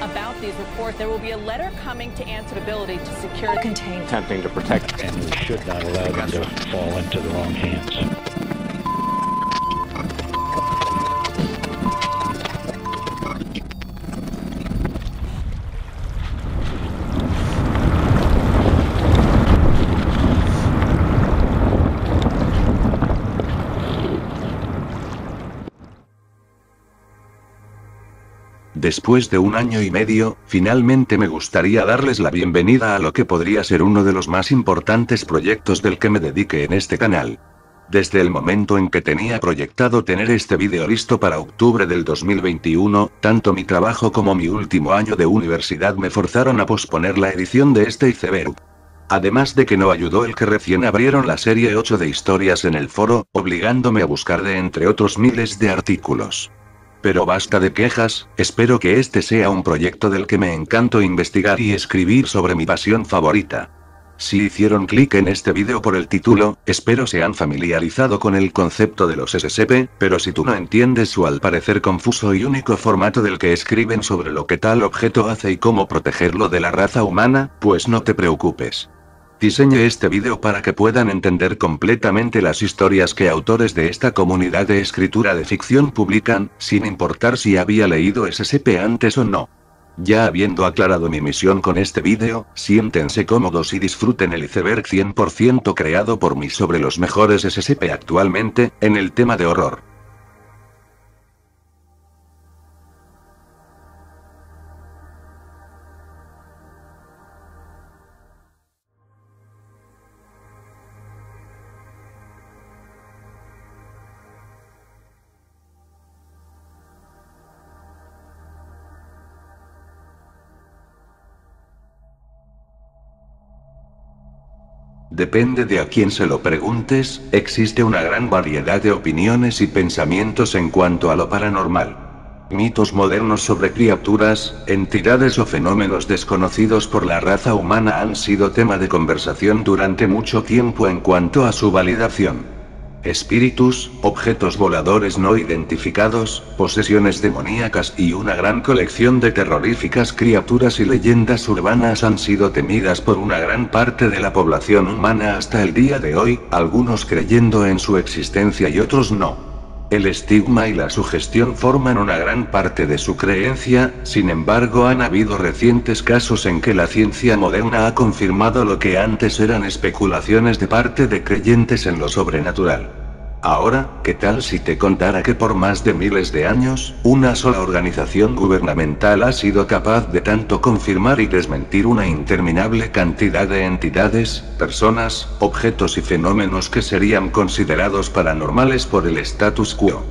about these reports. There will be a letter coming to answerability to secure containment. Attempting to protect, and we should not allow them to fall into the wrong hands. Después de un año y medio, finalmente me gustaría darles la bienvenida a lo que podría ser uno de los más importantes proyectos del que me dedique en este canal. Desde el momento en que tenía proyectado tener este vídeo listo para octubre del 2021, tanto mi trabajo como mi último año de universidad me forzaron a posponer la edición de este iceberg. Además de que no ayudó el que recién abrieron la serie 8 de historias en el foro, obligándome a buscar de entre otros miles de artículos. Pero basta de quejas, espero que este sea un proyecto del que me encanto investigar y escribir sobre mi pasión favorita. Si hicieron clic en este vídeo por el título, espero se han familiarizado con el concepto de los SSP, pero si tú no entiendes su al parecer confuso y único formato del que escriben sobre lo que tal objeto hace y cómo protegerlo de la raza humana, pues no te preocupes. Diseñé este vídeo para que puedan entender completamente las historias que autores de esta comunidad de escritura de ficción publican, sin importar si había leído SSP antes o no. Ya habiendo aclarado mi misión con este vídeo, siéntense cómodos y disfruten el iceberg 100% creado por mí sobre los mejores SSP actualmente, en el tema de horror. Depende de a quién se lo preguntes, existe una gran variedad de opiniones y pensamientos en cuanto a lo paranormal. Mitos modernos sobre criaturas, entidades o fenómenos desconocidos por la raza humana han sido tema de conversación durante mucho tiempo en cuanto a su validación espíritus, objetos voladores no identificados, posesiones demoníacas y una gran colección de terroríficas criaturas y leyendas urbanas han sido temidas por una gran parte de la población humana hasta el día de hoy, algunos creyendo en su existencia y otros no. El estigma y la sugestión forman una gran parte de su creencia, sin embargo han habido recientes casos en que la ciencia moderna ha confirmado lo que antes eran especulaciones de parte de creyentes en lo sobrenatural. Ahora, ¿qué tal si te contara que por más de miles de años, una sola organización gubernamental ha sido capaz de tanto confirmar y desmentir una interminable cantidad de entidades, personas, objetos y fenómenos que serían considerados paranormales por el status quo?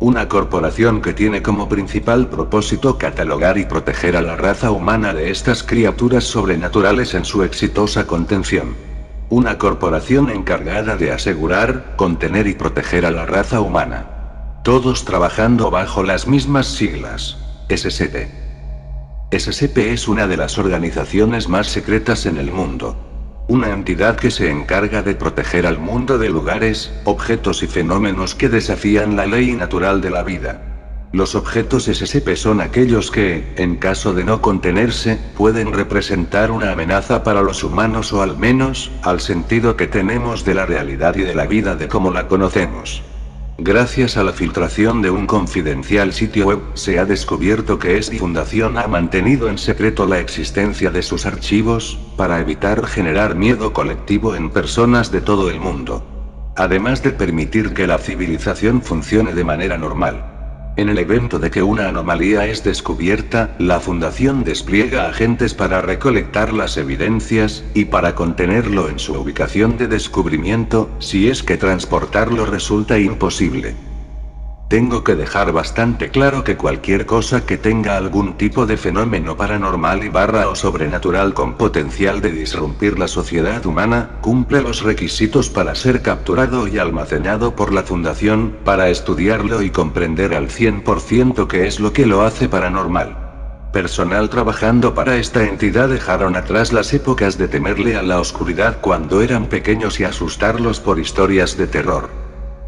Una corporación que tiene como principal propósito catalogar y proteger a la raza humana de estas criaturas sobrenaturales en su exitosa contención. Una corporación encargada de asegurar, contener y proteger a la raza humana. Todos trabajando bajo las mismas siglas. SSP. SSP es una de las organizaciones más secretas en el mundo. Una entidad que se encarga de proteger al mundo de lugares, objetos y fenómenos que desafían la ley natural de la vida. Los objetos SSP son aquellos que, en caso de no contenerse, pueden representar una amenaza para los humanos o al menos, al sentido que tenemos de la realidad y de la vida de cómo la conocemos. Gracias a la filtración de un confidencial sitio web, se ha descubierto que esta fundación ha mantenido en secreto la existencia de sus archivos, para evitar generar miedo colectivo en personas de todo el mundo. Además de permitir que la civilización funcione de manera normal. En el evento de que una anomalía es descubierta, la Fundación despliega agentes para recolectar las evidencias, y para contenerlo en su ubicación de descubrimiento, si es que transportarlo resulta imposible. Tengo que dejar bastante claro que cualquier cosa que tenga algún tipo de fenómeno paranormal y barra o sobrenatural con potencial de disrumpir la sociedad humana, cumple los requisitos para ser capturado y almacenado por la Fundación, para estudiarlo y comprender al 100% qué es lo que lo hace paranormal personal trabajando para esta entidad dejaron atrás las épocas de temerle a la oscuridad cuando eran pequeños y asustarlos por historias de terror.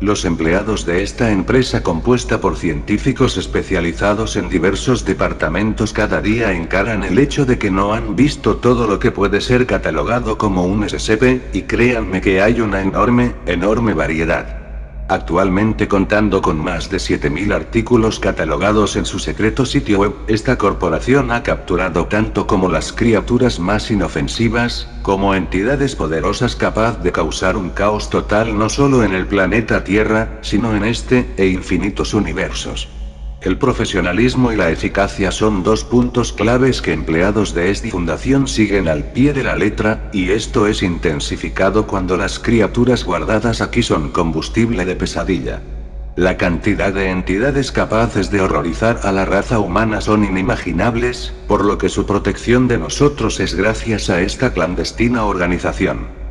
Los empleados de esta empresa compuesta por científicos especializados en diversos departamentos cada día encaran el hecho de que no han visto todo lo que puede ser catalogado como un SSP, y créanme que hay una enorme, enorme variedad. Actualmente contando con más de 7.000 artículos catalogados en su secreto sitio web, esta corporación ha capturado tanto como las criaturas más inofensivas, como entidades poderosas capaz de causar un caos total no solo en el planeta Tierra, sino en este e infinitos universos. El profesionalismo y la eficacia son dos puntos claves que empleados de esta fundación siguen al pie de la letra, y esto es intensificado cuando las criaturas guardadas aquí son combustible de pesadilla. La cantidad de entidades capaces de horrorizar a la raza humana son inimaginables, por lo que su protección de nosotros es gracias a esta clandestina organización.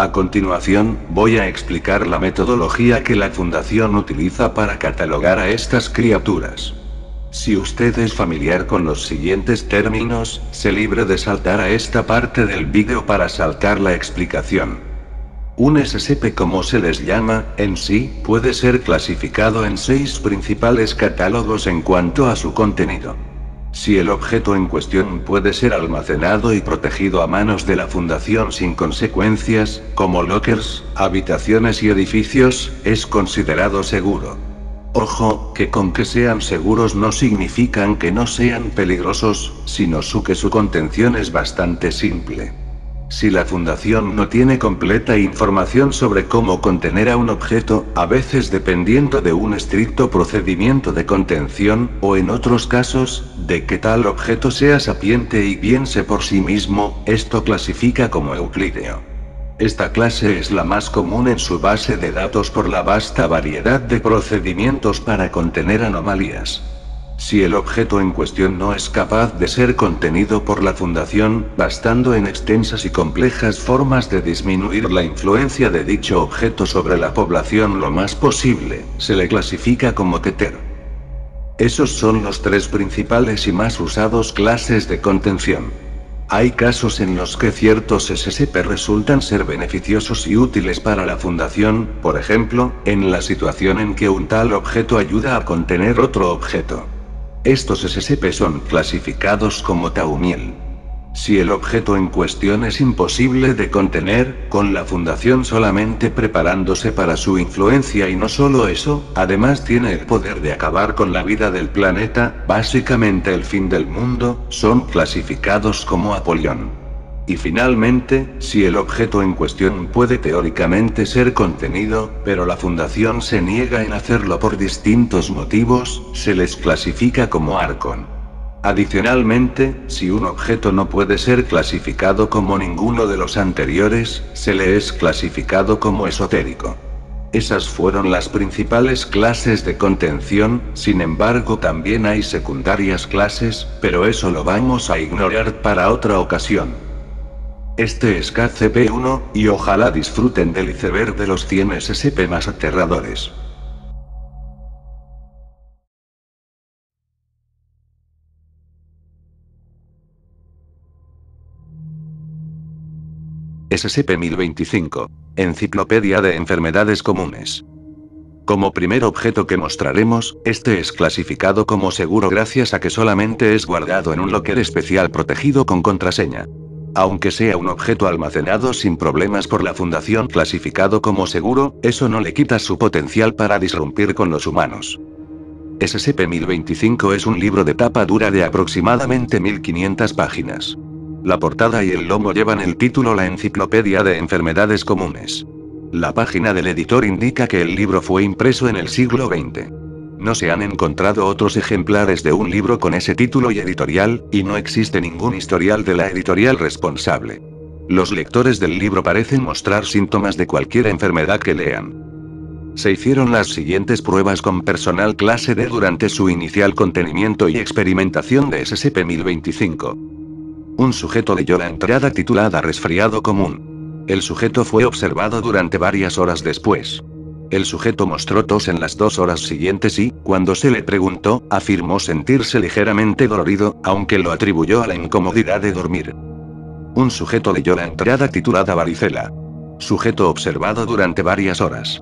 A continuación, voy a explicar la metodología que la Fundación utiliza para catalogar a estas criaturas. Si usted es familiar con los siguientes términos, se libre de saltar a esta parte del vídeo para saltar la explicación. Un SSP como se les llama, en sí, puede ser clasificado en seis principales catálogos en cuanto a su contenido. Si el objeto en cuestión puede ser almacenado y protegido a manos de la Fundación sin consecuencias, como lockers, habitaciones y edificios, es considerado seguro. Ojo, que con que sean seguros no significan que no sean peligrosos, sino su que su contención es bastante simple. Si la fundación no tiene completa información sobre cómo contener a un objeto, a veces dependiendo de un estricto procedimiento de contención, o en otros casos, de que tal objeto sea sapiente y piense por sí mismo, esto clasifica como Euclideo. Esta clase es la más común en su base de datos por la vasta variedad de procedimientos para contener anomalías. Si el objeto en cuestión no es capaz de ser contenido por la fundación, bastando en extensas y complejas formas de disminuir la influencia de dicho objeto sobre la población lo más posible, se le clasifica como tetero. Esos son los tres principales y más usados clases de contención. Hay casos en los que ciertos SSP resultan ser beneficiosos y útiles para la fundación, por ejemplo, en la situación en que un tal objeto ayuda a contener otro objeto. Estos SSP son clasificados como Taumiel. Si el objeto en cuestión es imposible de contener, con la Fundación solamente preparándose para su influencia y no solo eso, además tiene el poder de acabar con la vida del planeta, básicamente el fin del mundo, son clasificados como Apolión. Y finalmente, si el objeto en cuestión puede teóricamente ser contenido, pero la fundación se niega en hacerlo por distintos motivos, se les clasifica como Arcon. Adicionalmente, si un objeto no puede ser clasificado como ninguno de los anteriores, se le es clasificado como esotérico. Esas fueron las principales clases de contención, sin embargo también hay secundarias clases, pero eso lo vamos a ignorar para otra ocasión. Este es KCP-1, y ojalá disfruten del iceberg de los 100 SSP más aterradores. ssp 1025 Enciclopedia de Enfermedades Comunes. Como primer objeto que mostraremos, este es clasificado como seguro gracias a que solamente es guardado en un locker especial protegido con contraseña. Aunque sea un objeto almacenado sin problemas por la Fundación clasificado como seguro, eso no le quita su potencial para disrumpir con los humanos. SCP-1025 es un libro de tapa dura de aproximadamente 1500 páginas. La portada y el lomo llevan el título La Enciclopedia de Enfermedades Comunes. La página del editor indica que el libro fue impreso en el siglo XX. No se han encontrado otros ejemplares de un libro con ese título y editorial, y no existe ningún historial de la editorial responsable. Los lectores del libro parecen mostrar síntomas de cualquier enfermedad que lean. Se hicieron las siguientes pruebas con personal clase D durante su inicial contenimiento y experimentación de SCP-1025. Un sujeto leyó la entrada titulada Resfriado Común. El sujeto fue observado durante varias horas después. El sujeto mostró tos en las dos horas siguientes y, cuando se le preguntó, afirmó sentirse ligeramente dolorido, aunque lo atribuyó a la incomodidad de dormir. Un sujeto leyó la entrada titulada Varicela. Sujeto observado durante varias horas.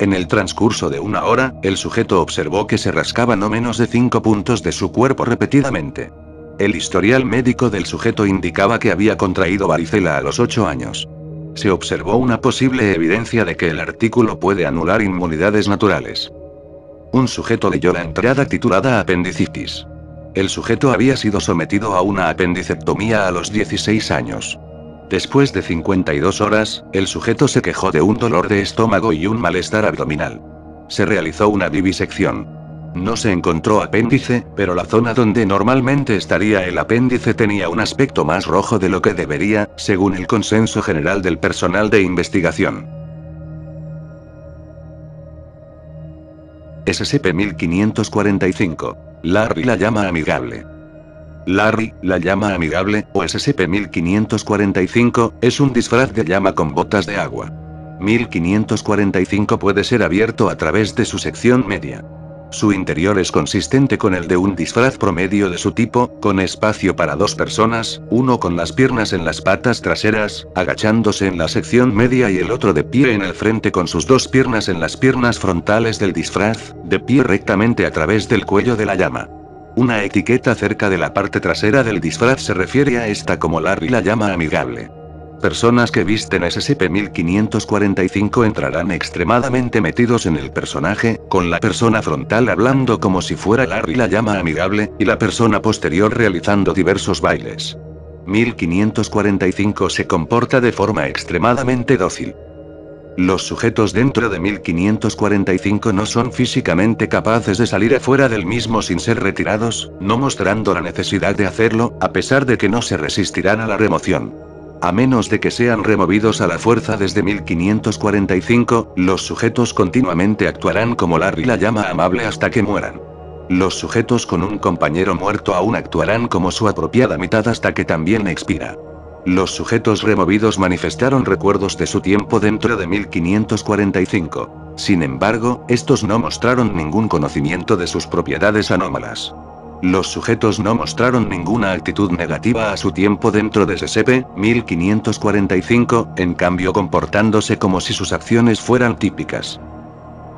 En el transcurso de una hora, el sujeto observó que se rascaba no menos de cinco puntos de su cuerpo repetidamente. El historial médico del sujeto indicaba que había contraído varicela a los ocho años se observó una posible evidencia de que el artículo puede anular inmunidades naturales. Un sujeto leyó la entrada titulada Apendicitis. El sujeto había sido sometido a una apendicectomía a los 16 años. Después de 52 horas, el sujeto se quejó de un dolor de estómago y un malestar abdominal. Se realizó una divisección. No se encontró apéndice, pero la zona donde normalmente estaría el apéndice tenía un aspecto más rojo de lo que debería, según el consenso general del personal de investigación. SSP 1545 Larry la llama amigable. Larry, la llama amigable, o SCP-1545, es un disfraz de llama con botas de agua. 1545 puede ser abierto a través de su sección media. Su interior es consistente con el de un disfraz promedio de su tipo, con espacio para dos personas, uno con las piernas en las patas traseras, agachándose en la sección media y el otro de pie en el frente con sus dos piernas en las piernas frontales del disfraz, de pie rectamente a través del cuello de la llama. Una etiqueta cerca de la parte trasera del disfraz se refiere a esta como Larry la llama amigable. Personas que visten SCP-1545 entrarán extremadamente metidos en el personaje, con la persona frontal hablando como si fuera Larry la llama amigable, y la persona posterior realizando diversos bailes. 1545 se comporta de forma extremadamente dócil. Los sujetos dentro de 1545 no son físicamente capaces de salir afuera del mismo sin ser retirados, no mostrando la necesidad de hacerlo, a pesar de que no se resistirán a la remoción. A menos de que sean removidos a la fuerza desde 1545, los sujetos continuamente actuarán como Larry la llama amable hasta que mueran. Los sujetos con un compañero muerto aún actuarán como su apropiada mitad hasta que también expira. Los sujetos removidos manifestaron recuerdos de su tiempo dentro de 1545. Sin embargo, estos no mostraron ningún conocimiento de sus propiedades anómalas. Los sujetos no mostraron ninguna actitud negativa a su tiempo dentro de SCP-1545, en cambio comportándose como si sus acciones fueran típicas.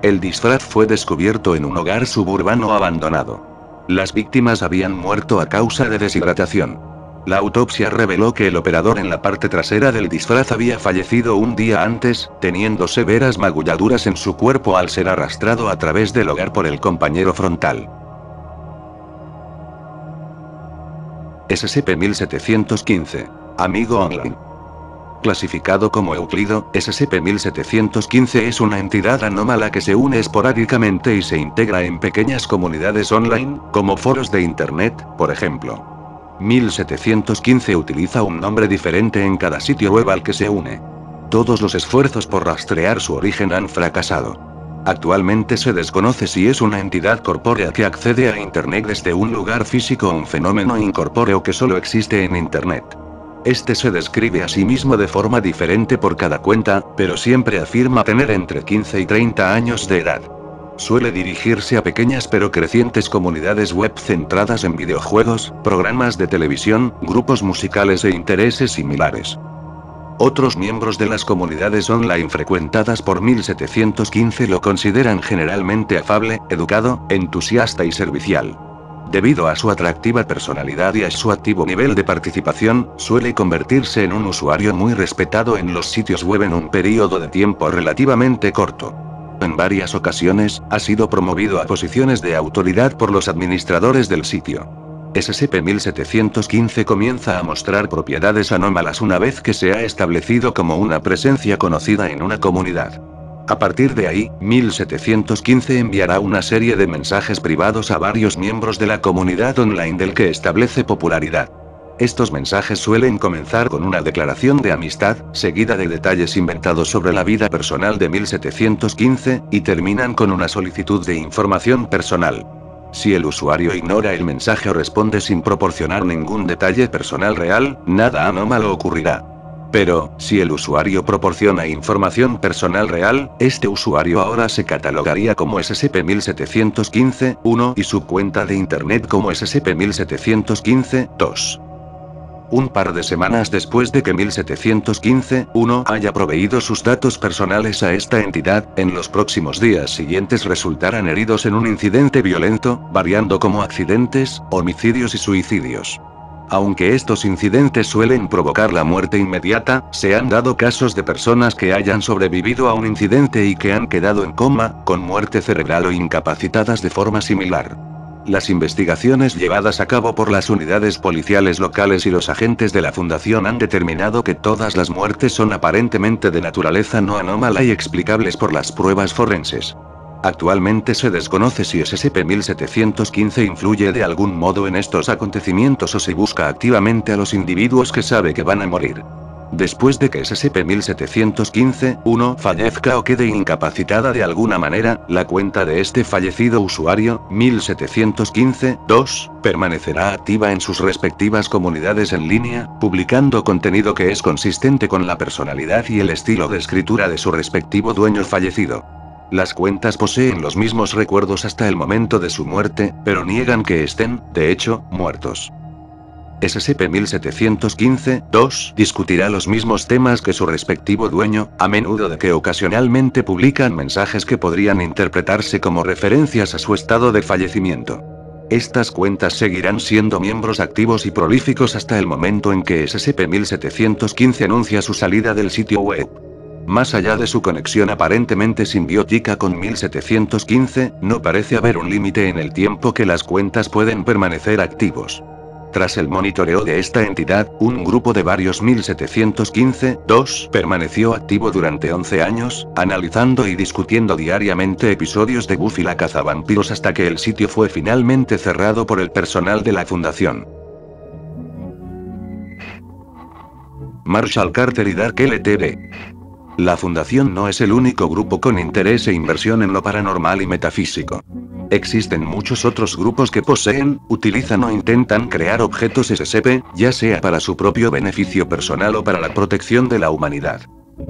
El disfraz fue descubierto en un hogar suburbano abandonado. Las víctimas habían muerto a causa de deshidratación. La autopsia reveló que el operador en la parte trasera del disfraz había fallecido un día antes, teniendo severas magulladuras en su cuerpo al ser arrastrado a través del hogar por el compañero frontal. SCP-1715. Amigo online. Clasificado como Euclido, SCP-1715 es una entidad anómala que se une esporádicamente y se integra en pequeñas comunidades online, como foros de Internet, por ejemplo. 1715 utiliza un nombre diferente en cada sitio web al que se une. Todos los esfuerzos por rastrear su origen han fracasado. Actualmente se desconoce si es una entidad corpórea que accede a Internet desde un lugar físico o un fenómeno incorpóreo que solo existe en Internet. Este se describe a sí mismo de forma diferente por cada cuenta, pero siempre afirma tener entre 15 y 30 años de edad. Suele dirigirse a pequeñas pero crecientes comunidades web centradas en videojuegos, programas de televisión, grupos musicales e intereses similares. Otros miembros de las comunidades online frecuentadas por 1715 lo consideran generalmente afable, educado, entusiasta y servicial. Debido a su atractiva personalidad y a su activo nivel de participación, suele convertirse en un usuario muy respetado en los sitios web en un periodo de tiempo relativamente corto. En varias ocasiones, ha sido promovido a posiciones de autoridad por los administradores del sitio. SCP-1715 e comienza a mostrar propiedades anómalas una vez que se ha establecido como una presencia conocida en una comunidad. A partir de ahí, 1715 enviará una serie de mensajes privados a varios miembros de la comunidad online del que establece popularidad. Estos mensajes suelen comenzar con una declaración de amistad, seguida de detalles inventados sobre la vida personal de 1715, y terminan con una solicitud de información personal. Si el usuario ignora el mensaje o responde sin proporcionar ningún detalle personal real, nada anómalo ocurrirá. Pero, si el usuario proporciona información personal real, este usuario ahora se catalogaría como SCP-1715-1 y su cuenta de Internet como SCP-1715-2 un par de semanas después de que 1715-1 haya proveído sus datos personales a esta entidad, en los próximos días siguientes resultarán heridos en un incidente violento, variando como accidentes, homicidios y suicidios. Aunque estos incidentes suelen provocar la muerte inmediata, se han dado casos de personas que hayan sobrevivido a un incidente y que han quedado en coma, con muerte cerebral o incapacitadas de forma similar. Las investigaciones llevadas a cabo por las unidades policiales locales y los agentes de la Fundación han determinado que todas las muertes son aparentemente de naturaleza no anómala y explicables por las pruebas forenses. Actualmente se desconoce si SCP-1715 influye de algún modo en estos acontecimientos o si busca activamente a los individuos que sabe que van a morir. Después de que SCP-1715-1 fallezca o quede incapacitada de alguna manera, la cuenta de este fallecido usuario, 1715-2, permanecerá activa en sus respectivas comunidades en línea, publicando contenido que es consistente con la personalidad y el estilo de escritura de su respectivo dueño fallecido. Las cuentas poseen los mismos recuerdos hasta el momento de su muerte, pero niegan que estén, de hecho, muertos. SCP-1715-2 discutirá los mismos temas que su respectivo dueño, a menudo de que ocasionalmente publican mensajes que podrían interpretarse como referencias a su estado de fallecimiento. Estas cuentas seguirán siendo miembros activos y prolíficos hasta el momento en que SCP-1715 anuncia su salida del sitio web. Más allá de su conexión aparentemente simbiótica con 1715, no parece haber un límite en el tiempo que las cuentas pueden permanecer activos. Tras el monitoreo de esta entidad, un grupo de varios 1715-2 permaneció activo durante 11 años, analizando y discutiendo diariamente episodios de Buffy la cazavampiros hasta que el sitio fue finalmente cerrado por el personal de la fundación. Marshall Carter y Dark LTV la Fundación no es el único grupo con interés e inversión en lo paranormal y metafísico. Existen muchos otros grupos que poseen, utilizan o intentan crear objetos SCP, ya sea para su propio beneficio personal o para la protección de la humanidad.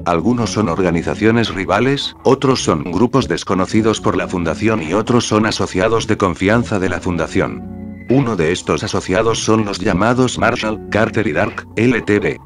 Algunos son organizaciones rivales, otros son grupos desconocidos por la Fundación y otros son asociados de confianza de la Fundación. Uno de estos asociados son los llamados Marshall, Carter y Dark, LTB.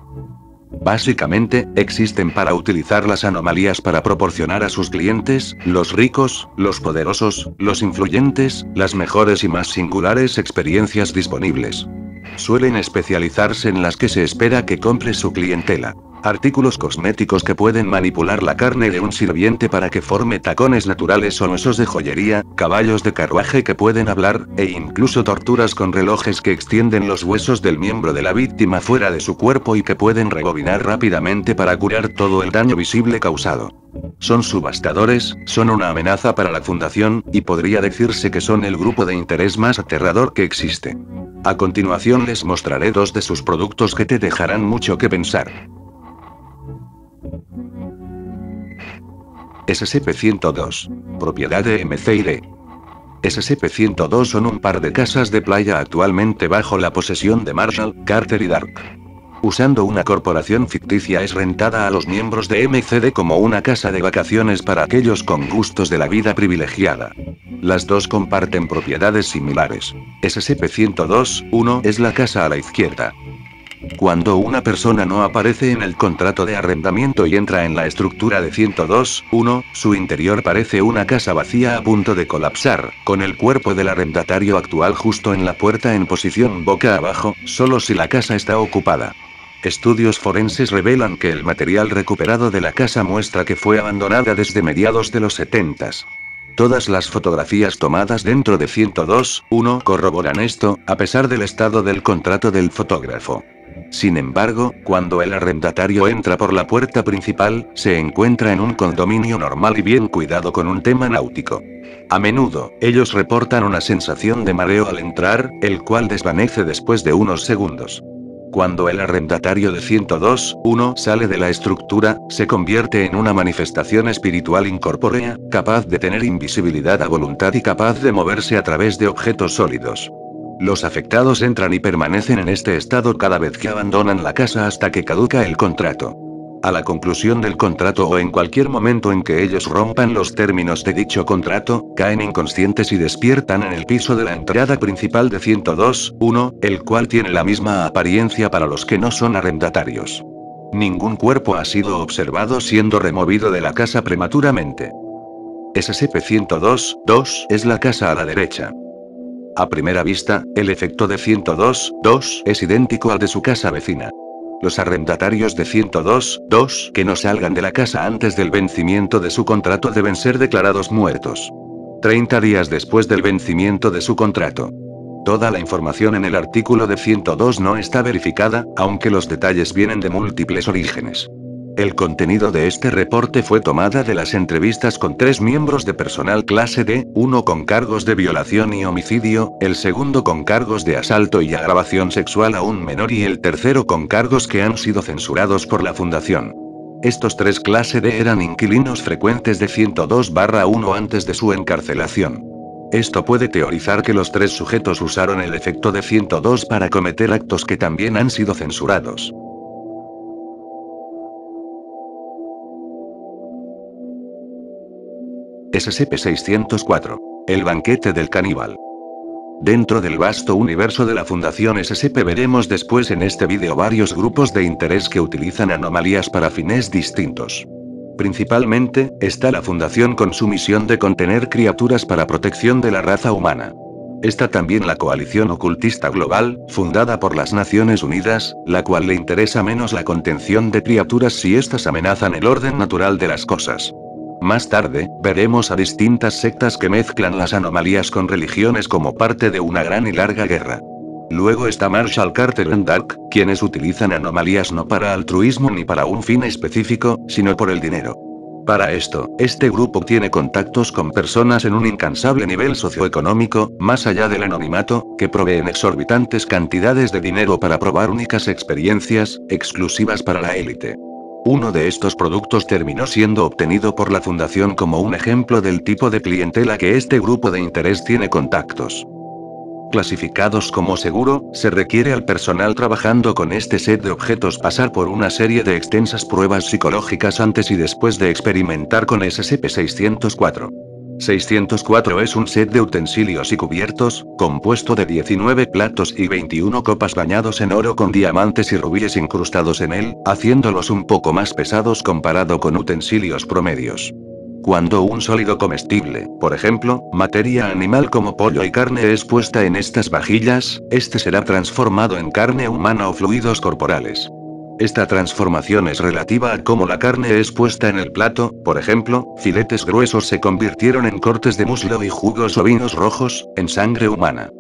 Básicamente, existen para utilizar las anomalías para proporcionar a sus clientes, los ricos, los poderosos, los influyentes, las mejores y más singulares experiencias disponibles. Suelen especializarse en las que se espera que compre su clientela artículos cosméticos que pueden manipular la carne de un sirviente para que forme tacones naturales o huesos de joyería, caballos de carruaje que pueden hablar, e incluso torturas con relojes que extienden los huesos del miembro de la víctima fuera de su cuerpo y que pueden rebobinar rápidamente para curar todo el daño visible causado. Son subastadores, son una amenaza para la fundación, y podría decirse que son el grupo de interés más aterrador que existe. A continuación les mostraré dos de sus productos que te dejarán mucho que pensar. SCP-102. Propiedad de MCID. SCP-102 son un par de casas de playa actualmente bajo la posesión de Marshall, Carter y Dark. Usando una corporación ficticia es rentada a los miembros de MCD como una casa de vacaciones para aquellos con gustos de la vida privilegiada. Las dos comparten propiedades similares. SCP-102-1 es la casa a la izquierda. Cuando una persona no aparece en el contrato de arrendamiento y entra en la estructura de 102.1, su interior parece una casa vacía a punto de colapsar, con el cuerpo del arrendatario actual justo en la puerta en posición boca abajo, solo si la casa está ocupada. Estudios forenses revelan que el material recuperado de la casa muestra que fue abandonada desde mediados de los 70. Todas las fotografías tomadas dentro de 102.1 corroboran esto, a pesar del estado del contrato del fotógrafo. Sin embargo, cuando el arrendatario entra por la puerta principal, se encuentra en un condominio normal y bien cuidado con un tema náutico. A menudo, ellos reportan una sensación de mareo al entrar, el cual desvanece después de unos segundos. Cuando el arrendatario de 102, 1 sale de la estructura, se convierte en una manifestación espiritual incorpórea, capaz de tener invisibilidad a voluntad y capaz de moverse a través de objetos sólidos. Los afectados entran y permanecen en este estado cada vez que abandonan la casa hasta que caduca el contrato. A la conclusión del contrato o en cualquier momento en que ellos rompan los términos de dicho contrato, caen inconscientes y despiertan en el piso de la entrada principal de 102-1, el cual tiene la misma apariencia para los que no son arrendatarios. Ningún cuerpo ha sido observado siendo removido de la casa prematuramente. SCP-102-2 es la casa a la derecha. A primera vista, el efecto de 102.2 es idéntico al de su casa vecina. Los arrendatarios de 102-2 que no salgan de la casa antes del vencimiento de su contrato deben ser declarados muertos. 30 días después del vencimiento de su contrato. Toda la información en el artículo de 102 no está verificada, aunque los detalles vienen de múltiples orígenes. El contenido de este reporte fue tomada de las entrevistas con tres miembros de personal clase D, uno con cargos de violación y homicidio, el segundo con cargos de asalto y agravación sexual a un menor y el tercero con cargos que han sido censurados por la Fundación. Estos tres clase D eran inquilinos frecuentes de 102-1 antes de su encarcelación. Esto puede teorizar que los tres sujetos usaron el efecto de 102 para cometer actos que también han sido censurados. SCP-604. El banquete del caníbal. Dentro del vasto universo de la Fundación SSP veremos después en este vídeo varios grupos de interés que utilizan anomalías para fines distintos. Principalmente, está la Fundación con su misión de contener criaturas para protección de la raza humana. Está también la Coalición Ocultista Global, fundada por las Naciones Unidas, la cual le interesa menos la contención de criaturas si éstas amenazan el orden natural de las cosas. Más tarde, veremos a distintas sectas que mezclan las anomalías con religiones como parte de una gran y larga guerra. Luego está Marshall Carter and Dark, quienes utilizan anomalías no para altruismo ni para un fin específico, sino por el dinero. Para esto, este grupo tiene contactos con personas en un incansable nivel socioeconómico, más allá del anonimato, que proveen exorbitantes cantidades de dinero para probar únicas experiencias, exclusivas para la élite. Uno de estos productos terminó siendo obtenido por la fundación como un ejemplo del tipo de clientela que este grupo de interés tiene contactos. Clasificados como seguro, se requiere al personal trabajando con este set de objetos pasar por una serie de extensas pruebas psicológicas antes y después de experimentar con SCP-604. 604 es un set de utensilios y cubiertos, compuesto de 19 platos y 21 copas bañados en oro con diamantes y rubíes incrustados en él, haciéndolos un poco más pesados comparado con utensilios promedios. Cuando un sólido comestible, por ejemplo, materia animal como pollo y carne es puesta en estas vajillas, este será transformado en carne humana o fluidos corporales. Esta transformación es relativa a cómo la carne es puesta en el plato, por ejemplo, filetes gruesos se convirtieron en cortes de muslo y jugos o vinos rojos, en sangre humana.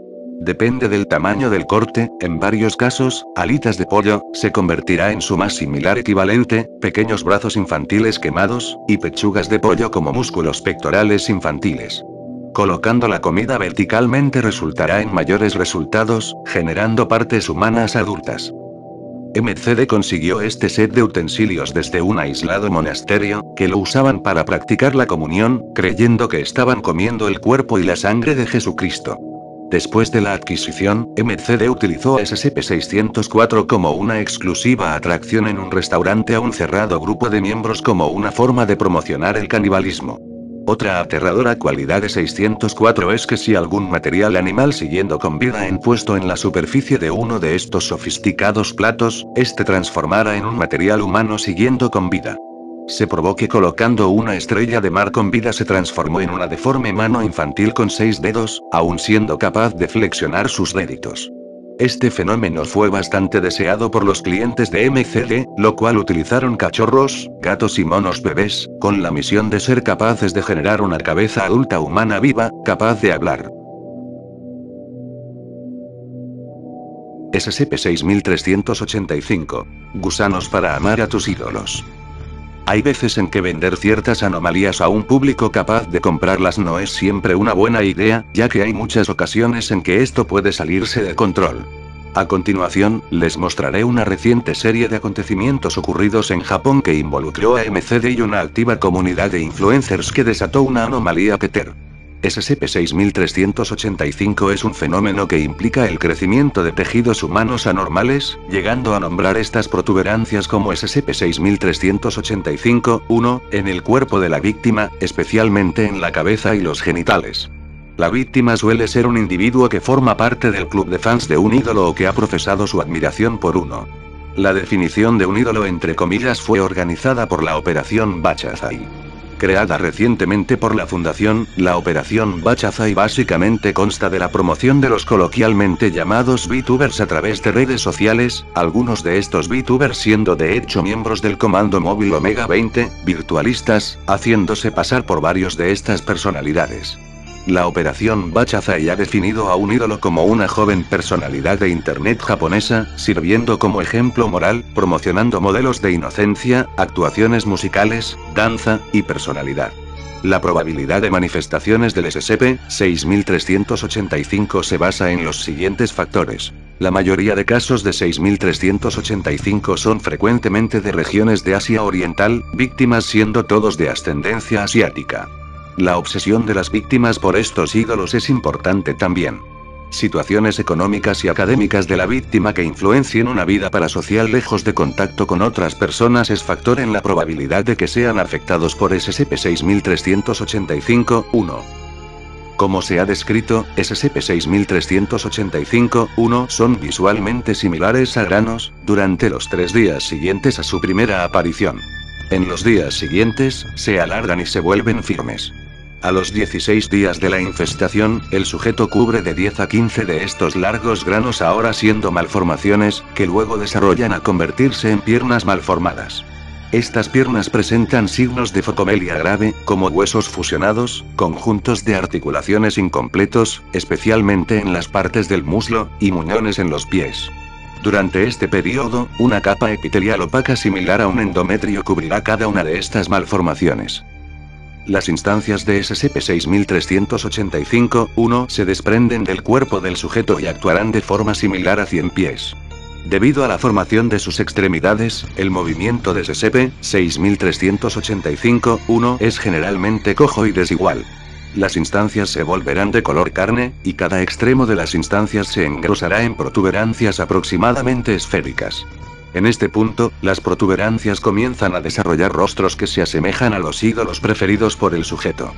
Depende del tamaño del corte, en varios casos, alitas de pollo, se convertirá en su más similar equivalente, pequeños brazos infantiles quemados, y pechugas de pollo como músculos pectorales infantiles. Colocando la comida verticalmente resultará en mayores resultados, generando partes humanas adultas. MCD consiguió este set de utensilios desde un aislado monasterio, que lo usaban para practicar la comunión, creyendo que estaban comiendo el cuerpo y la sangre de Jesucristo. Después de la adquisición, MCD utilizó SCP-604 como una exclusiva atracción en un restaurante a un cerrado grupo de miembros como una forma de promocionar el canibalismo. Otra aterradora cualidad de 604 es que si algún material animal siguiendo con vida impuesto en la superficie de uno de estos sofisticados platos, este transformara en un material humano siguiendo con vida. Se probó que colocando una estrella de mar con vida se transformó en una deforme mano infantil con seis dedos, aún siendo capaz de flexionar sus deditos. Este fenómeno fue bastante deseado por los clientes de MCD, lo cual utilizaron cachorros, gatos y monos bebés, con la misión de ser capaces de generar una cabeza adulta humana viva, capaz de hablar. SCP-6385. Gusanos para amar a tus ídolos. Hay veces en que vender ciertas anomalías a un público capaz de comprarlas no es siempre una buena idea, ya que hay muchas ocasiones en que esto puede salirse de control. A continuación, les mostraré una reciente serie de acontecimientos ocurridos en Japón que involucró a MCD y una activa comunidad de influencers que desató una anomalía Peter. SCP-6385 es un fenómeno que implica el crecimiento de tejidos humanos anormales, llegando a nombrar estas protuberancias como SCP-6385-1, en el cuerpo de la víctima, especialmente en la cabeza y los genitales. La víctima suele ser un individuo que forma parte del club de fans de un ídolo o que ha profesado su admiración por uno. La definición de un ídolo entre comillas fue organizada por la Operación Bachazai creada recientemente por la Fundación, la Operación y básicamente consta de la promoción de los coloquialmente llamados VTubers a través de redes sociales, algunos de estos VTubers siendo de hecho miembros del Comando Móvil Omega 20, virtualistas, haciéndose pasar por varios de estas personalidades. La operación Bachazai ha definido a un ídolo como una joven personalidad de Internet japonesa, sirviendo como ejemplo moral, promocionando modelos de inocencia, actuaciones musicales, danza, y personalidad. La probabilidad de manifestaciones del SCP 6385 se basa en los siguientes factores. La mayoría de casos de 6385 son frecuentemente de regiones de Asia Oriental, víctimas siendo todos de ascendencia asiática. La obsesión de las víctimas por estos ídolos es importante también. Situaciones económicas y académicas de la víctima que influencien una vida parasocial lejos de contacto con otras personas es factor en la probabilidad de que sean afectados por SCP-6385-1. Como se ha descrito, SCP-6385-1 son visualmente similares a granos, durante los tres días siguientes a su primera aparición. En los días siguientes, se alargan y se vuelven firmes. A los 16 días de la infestación, el sujeto cubre de 10 a 15 de estos largos granos ahora siendo malformaciones, que luego desarrollan a convertirse en piernas malformadas. Estas piernas presentan signos de focomelia grave, como huesos fusionados, conjuntos de articulaciones incompletos, especialmente en las partes del muslo, y muñones en los pies. Durante este periodo, una capa epitelial opaca similar a un endometrio cubrirá cada una de estas malformaciones. Las instancias de SCP-6385-1 se desprenden del cuerpo del sujeto y actuarán de forma similar a 100 pies. Debido a la formación de sus extremidades, el movimiento de SCP-6385-1 es generalmente cojo y desigual. Las instancias se volverán de color carne, y cada extremo de las instancias se engrosará en protuberancias aproximadamente esféricas. En este punto, las protuberancias comienzan a desarrollar rostros que se asemejan a los ídolos preferidos por el sujeto.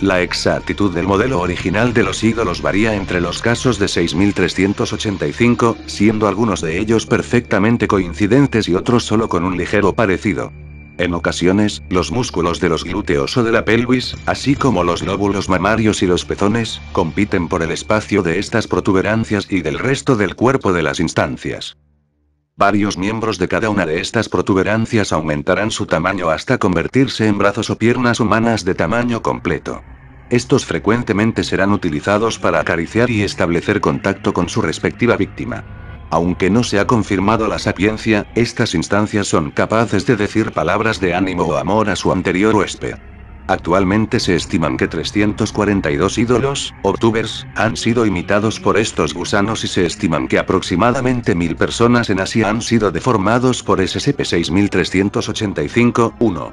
La exactitud del modelo original de los ídolos varía entre los casos de 6.385, siendo algunos de ellos perfectamente coincidentes y otros solo con un ligero parecido. En ocasiones, los músculos de los glúteos o de la pelvis, así como los lóbulos mamarios y los pezones, compiten por el espacio de estas protuberancias y del resto del cuerpo de las instancias. Varios miembros de cada una de estas protuberancias aumentarán su tamaño hasta convertirse en brazos o piernas humanas de tamaño completo. Estos frecuentemente serán utilizados para acariciar y establecer contacto con su respectiva víctima. Aunque no se ha confirmado la sapiencia, estas instancias son capaces de decir palabras de ánimo o amor a su anterior huésped. Actualmente se estiman que 342 ídolos, obtubers, han sido imitados por estos gusanos y se estiman que aproximadamente mil personas en Asia han sido deformados por SCP-6385-1.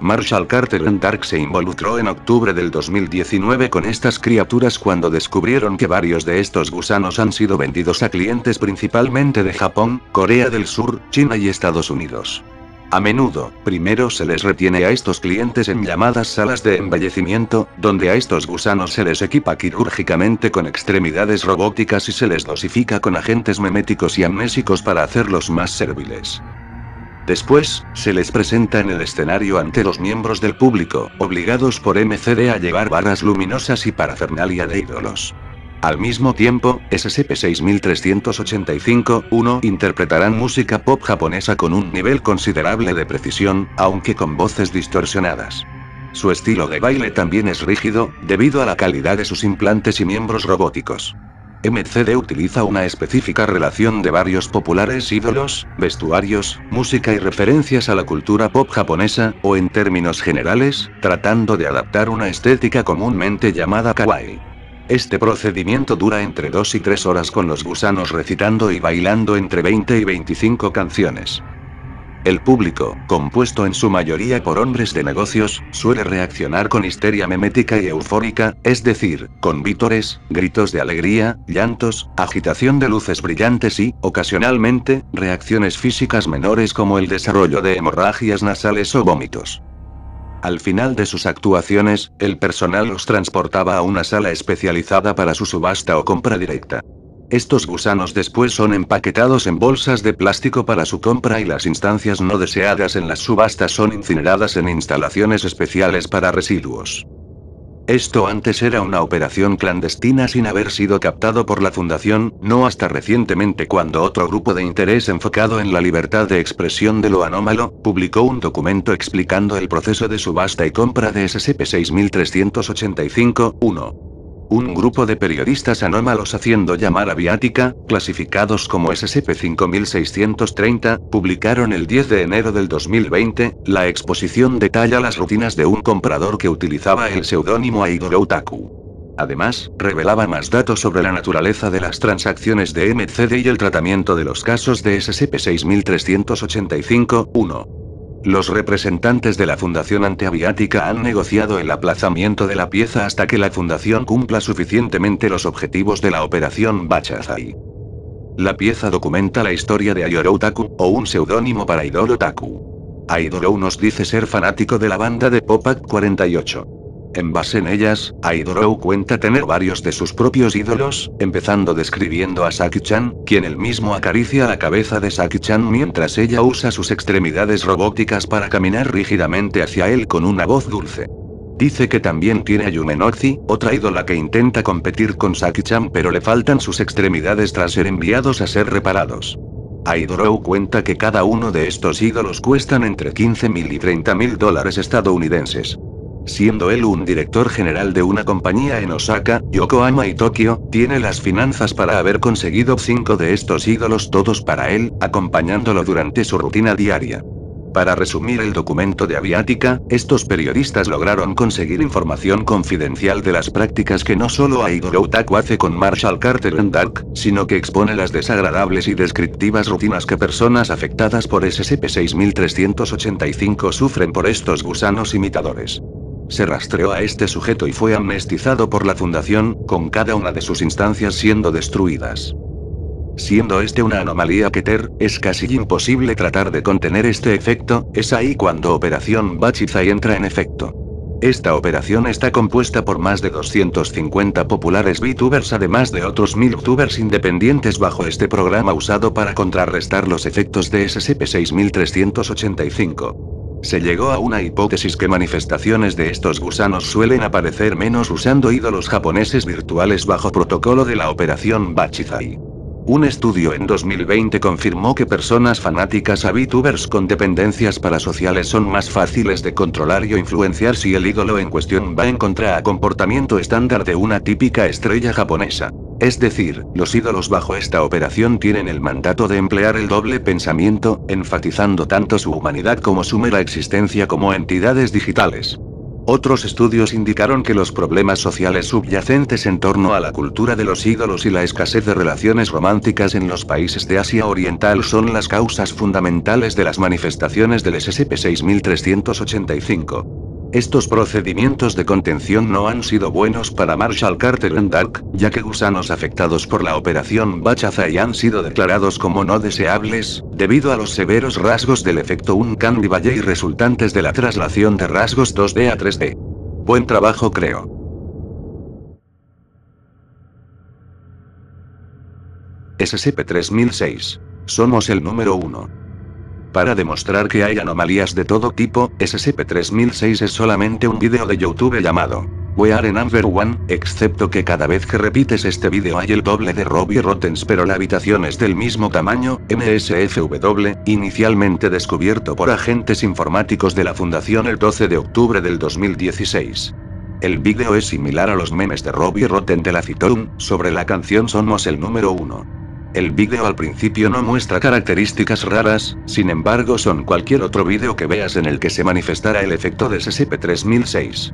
Marshall Carter en Dark se involucró en octubre del 2019 con estas criaturas cuando descubrieron que varios de estos gusanos han sido vendidos a clientes principalmente de Japón, Corea del Sur, China y Estados Unidos. A menudo, primero se les retiene a estos clientes en llamadas salas de embellecimiento, donde a estos gusanos se les equipa quirúrgicamente con extremidades robóticas y se les dosifica con agentes meméticos y amnésicos para hacerlos más serviles. Después, se les presenta en el escenario ante los miembros del público, obligados por MCD a llevar barras luminosas y parafernalia de ídolos. Al mismo tiempo, SCP-6385-1 interpretarán música pop japonesa con un nivel considerable de precisión, aunque con voces distorsionadas. Su estilo de baile también es rígido, debido a la calidad de sus implantes y miembros robóticos. MCD utiliza una específica relación de varios populares ídolos, vestuarios, música y referencias a la cultura pop japonesa, o en términos generales, tratando de adaptar una estética comúnmente llamada kawaii. Este procedimiento dura entre 2 y 3 horas con los gusanos recitando y bailando entre 20 y 25 canciones. El público, compuesto en su mayoría por hombres de negocios, suele reaccionar con histeria memética y eufórica, es decir, con vítores, gritos de alegría, llantos, agitación de luces brillantes y, ocasionalmente, reacciones físicas menores como el desarrollo de hemorragias nasales o vómitos. Al final de sus actuaciones, el personal los transportaba a una sala especializada para su subasta o compra directa. Estos gusanos después son empaquetados en bolsas de plástico para su compra y las instancias no deseadas en las subastas son incineradas en instalaciones especiales para residuos. Esto antes era una operación clandestina sin haber sido captado por la Fundación, no hasta recientemente cuando otro grupo de interés enfocado en la libertad de expresión de lo anómalo, publicó un documento explicando el proceso de subasta y compra de SCP-6385-1. Un grupo de periodistas anómalos haciendo llamar a viática, clasificados como SSP 5630 publicaron el 10 de enero del 2020, la exposición detalla las rutinas de un comprador que utilizaba el seudónimo Aidoro Otaku. Además, revelaba más datos sobre la naturaleza de las transacciones de MCD y el tratamiento de los casos de SSP 6385 1 los representantes de la Fundación Antiaviática han negociado el aplazamiento de la pieza hasta que la Fundación cumpla suficientemente los objetivos de la Operación Bachazai. La pieza documenta la historia de Ayorotaku, o un seudónimo para Aidoro Taku. nos dice ser fanático de la banda de Popac 48. En base en ellas, Aidorou cuenta tener varios de sus propios ídolos, empezando describiendo a Saki-chan, quien él mismo acaricia la cabeza de Saki-chan mientras ella usa sus extremidades robóticas para caminar rígidamente hacia él con una voz dulce. Dice que también tiene a Yumenochi, otra ídola que intenta competir con Saki-chan pero le faltan sus extremidades tras ser enviados a ser reparados. Aidorou cuenta que cada uno de estos ídolos cuestan entre 15.000 y 30.000 dólares estadounidenses. Siendo él un director general de una compañía en Osaka, Yokohama y Tokio, tiene las finanzas para haber conseguido cinco de estos ídolos todos para él, acompañándolo durante su rutina diaria. Para resumir el documento de aviática, estos periodistas lograron conseguir información confidencial de las prácticas que no solo Aidoro Taku hace con Marshall Carter and Dark, sino que expone las desagradables y descriptivas rutinas que personas afectadas por SCP-6385 sufren por estos gusanos imitadores se rastreó a este sujeto y fue amnestizado por la Fundación, con cada una de sus instancias siendo destruidas. Siendo este una anomalía que es casi imposible tratar de contener este efecto, es ahí cuando Operación Bachizai entra en efecto. Esta operación está compuesta por más de 250 populares VTubers además de otros mil tubers independientes bajo este programa usado para contrarrestar los efectos de SCP-6385. Se llegó a una hipótesis que manifestaciones de estos gusanos suelen aparecer menos usando ídolos japoneses virtuales bajo protocolo de la operación Bachizai. Un estudio en 2020 confirmó que personas fanáticas a VTubers con dependencias parasociales son más fáciles de controlar y influenciar si el ídolo en cuestión va en contra a comportamiento estándar de una típica estrella japonesa. Es decir, los ídolos bajo esta operación tienen el mandato de emplear el doble pensamiento, enfatizando tanto su humanidad como su mera existencia como entidades digitales. Otros estudios indicaron que los problemas sociales subyacentes en torno a la cultura de los ídolos y la escasez de relaciones románticas en los países de Asia Oriental son las causas fundamentales de las manifestaciones del SSP 6385 estos procedimientos de contención no han sido buenos para Marshall Carter and Dark, ya que gusanos afectados por la operación Bachazai han sido declarados como no deseables, debido a los severos rasgos del efecto Uncanny Valley resultantes de la traslación de rasgos 2D a 3D. Buen trabajo creo. SCP-3006. Somos el número 1. Para demostrar que hay anomalías de todo tipo, SCP-3006 es solamente un video de YouTube llamado We are number one, excepto que cada vez que repites este video hay el doble de Robbie Rottens pero la habitación es del mismo tamaño, MSFW, inicialmente descubierto por agentes informáticos de la fundación el 12 de octubre del 2016. El video es similar a los memes de Robbie Rotten de la Citroën, sobre la canción Somos el número uno. El vídeo al principio no muestra características raras, sin embargo son cualquier otro vídeo que veas en el que se manifestara el efecto de SCP-3006.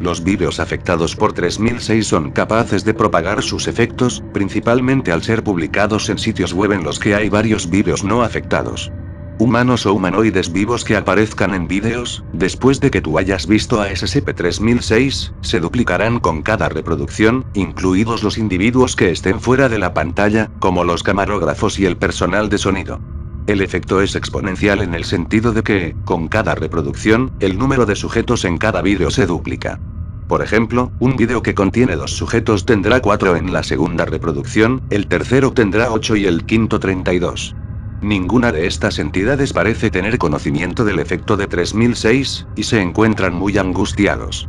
Los vídeos afectados por 3006 son capaces de propagar sus efectos, principalmente al ser publicados en sitios web en los que hay varios vídeos no afectados humanos o humanoides vivos que aparezcan en vídeos, después de que tú hayas visto a SCP-3006, se duplicarán con cada reproducción, incluidos los individuos que estén fuera de la pantalla, como los camarógrafos y el personal de sonido. El efecto es exponencial en el sentido de que, con cada reproducción, el número de sujetos en cada vídeo se duplica. Por ejemplo, un vídeo que contiene dos sujetos tendrá cuatro en la segunda reproducción, el tercero tendrá ocho y el quinto dos. Ninguna de estas entidades parece tener conocimiento del efecto de 3006, y se encuentran muy angustiados.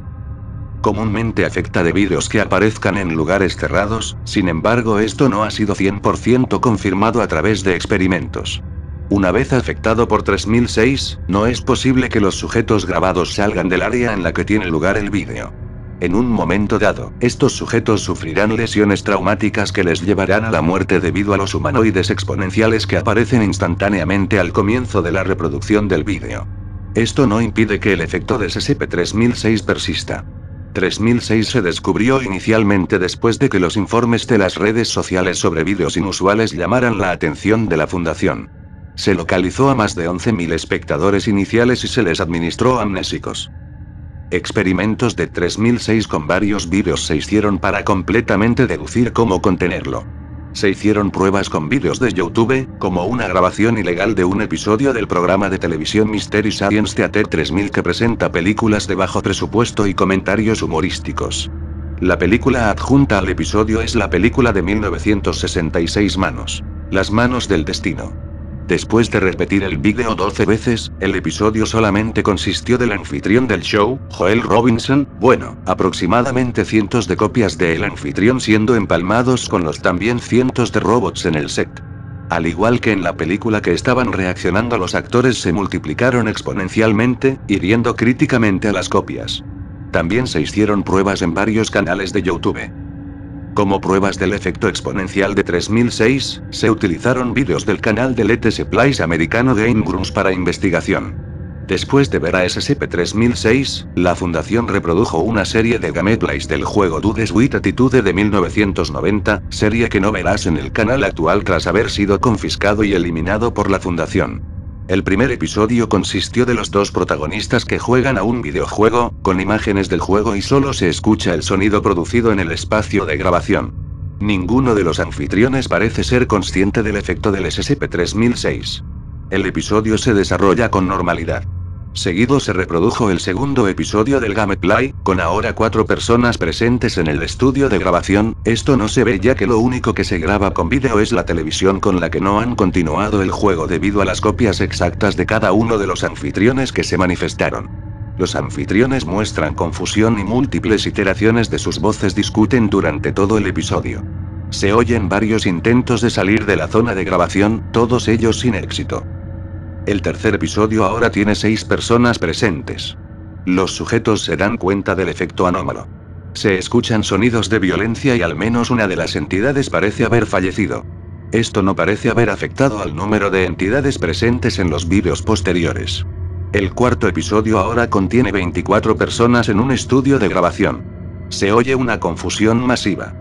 Comúnmente afecta de vídeos que aparezcan en lugares cerrados, sin embargo esto no ha sido 100% confirmado a través de experimentos. Una vez afectado por 3006, no es posible que los sujetos grabados salgan del área en la que tiene lugar el vídeo. En un momento dado, estos sujetos sufrirán lesiones traumáticas que les llevarán a la muerte debido a los humanoides exponenciales que aparecen instantáneamente al comienzo de la reproducción del vídeo. Esto no impide que el efecto de SCP-3006 persista. 3006 se descubrió inicialmente después de que los informes de las redes sociales sobre vídeos inusuales llamaran la atención de la fundación. Se localizó a más de 11.000 espectadores iniciales y se les administró amnésicos. Experimentos de 3006 con varios vídeos se hicieron para completamente deducir cómo contenerlo. Se hicieron pruebas con vídeos de YouTube, como una grabación ilegal de un episodio del programa de televisión Mystery Science Theater 3000 que presenta películas de bajo presupuesto y comentarios humorísticos. La película adjunta al episodio es la película de 1966 Manos. Las manos del destino. Después de repetir el vídeo 12 veces, el episodio solamente consistió del anfitrión del show, Joel Robinson, bueno, aproximadamente cientos de copias de el anfitrión siendo empalmados con los también cientos de robots en el set. Al igual que en la película que estaban reaccionando los actores se multiplicaron exponencialmente, hiriendo críticamente a las copias. También se hicieron pruebas en varios canales de YouTube. Como pruebas del efecto exponencial de 3006, se utilizaron vídeos del canal del ETS Plays americano Game para investigación. Después de ver a SCP-3006, la fundación reprodujo una serie de gameplays del juego Dudes with Attitude de 1990, serie que no verás en el canal actual tras haber sido confiscado y eliminado por la fundación. El primer episodio consistió de los dos protagonistas que juegan a un videojuego, con imágenes del juego y solo se escucha el sonido producido en el espacio de grabación. Ninguno de los anfitriones parece ser consciente del efecto del ssp 3006 El episodio se desarrolla con normalidad. Seguido se reprodujo el segundo episodio del gameplay, con ahora cuatro personas presentes en el estudio de grabación, esto no se ve ya que lo único que se graba con video es la televisión con la que no han continuado el juego debido a las copias exactas de cada uno de los anfitriones que se manifestaron. Los anfitriones muestran confusión y múltiples iteraciones de sus voces discuten durante todo el episodio. Se oyen varios intentos de salir de la zona de grabación, todos ellos sin éxito. El tercer episodio ahora tiene seis personas presentes. Los sujetos se dan cuenta del efecto anómalo. Se escuchan sonidos de violencia y al menos una de las entidades parece haber fallecido. Esto no parece haber afectado al número de entidades presentes en los vídeos posteriores. El cuarto episodio ahora contiene 24 personas en un estudio de grabación. Se oye una confusión masiva.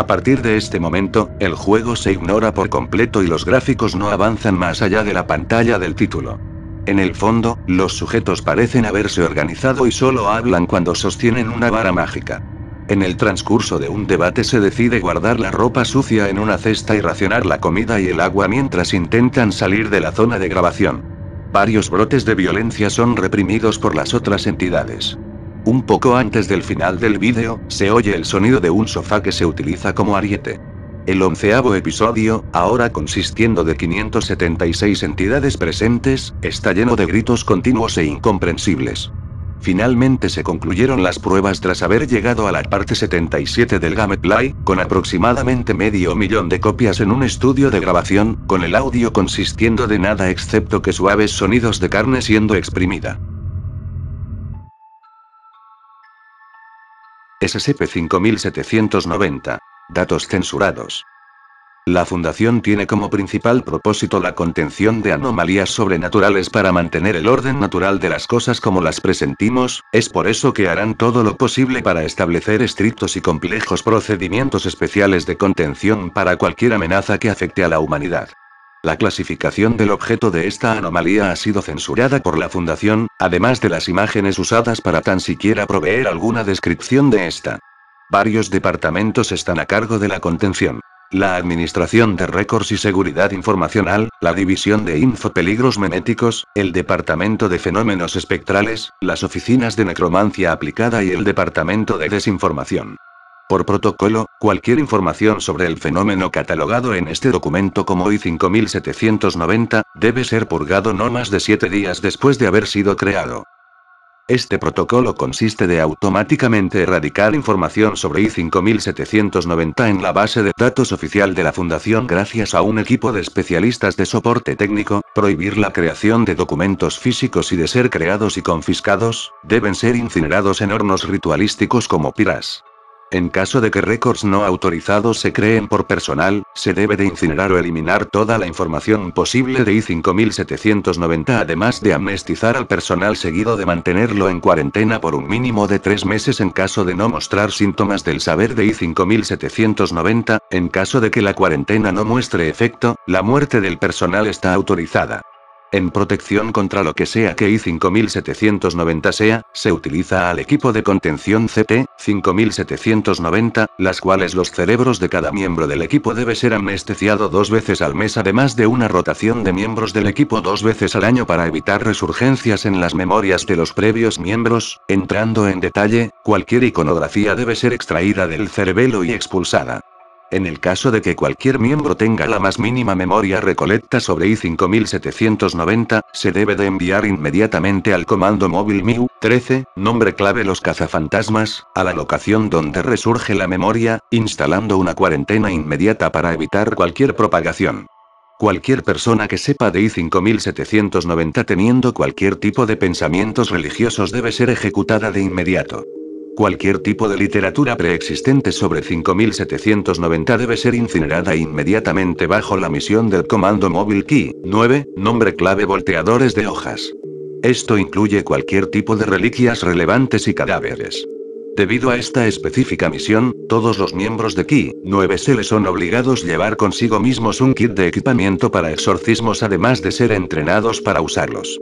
A partir de este momento, el juego se ignora por completo y los gráficos no avanzan más allá de la pantalla del título. En el fondo, los sujetos parecen haberse organizado y solo hablan cuando sostienen una vara mágica. En el transcurso de un debate se decide guardar la ropa sucia en una cesta y racionar la comida y el agua mientras intentan salir de la zona de grabación. Varios brotes de violencia son reprimidos por las otras entidades. Un poco antes del final del vídeo, se oye el sonido de un sofá que se utiliza como ariete. El onceavo episodio, ahora consistiendo de 576 entidades presentes, está lleno de gritos continuos e incomprensibles. Finalmente se concluyeron las pruebas tras haber llegado a la parte 77 del gameplay, con aproximadamente medio millón de copias en un estudio de grabación, con el audio consistiendo de nada excepto que suaves sonidos de carne siendo exprimida. SSP 5790 Datos censurados. La Fundación tiene como principal propósito la contención de anomalías sobrenaturales para mantener el orden natural de las cosas como las presentimos, es por eso que harán todo lo posible para establecer estrictos y complejos procedimientos especiales de contención para cualquier amenaza que afecte a la humanidad. La clasificación del objeto de esta anomalía ha sido censurada por la Fundación, además de las imágenes usadas para tan siquiera proveer alguna descripción de esta. Varios departamentos están a cargo de la contención. La Administración de Récords y Seguridad Informacional, la División de Infopeligros Meméticos, el Departamento de Fenómenos Espectrales, las Oficinas de Necromancia Aplicada y el Departamento de Desinformación. Por protocolo, cualquier información sobre el fenómeno catalogado en este documento como i 5790, debe ser purgado no más de siete días después de haber sido creado. Este protocolo consiste de automáticamente erradicar información sobre I-5790 en la base de datos oficial de la Fundación gracias a un equipo de especialistas de soporte técnico, prohibir la creación de documentos físicos y de ser creados y confiscados, deben ser incinerados en hornos ritualísticos como piras. En caso de que récords no autorizados se creen por personal, se debe de incinerar o eliminar toda la información posible de I-5790 además de amnestizar al personal seguido de mantenerlo en cuarentena por un mínimo de tres meses en caso de no mostrar síntomas del saber de I-5790, en caso de que la cuarentena no muestre efecto, la muerte del personal está autorizada. En protección contra lo que sea que I-5790 sea, se utiliza al equipo de contención CT-5790, las cuales los cerebros de cada miembro del equipo debe ser amnesticiado dos veces al mes además de una rotación de miembros del equipo dos veces al año para evitar resurgencias en las memorias de los previos miembros, entrando en detalle, cualquier iconografía debe ser extraída del cerebelo y expulsada. En el caso de que cualquier miembro tenga la más mínima memoria recolecta sobre I-5790, se debe de enviar inmediatamente al comando móvil MIU, 13, nombre clave los cazafantasmas, a la locación donde resurge la memoria, instalando una cuarentena inmediata para evitar cualquier propagación. Cualquier persona que sepa de I-5790 teniendo cualquier tipo de pensamientos religiosos debe ser ejecutada de inmediato. Cualquier tipo de literatura preexistente sobre 5790 debe ser incinerada inmediatamente bajo la misión del comando móvil key 9, nombre clave volteadores de hojas. Esto incluye cualquier tipo de reliquias relevantes y cadáveres. Debido a esta específica misión, todos los miembros de Ki 9 se les son obligados llevar consigo mismos un kit de equipamiento para exorcismos además de ser entrenados para usarlos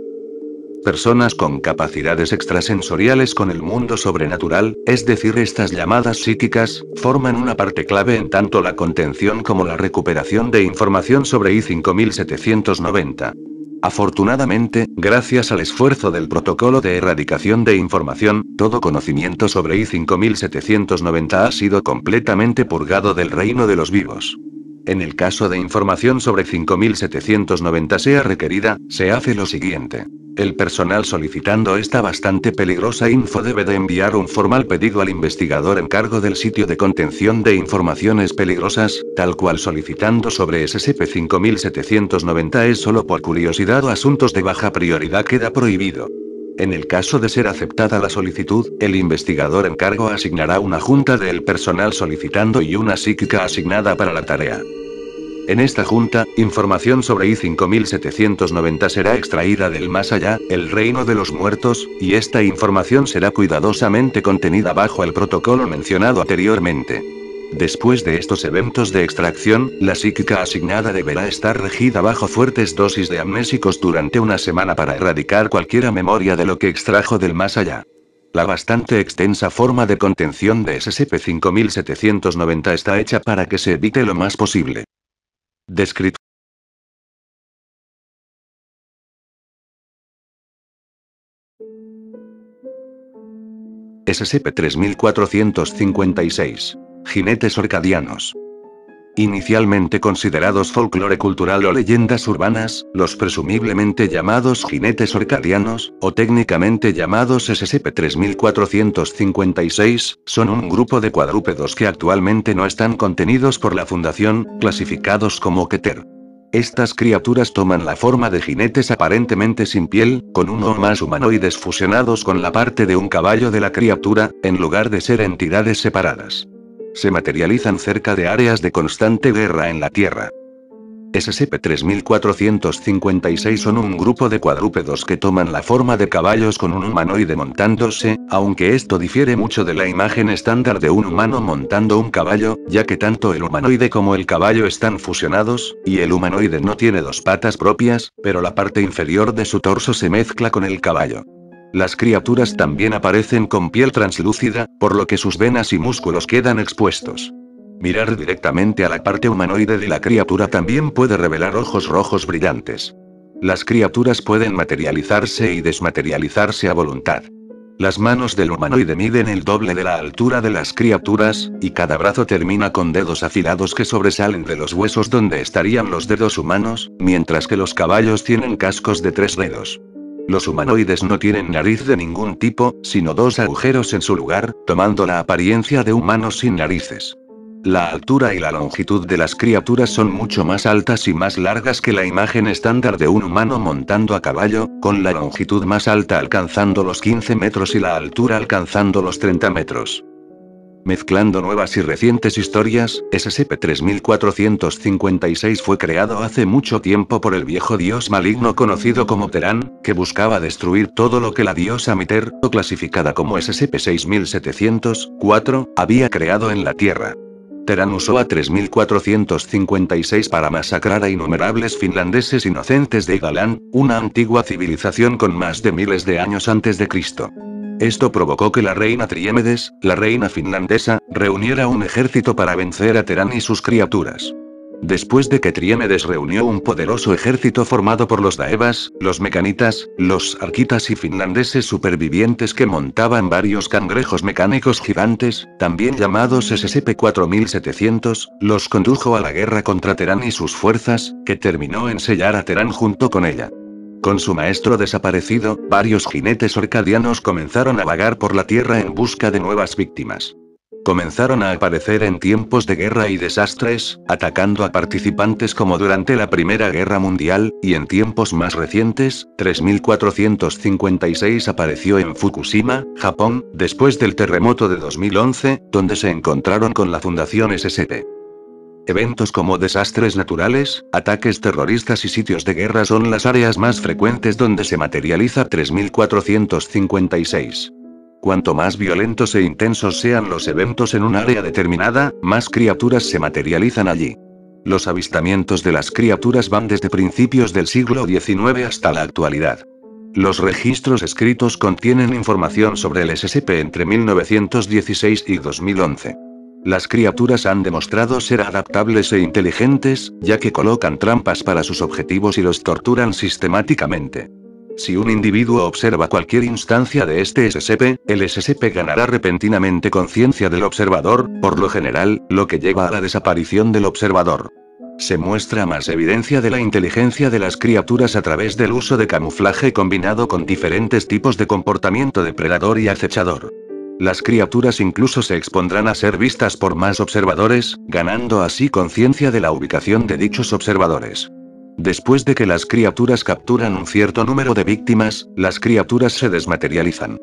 personas con capacidades extrasensoriales con el mundo sobrenatural, es decir, estas llamadas psíquicas, forman una parte clave en tanto la contención como la recuperación de información sobre I-5790. Afortunadamente, gracias al esfuerzo del protocolo de erradicación de información, todo conocimiento sobre I-5790 ha sido completamente purgado del reino de los vivos en el caso de información sobre 5790 sea requerida, se hace lo siguiente. El personal solicitando esta bastante peligrosa info debe de enviar un formal pedido al investigador en cargo del sitio de contención de informaciones peligrosas, tal cual solicitando sobre SCP-5790 es solo por curiosidad o asuntos de baja prioridad queda prohibido. En el caso de ser aceptada la solicitud, el investigador en cargo asignará una junta del personal solicitando y una psíquica asignada para la tarea. En esta junta, información sobre I-5790 será extraída del más allá, el reino de los muertos, y esta información será cuidadosamente contenida bajo el protocolo mencionado anteriormente. Después de estos eventos de extracción, la psíquica asignada deberá estar regida bajo fuertes dosis de amnésicos durante una semana para erradicar cualquier memoria de lo que extrajo del más allá. La bastante extensa forma de contención de SCP-5790 está hecha para que se evite lo más posible. Descrito. SCP-3456 jinetes orcadianos. Inicialmente considerados folclore cultural o leyendas urbanas, los presumiblemente llamados jinetes orcadianos, o técnicamente llamados SCP-3456, son un grupo de cuadrúpedos que actualmente no están contenidos por la Fundación, clasificados como Keter. Estas criaturas toman la forma de jinetes aparentemente sin piel, con uno o más humanoides fusionados con la parte de un caballo de la criatura, en lugar de ser entidades separadas. Se materializan cerca de áreas de constante guerra en la Tierra. SCP-3456 son un grupo de cuadrúpedos que toman la forma de caballos con un humanoide montándose, aunque esto difiere mucho de la imagen estándar de un humano montando un caballo, ya que tanto el humanoide como el caballo están fusionados, y el humanoide no tiene dos patas propias, pero la parte inferior de su torso se mezcla con el caballo. Las criaturas también aparecen con piel translúcida, por lo que sus venas y músculos quedan expuestos. Mirar directamente a la parte humanoide de la criatura también puede revelar ojos rojos brillantes. Las criaturas pueden materializarse y desmaterializarse a voluntad. Las manos del humanoide miden el doble de la altura de las criaturas, y cada brazo termina con dedos afilados que sobresalen de los huesos donde estarían los dedos humanos, mientras que los caballos tienen cascos de tres dedos. Los humanoides no tienen nariz de ningún tipo, sino dos agujeros en su lugar, tomando la apariencia de humanos sin narices. La altura y la longitud de las criaturas son mucho más altas y más largas que la imagen estándar de un humano montando a caballo, con la longitud más alta alcanzando los 15 metros y la altura alcanzando los 30 metros mezclando nuevas y recientes historias, SCP-3456 fue creado hace mucho tiempo por el viejo dios maligno conocido como Terán, que buscaba destruir todo lo que la diosa Miter, clasificada como SCP-6704, había creado en la Tierra. Terán usó a 3.456 para masacrar a innumerables finlandeses inocentes de Galán, una antigua civilización con más de miles de años antes de Cristo. Esto provocó que la reina Triémedes, la reina finlandesa, reuniera un ejército para vencer a Terán y sus criaturas. Después de que Triemedes reunió un poderoso ejército formado por los daevas, los mecanitas, los arquitas y finlandeses supervivientes que montaban varios cangrejos mecánicos gigantes, también llamados SSP-4700, los condujo a la guerra contra Terán y sus fuerzas, que terminó en sellar a Terán junto con ella. Con su maestro desaparecido, varios jinetes orcadianos comenzaron a vagar por la tierra en busca de nuevas víctimas comenzaron a aparecer en tiempos de guerra y desastres, atacando a participantes como durante la Primera Guerra Mundial, y en tiempos más recientes, 3456 apareció en Fukushima, Japón, después del terremoto de 2011, donde se encontraron con la Fundación SSP. Eventos como desastres naturales, ataques terroristas y sitios de guerra son las áreas más frecuentes donde se materializa 3456. Cuanto más violentos e intensos sean los eventos en un área determinada, más criaturas se materializan allí. Los avistamientos de las criaturas van desde principios del siglo XIX hasta la actualidad. Los registros escritos contienen información sobre el SSP entre 1916 y 2011. Las criaturas han demostrado ser adaptables e inteligentes, ya que colocan trampas para sus objetivos y los torturan sistemáticamente. Si un individuo observa cualquier instancia de este SSP, el SSP ganará repentinamente conciencia del observador, por lo general, lo que lleva a la desaparición del observador. Se muestra más evidencia de la inteligencia de las criaturas a través del uso de camuflaje combinado con diferentes tipos de comportamiento depredador y acechador. Las criaturas incluso se expondrán a ser vistas por más observadores, ganando así conciencia de la ubicación de dichos observadores. Después de que las criaturas capturan un cierto número de víctimas, las criaturas se desmaterializan.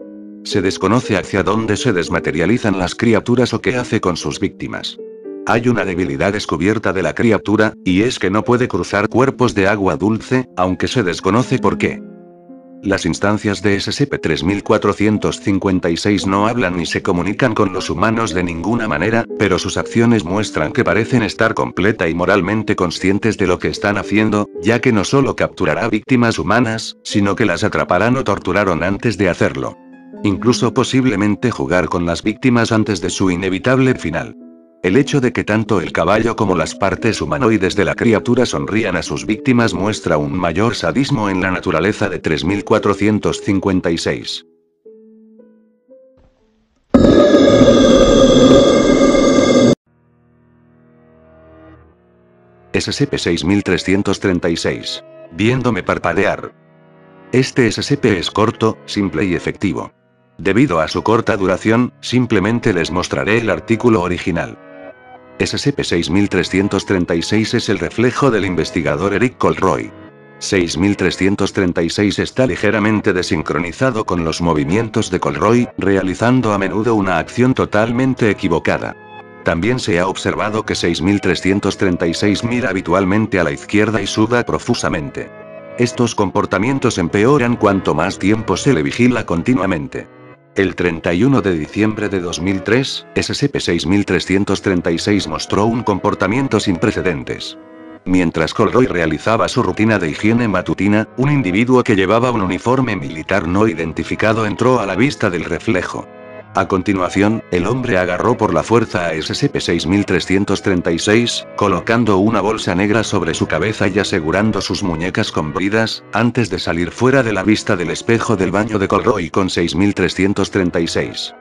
Se desconoce hacia dónde se desmaterializan las criaturas o qué hace con sus víctimas. Hay una debilidad descubierta de la criatura, y es que no puede cruzar cuerpos de agua dulce, aunque se desconoce por qué. Las instancias de SCP-3456 no hablan ni se comunican con los humanos de ninguna manera, pero sus acciones muestran que parecen estar completa y moralmente conscientes de lo que están haciendo, ya que no solo capturará víctimas humanas, sino que las atraparán o torturaron antes de hacerlo. Incluso posiblemente jugar con las víctimas antes de su inevitable final. El hecho de que tanto el caballo como las partes humanoides de la criatura sonrían a sus víctimas muestra un mayor sadismo en la naturaleza de 3456. SSP 6336 Viéndome parpadear. Este SSP es corto, simple y efectivo. Debido a su corta duración, simplemente les mostraré el artículo original. SCP-6336 es el reflejo del investigador Eric Colroy. 6336 está ligeramente desincronizado con los movimientos de Colroy, realizando a menudo una acción totalmente equivocada. También se ha observado que 6336 mira habitualmente a la izquierda y suda profusamente. Estos comportamientos empeoran cuanto más tiempo se le vigila continuamente. El 31 de diciembre de 2003, SCP-6336 mostró un comportamiento sin precedentes. Mientras Colroy realizaba su rutina de higiene matutina, un individuo que llevaba un uniforme militar no identificado entró a la vista del reflejo. A continuación, el hombre agarró por la fuerza a SCP-6336, colocando una bolsa negra sobre su cabeza y asegurando sus muñecas con bridas, antes de salir fuera de la vista del espejo del baño de Colroy con 6336.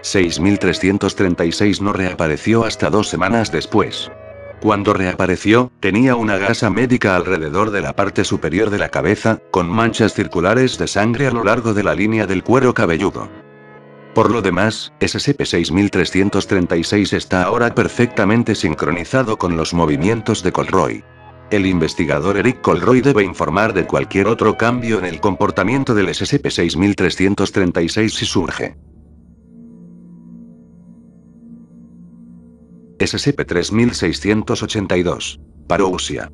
6336 no reapareció hasta dos semanas después. Cuando reapareció, tenía una gasa médica alrededor de la parte superior de la cabeza, con manchas circulares de sangre a lo largo de la línea del cuero cabelludo. Por lo demás, SCP-6336 está ahora perfectamente sincronizado con los movimientos de Colroy. El investigador Eric Colroy debe informar de cualquier otro cambio en el comportamiento del SCP-6336 si surge. SCP-3682. Parousia.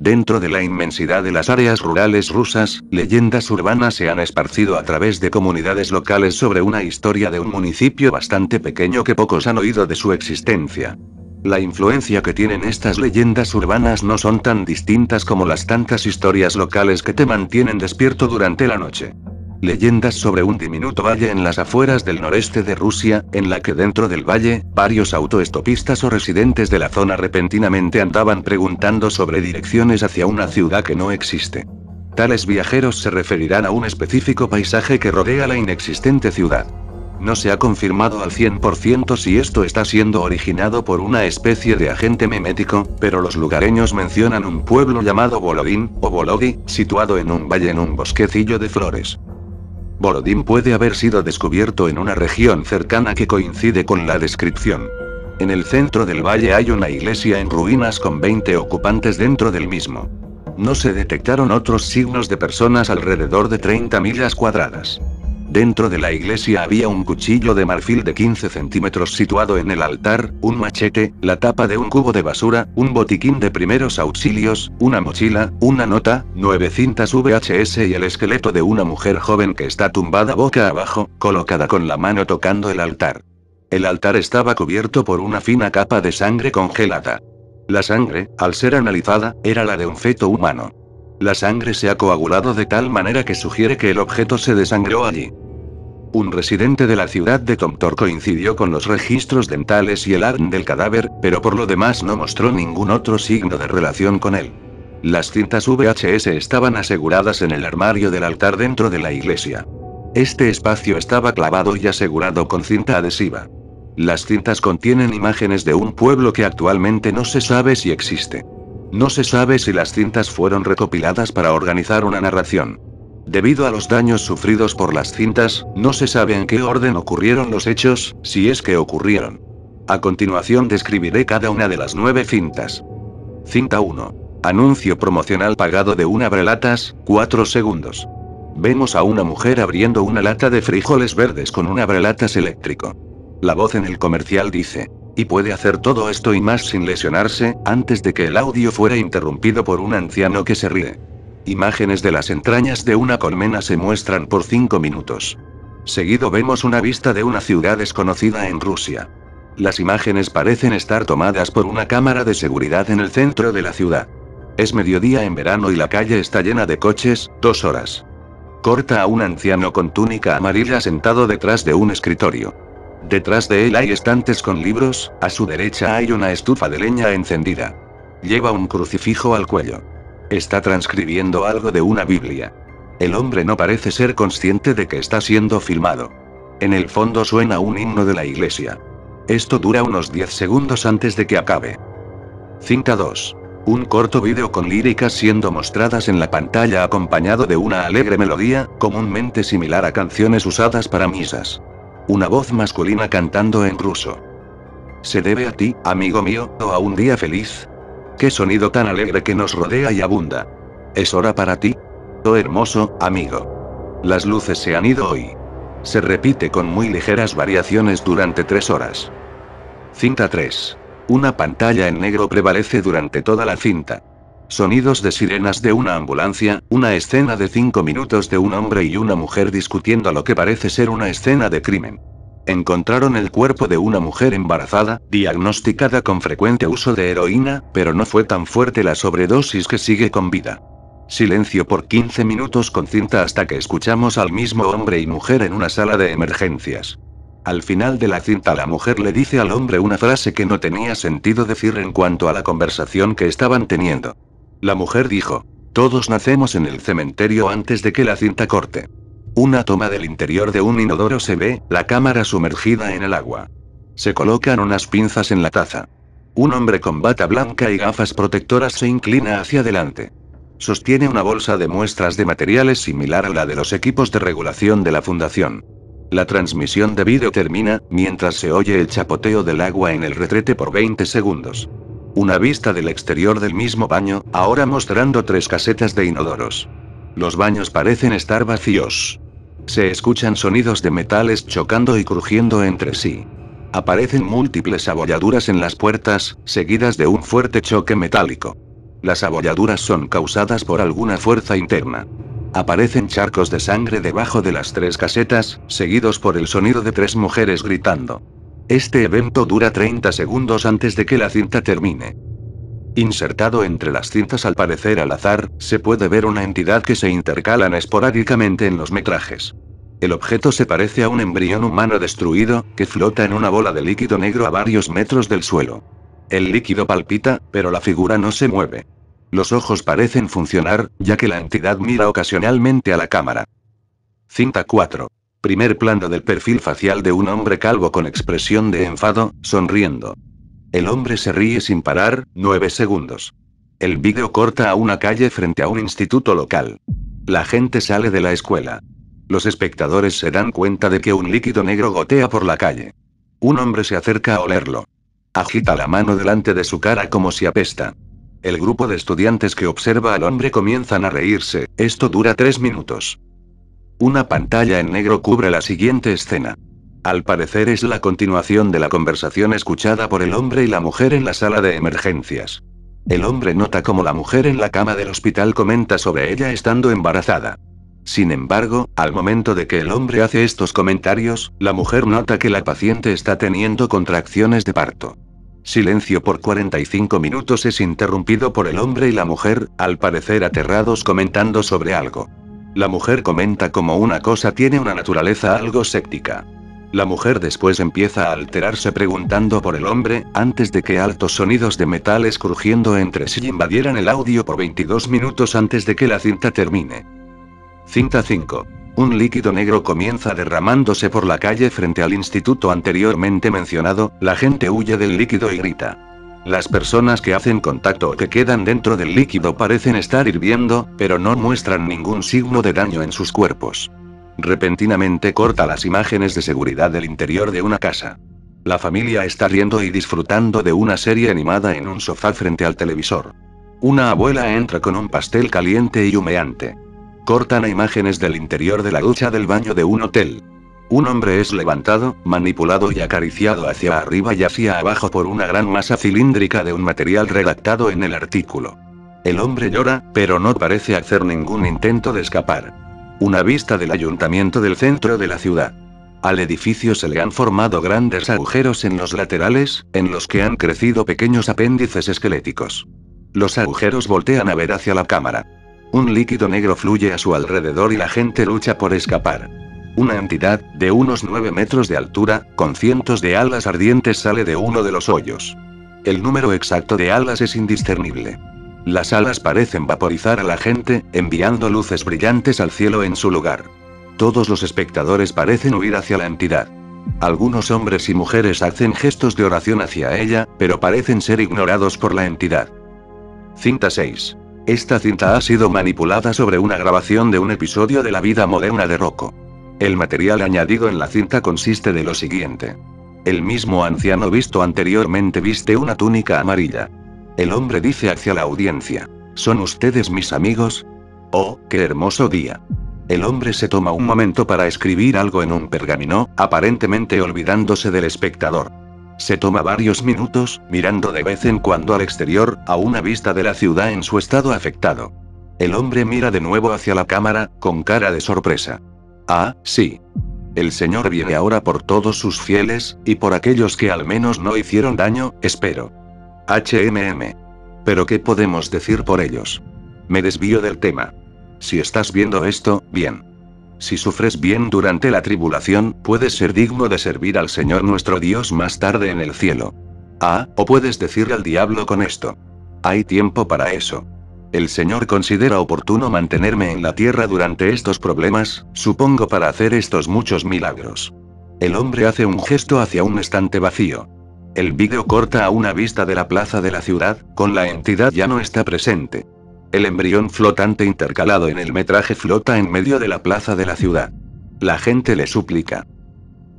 Dentro de la inmensidad de las áreas rurales rusas, leyendas urbanas se han esparcido a través de comunidades locales sobre una historia de un municipio bastante pequeño que pocos han oído de su existencia. La influencia que tienen estas leyendas urbanas no son tan distintas como las tantas historias locales que te mantienen despierto durante la noche leyendas sobre un diminuto valle en las afueras del noreste de Rusia, en la que dentro del valle, varios autoestopistas o residentes de la zona repentinamente andaban preguntando sobre direcciones hacia una ciudad que no existe. Tales viajeros se referirán a un específico paisaje que rodea la inexistente ciudad. No se ha confirmado al 100% si esto está siendo originado por una especie de agente memético, pero los lugareños mencionan un pueblo llamado Volodín, o Vologi, situado en un valle en un bosquecillo de flores. Borodín puede haber sido descubierto en una región cercana que coincide con la descripción. En el centro del valle hay una iglesia en ruinas con 20 ocupantes dentro del mismo. No se detectaron otros signos de personas alrededor de 30 millas cuadradas. Dentro de la iglesia había un cuchillo de marfil de 15 centímetros situado en el altar, un machete, la tapa de un cubo de basura, un botiquín de primeros auxilios, una mochila, una nota, nueve cintas VHS y el esqueleto de una mujer joven que está tumbada boca abajo, colocada con la mano tocando el altar. El altar estaba cubierto por una fina capa de sangre congelada. La sangre, al ser analizada, era la de un feto humano. La sangre se ha coagulado de tal manera que sugiere que el objeto se desangró allí. Un residente de la ciudad de Tomtor coincidió con los registros dentales y el ADN del cadáver, pero por lo demás no mostró ningún otro signo de relación con él. Las cintas VHS estaban aseguradas en el armario del altar dentro de la iglesia. Este espacio estaba clavado y asegurado con cinta adhesiva. Las cintas contienen imágenes de un pueblo que actualmente no se sabe si existe. No se sabe si las cintas fueron recopiladas para organizar una narración. Debido a los daños sufridos por las cintas, no se sabe en qué orden ocurrieron los hechos, si es que ocurrieron. A continuación describiré cada una de las nueve cintas. Cinta 1. Anuncio promocional pagado de una abrelatas, 4 segundos. Vemos a una mujer abriendo una lata de frijoles verdes con un abrelatas eléctrico. La voz en el comercial dice, y puede hacer todo esto y más sin lesionarse, antes de que el audio fuera interrumpido por un anciano que se ríe. Imágenes de las entrañas de una colmena se muestran por 5 minutos. Seguido vemos una vista de una ciudad desconocida en Rusia. Las imágenes parecen estar tomadas por una cámara de seguridad en el centro de la ciudad. Es mediodía en verano y la calle está llena de coches, dos horas. Corta a un anciano con túnica amarilla sentado detrás de un escritorio. Detrás de él hay estantes con libros, a su derecha hay una estufa de leña encendida. Lleva un crucifijo al cuello. Está transcribiendo algo de una Biblia. El hombre no parece ser consciente de que está siendo filmado. En el fondo suena un himno de la iglesia. Esto dura unos 10 segundos antes de que acabe. Cinta 2. Un corto vídeo con líricas siendo mostradas en la pantalla acompañado de una alegre melodía, comúnmente similar a canciones usadas para misas una voz masculina cantando en ruso. ¿Se debe a ti, amigo mío, o a un día feliz? ¿Qué sonido tan alegre que nos rodea y abunda? ¿Es hora para ti? Oh hermoso, amigo. Las luces se han ido hoy. Se repite con muy ligeras variaciones durante tres horas. Cinta 3. Una pantalla en negro prevalece durante toda la cinta. Sonidos de sirenas de una ambulancia, una escena de 5 minutos de un hombre y una mujer discutiendo lo que parece ser una escena de crimen. Encontraron el cuerpo de una mujer embarazada, diagnosticada con frecuente uso de heroína, pero no fue tan fuerte la sobredosis que sigue con vida. Silencio por 15 minutos con cinta hasta que escuchamos al mismo hombre y mujer en una sala de emergencias. Al final de la cinta la mujer le dice al hombre una frase que no tenía sentido decir en cuanto a la conversación que estaban teniendo. La mujer dijo. Todos nacemos en el cementerio antes de que la cinta corte. Una toma del interior de un inodoro se ve, la cámara sumergida en el agua. Se colocan unas pinzas en la taza. Un hombre con bata blanca y gafas protectoras se inclina hacia adelante. Sostiene una bolsa de muestras de materiales similar a la de los equipos de regulación de la fundación. La transmisión de vídeo termina, mientras se oye el chapoteo del agua en el retrete por 20 segundos. Una vista del exterior del mismo baño, ahora mostrando tres casetas de inodoros. Los baños parecen estar vacíos. Se escuchan sonidos de metales chocando y crujiendo entre sí. Aparecen múltiples abolladuras en las puertas, seguidas de un fuerte choque metálico. Las abolladuras son causadas por alguna fuerza interna. Aparecen charcos de sangre debajo de las tres casetas, seguidos por el sonido de tres mujeres gritando. Este evento dura 30 segundos antes de que la cinta termine. Insertado entre las cintas al parecer al azar, se puede ver una entidad que se intercalan esporádicamente en los metrajes. El objeto se parece a un embrión humano destruido, que flota en una bola de líquido negro a varios metros del suelo. El líquido palpita, pero la figura no se mueve. Los ojos parecen funcionar, ya que la entidad mira ocasionalmente a la cámara. Cinta 4. Primer plano del perfil facial de un hombre calvo con expresión de enfado, sonriendo. El hombre se ríe sin parar, nueve segundos. El vídeo corta a una calle frente a un instituto local. La gente sale de la escuela. Los espectadores se dan cuenta de que un líquido negro gotea por la calle. Un hombre se acerca a olerlo. Agita la mano delante de su cara como si apesta. El grupo de estudiantes que observa al hombre comienzan a reírse, esto dura tres minutos. Una pantalla en negro cubre la siguiente escena. Al parecer es la continuación de la conversación escuchada por el hombre y la mujer en la sala de emergencias. El hombre nota cómo la mujer en la cama del hospital comenta sobre ella estando embarazada. Sin embargo, al momento de que el hombre hace estos comentarios, la mujer nota que la paciente está teniendo contracciones de parto. Silencio por 45 minutos es interrumpido por el hombre y la mujer, al parecer aterrados comentando sobre algo. La mujer comenta como una cosa tiene una naturaleza algo séptica. La mujer después empieza a alterarse preguntando por el hombre, antes de que altos sonidos de metales crujiendo entre sí invadieran el audio por 22 minutos antes de que la cinta termine. Cinta 5. Un líquido negro comienza derramándose por la calle frente al instituto anteriormente mencionado, la gente huye del líquido y grita. Las personas que hacen contacto o que quedan dentro del líquido parecen estar hirviendo, pero no muestran ningún signo de daño en sus cuerpos. Repentinamente corta las imágenes de seguridad del interior de una casa. La familia está riendo y disfrutando de una serie animada en un sofá frente al televisor. Una abuela entra con un pastel caliente y humeante. Cortan imágenes del interior de la ducha del baño de un hotel. Un hombre es levantado, manipulado y acariciado hacia arriba y hacia abajo por una gran masa cilíndrica de un material redactado en el artículo. El hombre llora, pero no parece hacer ningún intento de escapar. Una vista del ayuntamiento del centro de la ciudad. Al edificio se le han formado grandes agujeros en los laterales, en los que han crecido pequeños apéndices esqueléticos. Los agujeros voltean a ver hacia la cámara. Un líquido negro fluye a su alrededor y la gente lucha por escapar. Una entidad, de unos 9 metros de altura, con cientos de alas ardientes sale de uno de los hoyos. El número exacto de alas es indiscernible. Las alas parecen vaporizar a la gente, enviando luces brillantes al cielo en su lugar. Todos los espectadores parecen huir hacia la entidad. Algunos hombres y mujeres hacen gestos de oración hacia ella, pero parecen ser ignorados por la entidad. Cinta 6. Esta cinta ha sido manipulada sobre una grabación de un episodio de la vida moderna de Rocco. El material añadido en la cinta consiste de lo siguiente. El mismo anciano visto anteriormente viste una túnica amarilla. El hombre dice hacia la audiencia. ¿Son ustedes mis amigos? Oh, qué hermoso día. El hombre se toma un momento para escribir algo en un pergamino, aparentemente olvidándose del espectador. Se toma varios minutos, mirando de vez en cuando al exterior, a una vista de la ciudad en su estado afectado. El hombre mira de nuevo hacia la cámara, con cara de sorpresa. Ah, sí. El Señor viene ahora por todos sus fieles, y por aquellos que al menos no hicieron daño, espero. HMM. Pero ¿qué podemos decir por ellos? Me desvío del tema. Si estás viendo esto, bien. Si sufres bien durante la tribulación, puedes ser digno de servir al Señor nuestro Dios más tarde en el cielo. Ah, o puedes decir al diablo con esto. Hay tiempo para eso. El Señor considera oportuno mantenerme en la tierra durante estos problemas, supongo para hacer estos muchos milagros. El hombre hace un gesto hacia un estante vacío. El vídeo corta a una vista de la plaza de la ciudad, con la entidad ya no está presente. El embrión flotante intercalado en el metraje flota en medio de la plaza de la ciudad. La gente le suplica.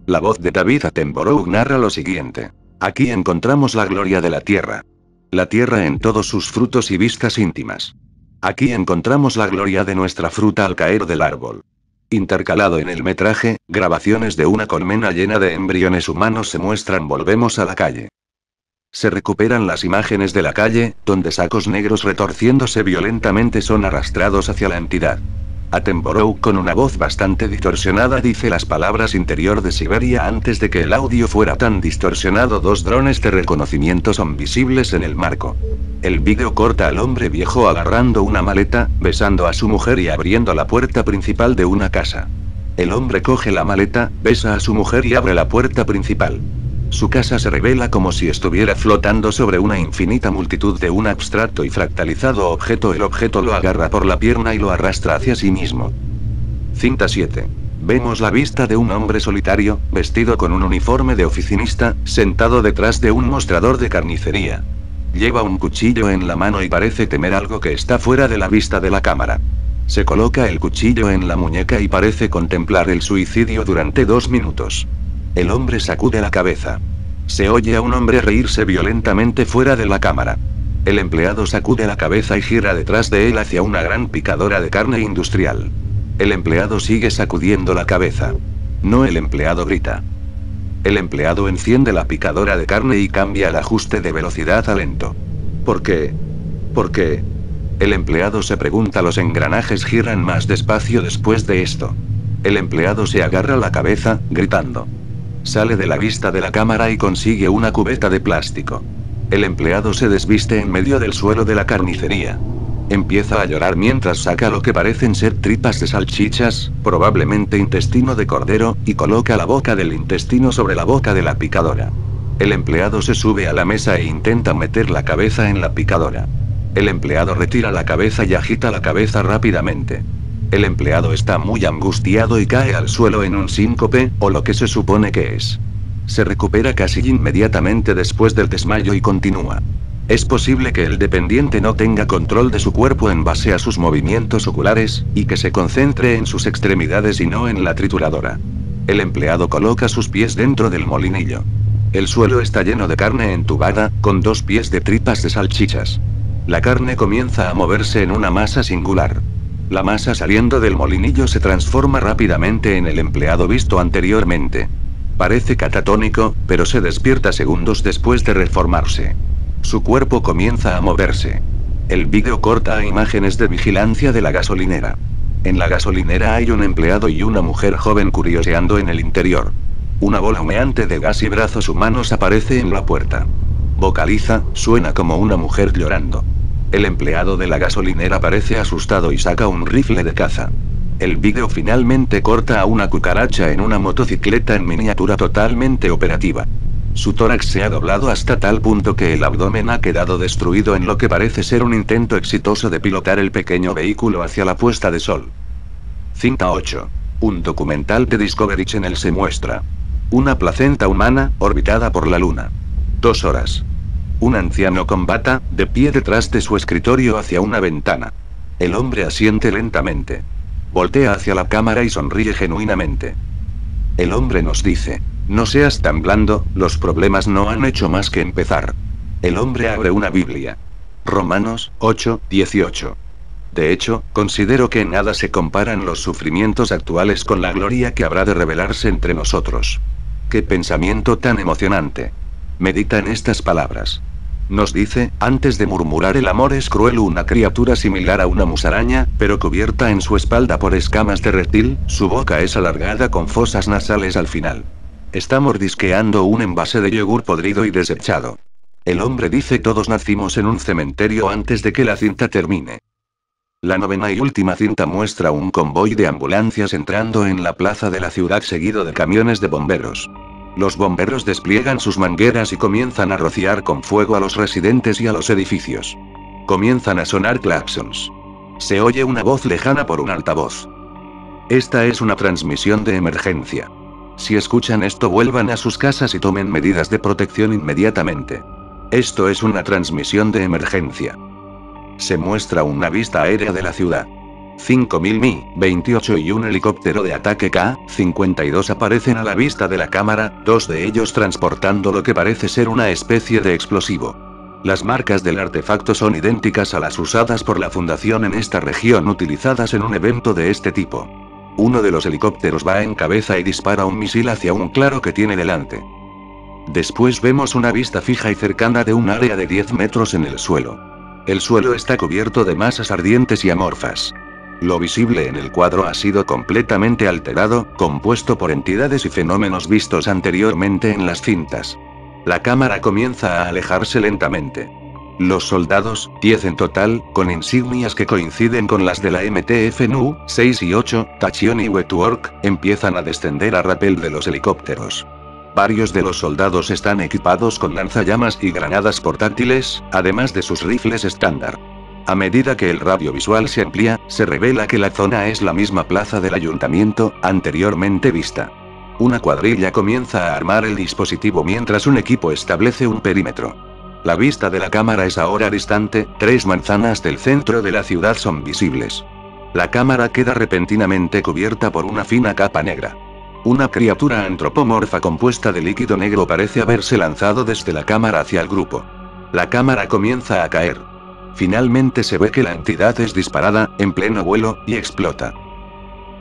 La voz de David Attenborough narra lo siguiente. Aquí encontramos la gloria de la tierra la tierra en todos sus frutos y vistas íntimas. Aquí encontramos la gloria de nuestra fruta al caer del árbol. Intercalado en el metraje, grabaciones de una colmena llena de embriones humanos se muestran Volvemos a la calle. Se recuperan las imágenes de la calle, donde sacos negros retorciéndose violentamente son arrastrados hacia la entidad. Attenborough con una voz bastante distorsionada dice las palabras interior de Siberia antes de que el audio fuera tan distorsionado. Dos drones de reconocimiento son visibles en el marco. El vídeo corta al hombre viejo agarrando una maleta, besando a su mujer y abriendo la puerta principal de una casa. El hombre coge la maleta, besa a su mujer y abre la puerta principal. Su casa se revela como si estuviera flotando sobre una infinita multitud de un abstracto y fractalizado objeto. El objeto lo agarra por la pierna y lo arrastra hacia sí mismo. Cinta 7. Vemos la vista de un hombre solitario, vestido con un uniforme de oficinista, sentado detrás de un mostrador de carnicería. Lleva un cuchillo en la mano y parece temer algo que está fuera de la vista de la cámara. Se coloca el cuchillo en la muñeca y parece contemplar el suicidio durante dos minutos. El hombre sacude la cabeza. Se oye a un hombre reírse violentamente fuera de la cámara. El empleado sacude la cabeza y gira detrás de él hacia una gran picadora de carne industrial. El empleado sigue sacudiendo la cabeza. No el empleado grita. El empleado enciende la picadora de carne y cambia el ajuste de velocidad a lento. ¿Por qué? ¿Por qué? El empleado se pregunta, los engranajes giran más despacio después de esto. El empleado se agarra la cabeza, gritando. Sale de la vista de la cámara y consigue una cubeta de plástico. El empleado se desviste en medio del suelo de la carnicería. Empieza a llorar mientras saca lo que parecen ser tripas de salchichas, probablemente intestino de cordero, y coloca la boca del intestino sobre la boca de la picadora. El empleado se sube a la mesa e intenta meter la cabeza en la picadora. El empleado retira la cabeza y agita la cabeza rápidamente. El empleado está muy angustiado y cae al suelo en un síncope, o lo que se supone que es. Se recupera casi inmediatamente después del desmayo y continúa. Es posible que el dependiente no tenga control de su cuerpo en base a sus movimientos oculares, y que se concentre en sus extremidades y no en la trituradora. El empleado coloca sus pies dentro del molinillo. El suelo está lleno de carne entubada, con dos pies de tripas de salchichas. La carne comienza a moverse en una masa singular. La masa saliendo del molinillo se transforma rápidamente en el empleado visto anteriormente. Parece catatónico, pero se despierta segundos después de reformarse. Su cuerpo comienza a moverse. El vídeo corta a imágenes de vigilancia de la gasolinera. En la gasolinera hay un empleado y una mujer joven curioseando en el interior. Una bola humeante de gas y brazos humanos aparece en la puerta. Vocaliza, suena como una mujer llorando. El empleado de la gasolinera parece asustado y saca un rifle de caza. El vídeo finalmente corta a una cucaracha en una motocicleta en miniatura totalmente operativa. Su tórax se ha doblado hasta tal punto que el abdomen ha quedado destruido en lo que parece ser un intento exitoso de pilotar el pequeño vehículo hacia la puesta de sol. Cinta 8. Un documental de Discovery Channel se muestra. Una placenta humana, orbitada por la Luna. Dos horas. Un anciano combata, de pie detrás de su escritorio hacia una ventana. El hombre asiente lentamente. Voltea hacia la cámara y sonríe genuinamente. El hombre nos dice, no seas tan blando, los problemas no han hecho más que empezar. El hombre abre una Biblia. Romanos 8, 18. De hecho, considero que en nada se comparan los sufrimientos actuales con la gloria que habrá de revelarse entre nosotros. Qué pensamiento tan emocionante. Medita en estas palabras nos dice, antes de murmurar el amor es cruel una criatura similar a una musaraña, pero cubierta en su espalda por escamas de reptil, su boca es alargada con fosas nasales al final. Está mordisqueando un envase de yogur podrido y desechado. El hombre dice todos nacimos en un cementerio antes de que la cinta termine. La novena y última cinta muestra un convoy de ambulancias entrando en la plaza de la ciudad seguido de camiones de bomberos. Los bomberos despliegan sus mangueras y comienzan a rociar con fuego a los residentes y a los edificios. Comienzan a sonar claxons. Se oye una voz lejana por un altavoz. Esta es una transmisión de emergencia. Si escuchan esto vuelvan a sus casas y tomen medidas de protección inmediatamente. Esto es una transmisión de emergencia. Se muestra una vista aérea de la ciudad. 5000 Mi, 28 y un helicóptero de ataque K-52 aparecen a la vista de la cámara, dos de ellos transportando lo que parece ser una especie de explosivo. Las marcas del artefacto son idénticas a las usadas por la Fundación en esta región utilizadas en un evento de este tipo. Uno de los helicópteros va en cabeza y dispara un misil hacia un claro que tiene delante. Después vemos una vista fija y cercana de un área de 10 metros en el suelo. El suelo está cubierto de masas ardientes y amorfas. Lo visible en el cuadro ha sido completamente alterado, compuesto por entidades y fenómenos vistos anteriormente en las cintas. La cámara comienza a alejarse lentamente. Los soldados, 10 en total, con insignias que coinciden con las de la MTF NU, 6 y 8, Tachion y Wetwork, empiezan a descender a rappel de los helicópteros. Varios de los soldados están equipados con lanzallamas y granadas portátiles, además de sus rifles estándar. A medida que el radio visual se amplía, se revela que la zona es la misma plaza del ayuntamiento, anteriormente vista. Una cuadrilla comienza a armar el dispositivo mientras un equipo establece un perímetro. La vista de la cámara es ahora distante, tres manzanas del centro de la ciudad son visibles. La cámara queda repentinamente cubierta por una fina capa negra. Una criatura antropomorfa compuesta de líquido negro parece haberse lanzado desde la cámara hacia el grupo. La cámara comienza a caer. Finalmente se ve que la entidad es disparada, en pleno vuelo, y explota.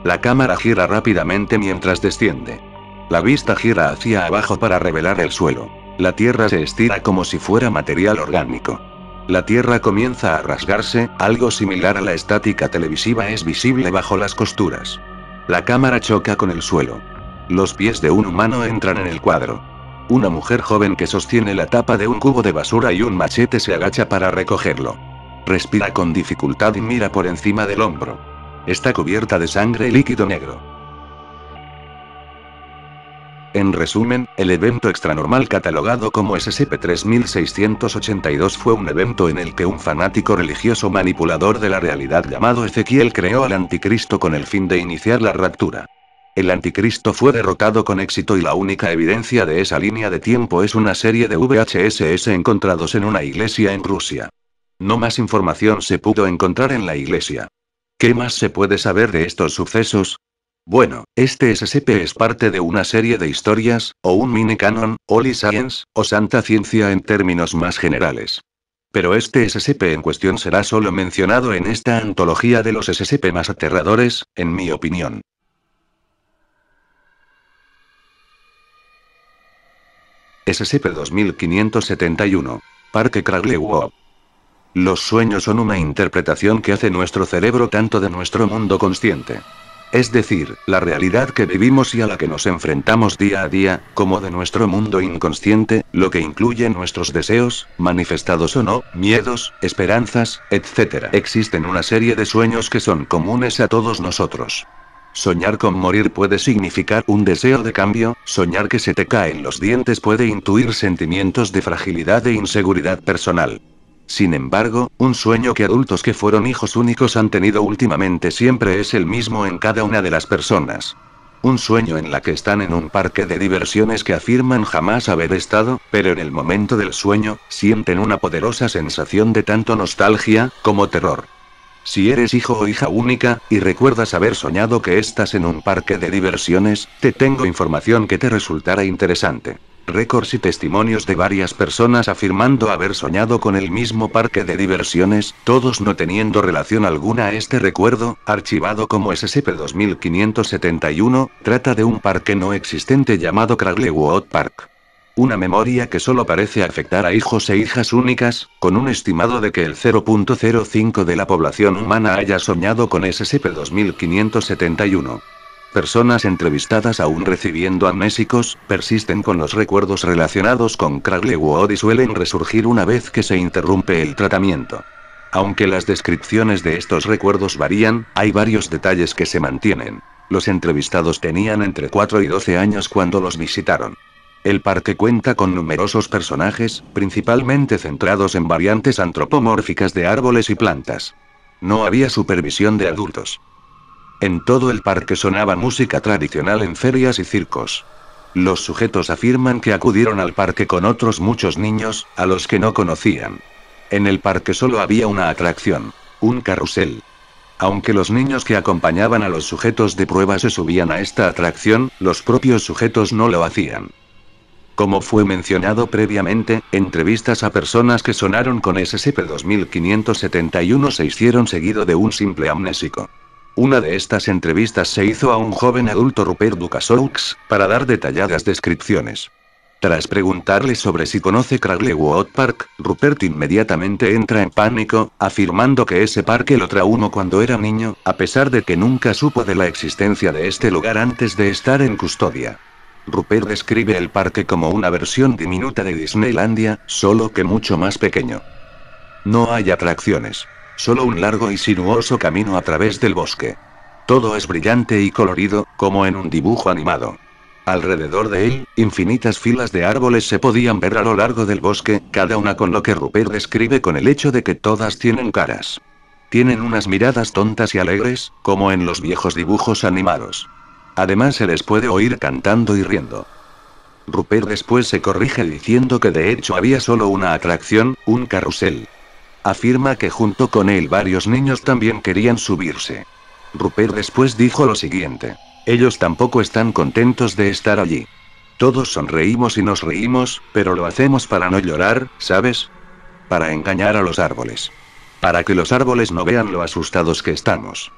La cámara gira rápidamente mientras desciende. La vista gira hacia abajo para revelar el suelo. La tierra se estira como si fuera material orgánico. La tierra comienza a rasgarse, algo similar a la estática televisiva es visible bajo las costuras. La cámara choca con el suelo. Los pies de un humano entran en el cuadro. Una mujer joven que sostiene la tapa de un cubo de basura y un machete se agacha para recogerlo. Respira con dificultad y mira por encima del hombro. Está cubierta de sangre y líquido negro. En resumen, el evento extranormal catalogado como SCP-3682 fue un evento en el que un fanático religioso manipulador de la realidad llamado Ezequiel creó al anticristo con el fin de iniciar la raptura. El anticristo fue derrotado con éxito y la única evidencia de esa línea de tiempo es una serie de VHSS encontrados en una iglesia en Rusia. No más información se pudo encontrar en la iglesia. ¿Qué más se puede saber de estos sucesos? Bueno, este SSP es parte de una serie de historias, o un mini canon, Holy Science, o Santa Ciencia en términos más generales. Pero este SSP en cuestión será solo mencionado en esta antología de los SSP más aterradores, en mi opinión. SCP-2571. Parque Cragley Los sueños son una interpretación que hace nuestro cerebro tanto de nuestro mundo consciente. Es decir, la realidad que vivimos y a la que nos enfrentamos día a día, como de nuestro mundo inconsciente, lo que incluye nuestros deseos, manifestados o no, miedos, esperanzas, etc. Existen una serie de sueños que son comunes a todos nosotros. Soñar con morir puede significar un deseo de cambio, soñar que se te caen los dientes puede intuir sentimientos de fragilidad e inseguridad personal. Sin embargo, un sueño que adultos que fueron hijos únicos han tenido últimamente siempre es el mismo en cada una de las personas. Un sueño en la que están en un parque de diversiones que afirman jamás haber estado, pero en el momento del sueño, sienten una poderosa sensación de tanto nostalgia, como terror. Si eres hijo o hija única, y recuerdas haber soñado que estás en un parque de diversiones, te tengo información que te resultará interesante. Récords y testimonios de varias personas afirmando haber soñado con el mismo parque de diversiones, todos no teniendo relación alguna a este recuerdo, archivado como SCP-2571, trata de un parque no existente llamado Craglewood Park. Una memoria que solo parece afectar a hijos e hijas únicas, con un estimado de que el 0.05 de la población humana haya soñado con SCP-2571. E Personas entrevistadas aún recibiendo amnésicos, persisten con los recuerdos relacionados con wode y suelen resurgir una vez que se interrumpe el tratamiento. Aunque las descripciones de estos recuerdos varían, hay varios detalles que se mantienen. Los entrevistados tenían entre 4 y 12 años cuando los visitaron. El parque cuenta con numerosos personajes, principalmente centrados en variantes antropomórficas de árboles y plantas. No había supervisión de adultos. En todo el parque sonaba música tradicional en ferias y circos. Los sujetos afirman que acudieron al parque con otros muchos niños, a los que no conocían. En el parque solo había una atracción, un carrusel. Aunque los niños que acompañaban a los sujetos de prueba se subían a esta atracción, los propios sujetos no lo hacían. Como fue mencionado previamente, entrevistas a personas que sonaron con SCP-2571 se hicieron seguido de un simple amnésico. Una de estas entrevistas se hizo a un joven adulto Rupert Ducasaux, para dar detalladas descripciones. Tras preguntarle sobre si conoce Wood Park, Rupert inmediatamente entra en pánico, afirmando que ese parque lo traumó cuando era niño, a pesar de que nunca supo de la existencia de este lugar antes de estar en custodia. Rupert describe el parque como una versión diminuta de Disneylandia, solo que mucho más pequeño. No hay atracciones. Solo un largo y sinuoso camino a través del bosque. Todo es brillante y colorido, como en un dibujo animado. Alrededor de él, infinitas filas de árboles se podían ver a lo largo del bosque, cada una con lo que Rupert describe con el hecho de que todas tienen caras. Tienen unas miradas tontas y alegres, como en los viejos dibujos animados. Además se les puede oír cantando y riendo. Rupert después se corrige diciendo que de hecho había solo una atracción, un carrusel. Afirma que junto con él varios niños también querían subirse. Rupert después dijo lo siguiente. Ellos tampoco están contentos de estar allí. Todos sonreímos y nos reímos, pero lo hacemos para no llorar, ¿sabes? Para engañar a los árboles. Para que los árboles no vean lo asustados que estamos.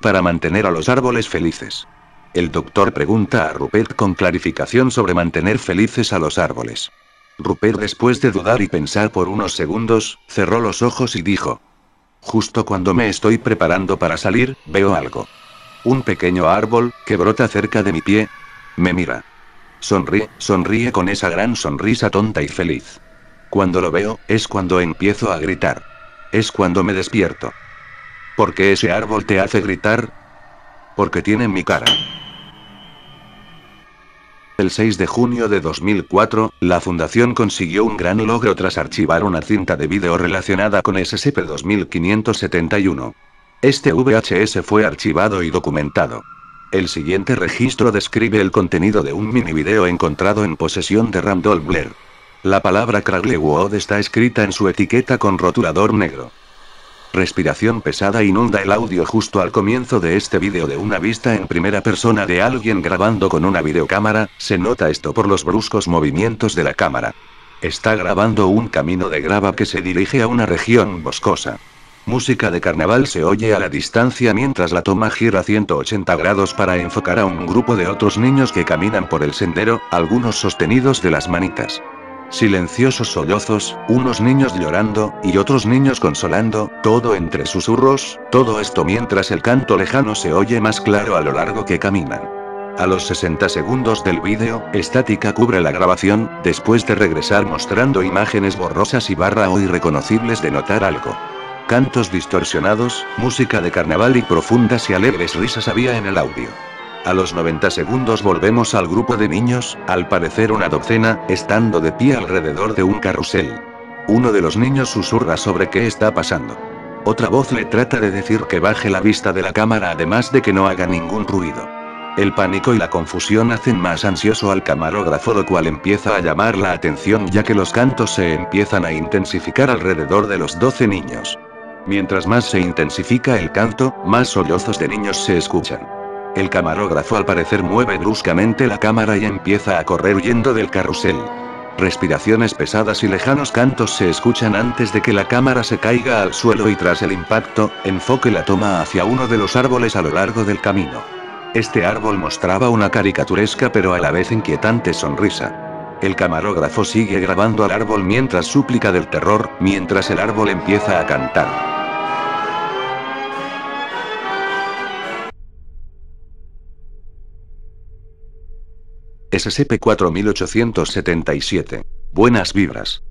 Para mantener a los árboles felices. El doctor pregunta a Rupert con clarificación sobre mantener felices a los árboles. Rupert, después de dudar y pensar por unos segundos, cerró los ojos y dijo, Justo cuando me estoy preparando para salir, veo algo. Un pequeño árbol, que brota cerca de mi pie. Me mira. Sonríe, sonríe con esa gran sonrisa tonta y feliz. Cuando lo veo, es cuando empiezo a gritar. Es cuando me despierto. Porque ese árbol te hace gritar? porque tienen mi cara. El 6 de junio de 2004, la fundación consiguió un gran logro tras archivar una cinta de vídeo relacionada con SCP-2571. Este VHS fue archivado y documentado. El siguiente registro describe el contenido de un mini minivideo encontrado en posesión de Randall Blair. La palabra wood está escrita en su etiqueta con rotulador negro. Respiración pesada inunda el audio justo al comienzo de este vídeo de una vista en primera persona de alguien grabando con una videocámara, se nota esto por los bruscos movimientos de la cámara. Está grabando un camino de grava que se dirige a una región boscosa. Música de carnaval se oye a la distancia mientras la toma gira 180 grados para enfocar a un grupo de otros niños que caminan por el sendero, algunos sostenidos de las manitas. Silenciosos sollozos, unos niños llorando, y otros niños consolando, todo entre susurros, todo esto mientras el canto lejano se oye más claro a lo largo que caminan. A los 60 segundos del vídeo, estática cubre la grabación, después de regresar mostrando imágenes borrosas y barra o irreconocibles de notar algo. Cantos distorsionados, música de carnaval y profundas y alegres risas había en el audio. A los 90 segundos volvemos al grupo de niños, al parecer una docena, estando de pie alrededor de un carrusel. Uno de los niños susurra sobre qué está pasando. Otra voz le trata de decir que baje la vista de la cámara además de que no haga ningún ruido. El pánico y la confusión hacen más ansioso al camarógrafo lo cual empieza a llamar la atención ya que los cantos se empiezan a intensificar alrededor de los 12 niños. Mientras más se intensifica el canto, más sollozos de niños se escuchan. El camarógrafo al parecer mueve bruscamente la cámara y empieza a correr huyendo del carrusel. Respiraciones pesadas y lejanos cantos se escuchan antes de que la cámara se caiga al suelo y tras el impacto, enfoque la toma hacia uno de los árboles a lo largo del camino. Este árbol mostraba una caricaturesca pero a la vez inquietante sonrisa. El camarógrafo sigue grabando al árbol mientras súplica del terror, mientras el árbol empieza a cantar. SCP-4877. Buenas vibras.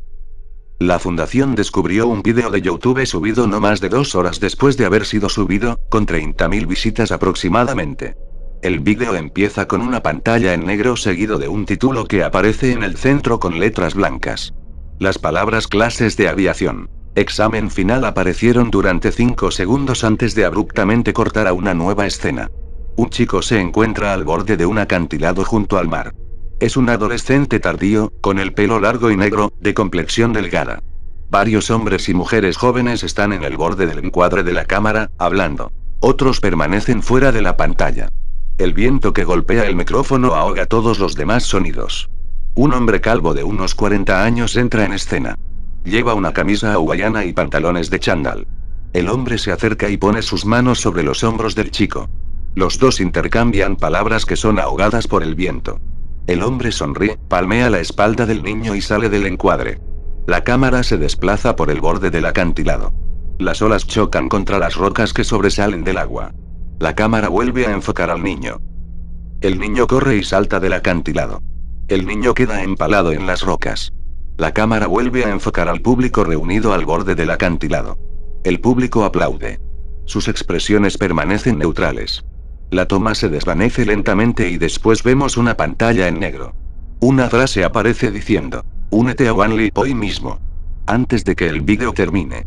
La fundación descubrió un video de YouTube subido no más de dos horas después de haber sido subido, con 30.000 visitas aproximadamente. El video empieza con una pantalla en negro seguido de un título que aparece en el centro con letras blancas. Las palabras clases de aviación. Examen final aparecieron durante 5 segundos antes de abruptamente cortar a una nueva escena. Un chico se encuentra al borde de un acantilado junto al mar. Es un adolescente tardío, con el pelo largo y negro, de complexión delgada. Varios hombres y mujeres jóvenes están en el borde del encuadre de la cámara, hablando. Otros permanecen fuera de la pantalla. El viento que golpea el micrófono ahoga todos los demás sonidos. Un hombre calvo de unos 40 años entra en escena. Lleva una camisa hawaiana y pantalones de chándal. El hombre se acerca y pone sus manos sobre los hombros del chico. Los dos intercambian palabras que son ahogadas por el viento. El hombre sonríe, palmea la espalda del niño y sale del encuadre. La cámara se desplaza por el borde del acantilado. Las olas chocan contra las rocas que sobresalen del agua. La cámara vuelve a enfocar al niño. El niño corre y salta del acantilado. El niño queda empalado en las rocas. La cámara vuelve a enfocar al público reunido al borde del acantilado. El público aplaude. Sus expresiones permanecen neutrales. La toma se desvanece lentamente y después vemos una pantalla en negro. Una frase aparece diciendo, únete a Wanli hoy mismo. Antes de que el vídeo termine.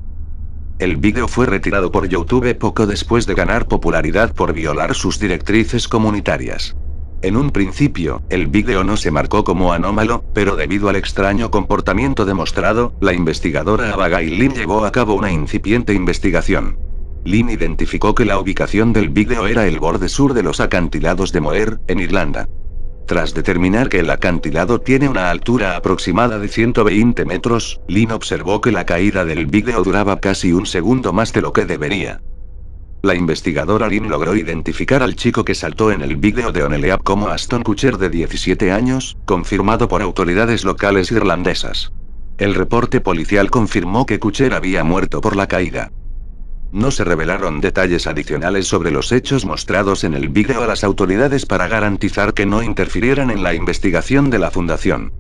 El vídeo fue retirado por YouTube poco después de ganar popularidad por violar sus directrices comunitarias. En un principio, el vídeo no se marcó como anómalo, pero debido al extraño comportamiento demostrado, la investigadora Abigail Lin llevó a cabo una incipiente investigación. Lynn identificó que la ubicación del vídeo era el borde sur de los acantilados de Moer, en Irlanda. Tras determinar que el acantilado tiene una altura aproximada de 120 metros, Lynn observó que la caída del vídeo duraba casi un segundo más de lo que debería. La investigadora Lynn logró identificar al chico que saltó en el vídeo de Oneleap como Aston Kutcher de 17 años, confirmado por autoridades locales irlandesas. El reporte policial confirmó que Kutcher había muerto por la caída. No se revelaron detalles adicionales sobre los hechos mostrados en el vídeo a las autoridades para garantizar que no interfirieran en la investigación de la fundación.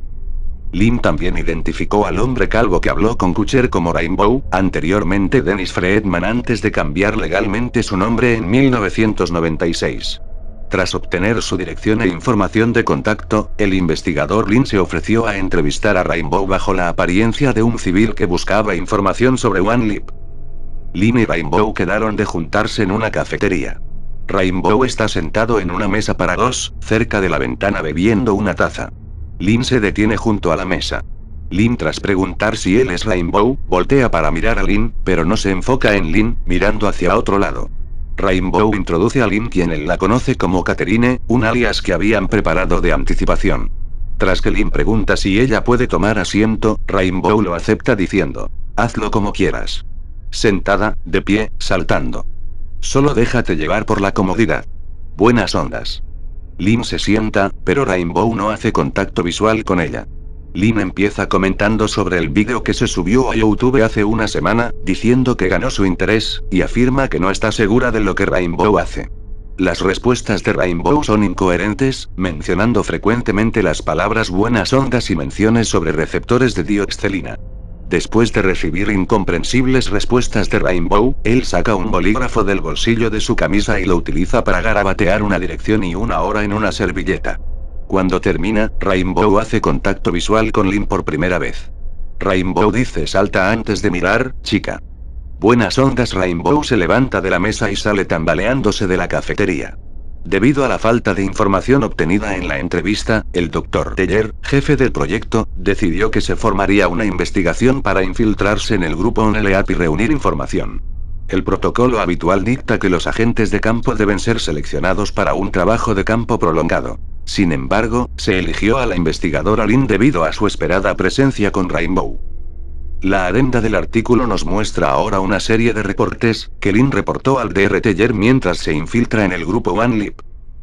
Lin también identificó al hombre calvo que habló con Kucher como Rainbow, anteriormente Dennis Fredman antes de cambiar legalmente su nombre en 1996. Tras obtener su dirección e información de contacto, el investigador Lin se ofreció a entrevistar a Rainbow bajo la apariencia de un civil que buscaba información sobre One Lin y Rainbow quedaron de juntarse en una cafetería. Rainbow está sentado en una mesa para dos, cerca de la ventana bebiendo una taza. Lin se detiene junto a la mesa. Lin, tras preguntar si él es Rainbow, voltea para mirar a Lin, pero no se enfoca en Lin, mirando hacia otro lado. Rainbow introduce a Lin quien él la conoce como Caterine, un alias que habían preparado de anticipación. Tras que Lin pregunta si ella puede tomar asiento, Rainbow lo acepta diciendo, hazlo como quieras sentada, de pie, saltando. Solo déjate llevar por la comodidad. Buenas ondas. lin se sienta, pero Rainbow no hace contacto visual con ella. lin empieza comentando sobre el vídeo que se subió a YouTube hace una semana, diciendo que ganó su interés, y afirma que no está segura de lo que Rainbow hace. Las respuestas de Rainbow son incoherentes, mencionando frecuentemente las palabras buenas ondas y menciones sobre receptores de dioxcelina. Después de recibir incomprensibles respuestas de Rainbow, él saca un bolígrafo del bolsillo de su camisa y lo utiliza para garabatear una dirección y una hora en una servilleta. Cuando termina, Rainbow hace contacto visual con Lin por primera vez. Rainbow dice salta antes de mirar, chica. Buenas ondas Rainbow se levanta de la mesa y sale tambaleándose de la cafetería. Debido a la falta de información obtenida en la entrevista, el doctor Teller, jefe del proyecto, decidió que se formaría una investigación para infiltrarse en el grupo ONLEAP y reunir información. El protocolo habitual dicta que los agentes de campo deben ser seleccionados para un trabajo de campo prolongado. Sin embargo, se eligió a la investigadora Lynn debido a su esperada presencia con Rainbow. La arenda del artículo nos muestra ahora una serie de reportes, que Lin reportó al DRT-YER mientras se infiltra en el grupo Lip.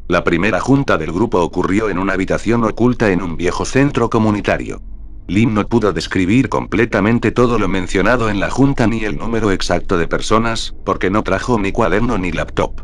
La primera junta del grupo ocurrió en una habitación oculta en un viejo centro comunitario. Lin no pudo describir completamente todo lo mencionado en la junta ni el número exacto de personas, porque no trajo ni cuaderno ni laptop.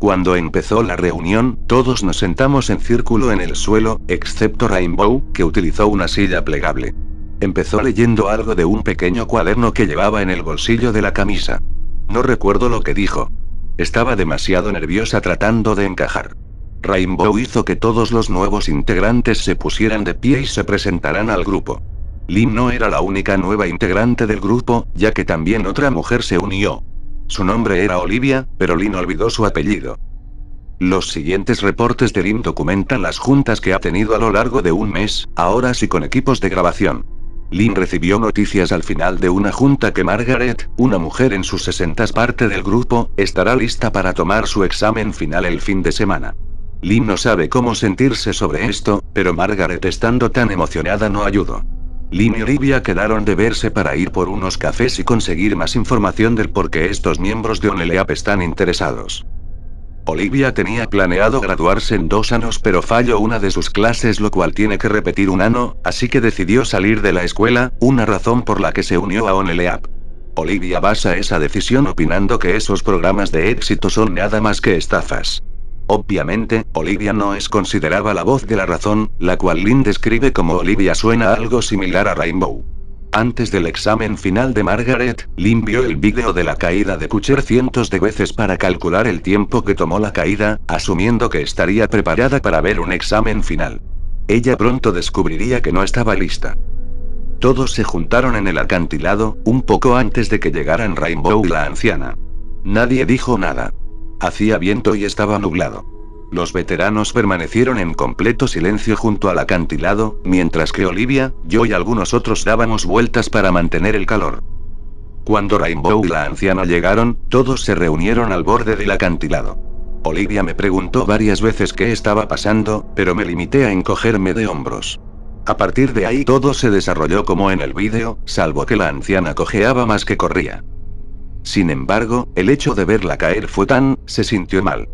Cuando empezó la reunión, todos nos sentamos en círculo en el suelo, excepto Rainbow, que utilizó una silla plegable. Empezó leyendo algo de un pequeño cuaderno que llevaba en el bolsillo de la camisa. No recuerdo lo que dijo. Estaba demasiado nerviosa tratando de encajar. Rainbow hizo que todos los nuevos integrantes se pusieran de pie y se presentaran al grupo. Lynn no era la única nueva integrante del grupo, ya que también otra mujer se unió. Su nombre era Olivia, pero Lynn olvidó su apellido. Los siguientes reportes de Lynn documentan las juntas que ha tenido a lo largo de un mes, ahora sí con equipos de grabación. Lynn recibió noticias al final de una junta que Margaret, una mujer en sus sesentas parte del grupo, estará lista para tomar su examen final el fin de semana. Lynn no sabe cómo sentirse sobre esto, pero Margaret estando tan emocionada no ayudó. Lynn y Olivia quedaron de verse para ir por unos cafés y conseguir más información del por qué estos miembros de ONELEAP están interesados. Olivia tenía planeado graduarse en dos años pero falló una de sus clases lo cual tiene que repetir un año. así que decidió salir de la escuela, una razón por la que se unió a Oneleap. Olivia basa esa decisión opinando que esos programas de éxito son nada más que estafas. Obviamente, Olivia no es considerada la voz de la razón, la cual Lynn describe como Olivia suena algo similar a Rainbow. Antes del examen final de Margaret, limpió el vídeo de la caída de Kucher cientos de veces para calcular el tiempo que tomó la caída, asumiendo que estaría preparada para ver un examen final. Ella pronto descubriría que no estaba lista. Todos se juntaron en el acantilado, un poco antes de que llegaran Rainbow y la anciana. Nadie dijo nada. Hacía viento y estaba nublado. Los veteranos permanecieron en completo silencio junto al acantilado, mientras que Olivia, yo y algunos otros dábamos vueltas para mantener el calor. Cuando Rainbow y la anciana llegaron, todos se reunieron al borde del acantilado. Olivia me preguntó varias veces qué estaba pasando, pero me limité a encogerme de hombros. A partir de ahí todo se desarrolló como en el vídeo, salvo que la anciana cojeaba más que corría. Sin embargo, el hecho de verla caer fue tan, se sintió mal.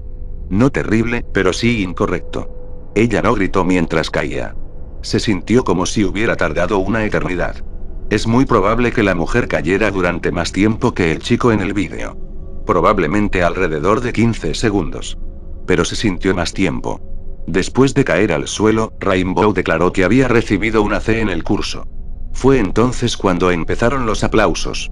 No terrible, pero sí incorrecto. Ella no gritó mientras caía. Se sintió como si hubiera tardado una eternidad. Es muy probable que la mujer cayera durante más tiempo que el chico en el vídeo. Probablemente alrededor de 15 segundos. Pero se sintió más tiempo. Después de caer al suelo, Rainbow declaró que había recibido una C en el curso. Fue entonces cuando empezaron los aplausos.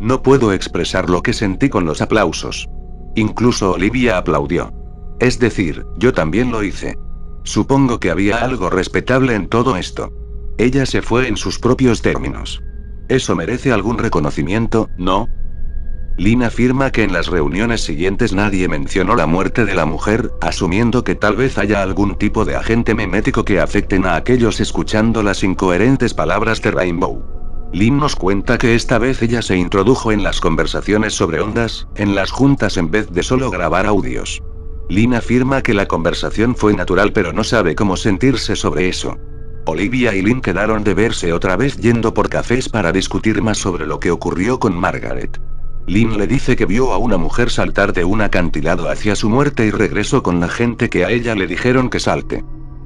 No puedo expresar lo que sentí con los aplausos. Incluso Olivia aplaudió. Es decir, yo también lo hice. Supongo que había algo respetable en todo esto. Ella se fue en sus propios términos. Eso merece algún reconocimiento, ¿no? Lina afirma que en las reuniones siguientes nadie mencionó la muerte de la mujer, asumiendo que tal vez haya algún tipo de agente memético que afecten a aquellos escuchando las incoherentes palabras de Rainbow. Lynn nos cuenta que esta vez ella se introdujo en las conversaciones sobre ondas, en las juntas en vez de solo grabar audios. Lynn afirma que la conversación fue natural pero no sabe cómo sentirse sobre eso. Olivia y Lynn quedaron de verse otra vez yendo por cafés para discutir más sobre lo que ocurrió con Margaret. Lynn le dice que vio a una mujer saltar de un acantilado hacia su muerte y regresó con la gente que a ella le dijeron que salte.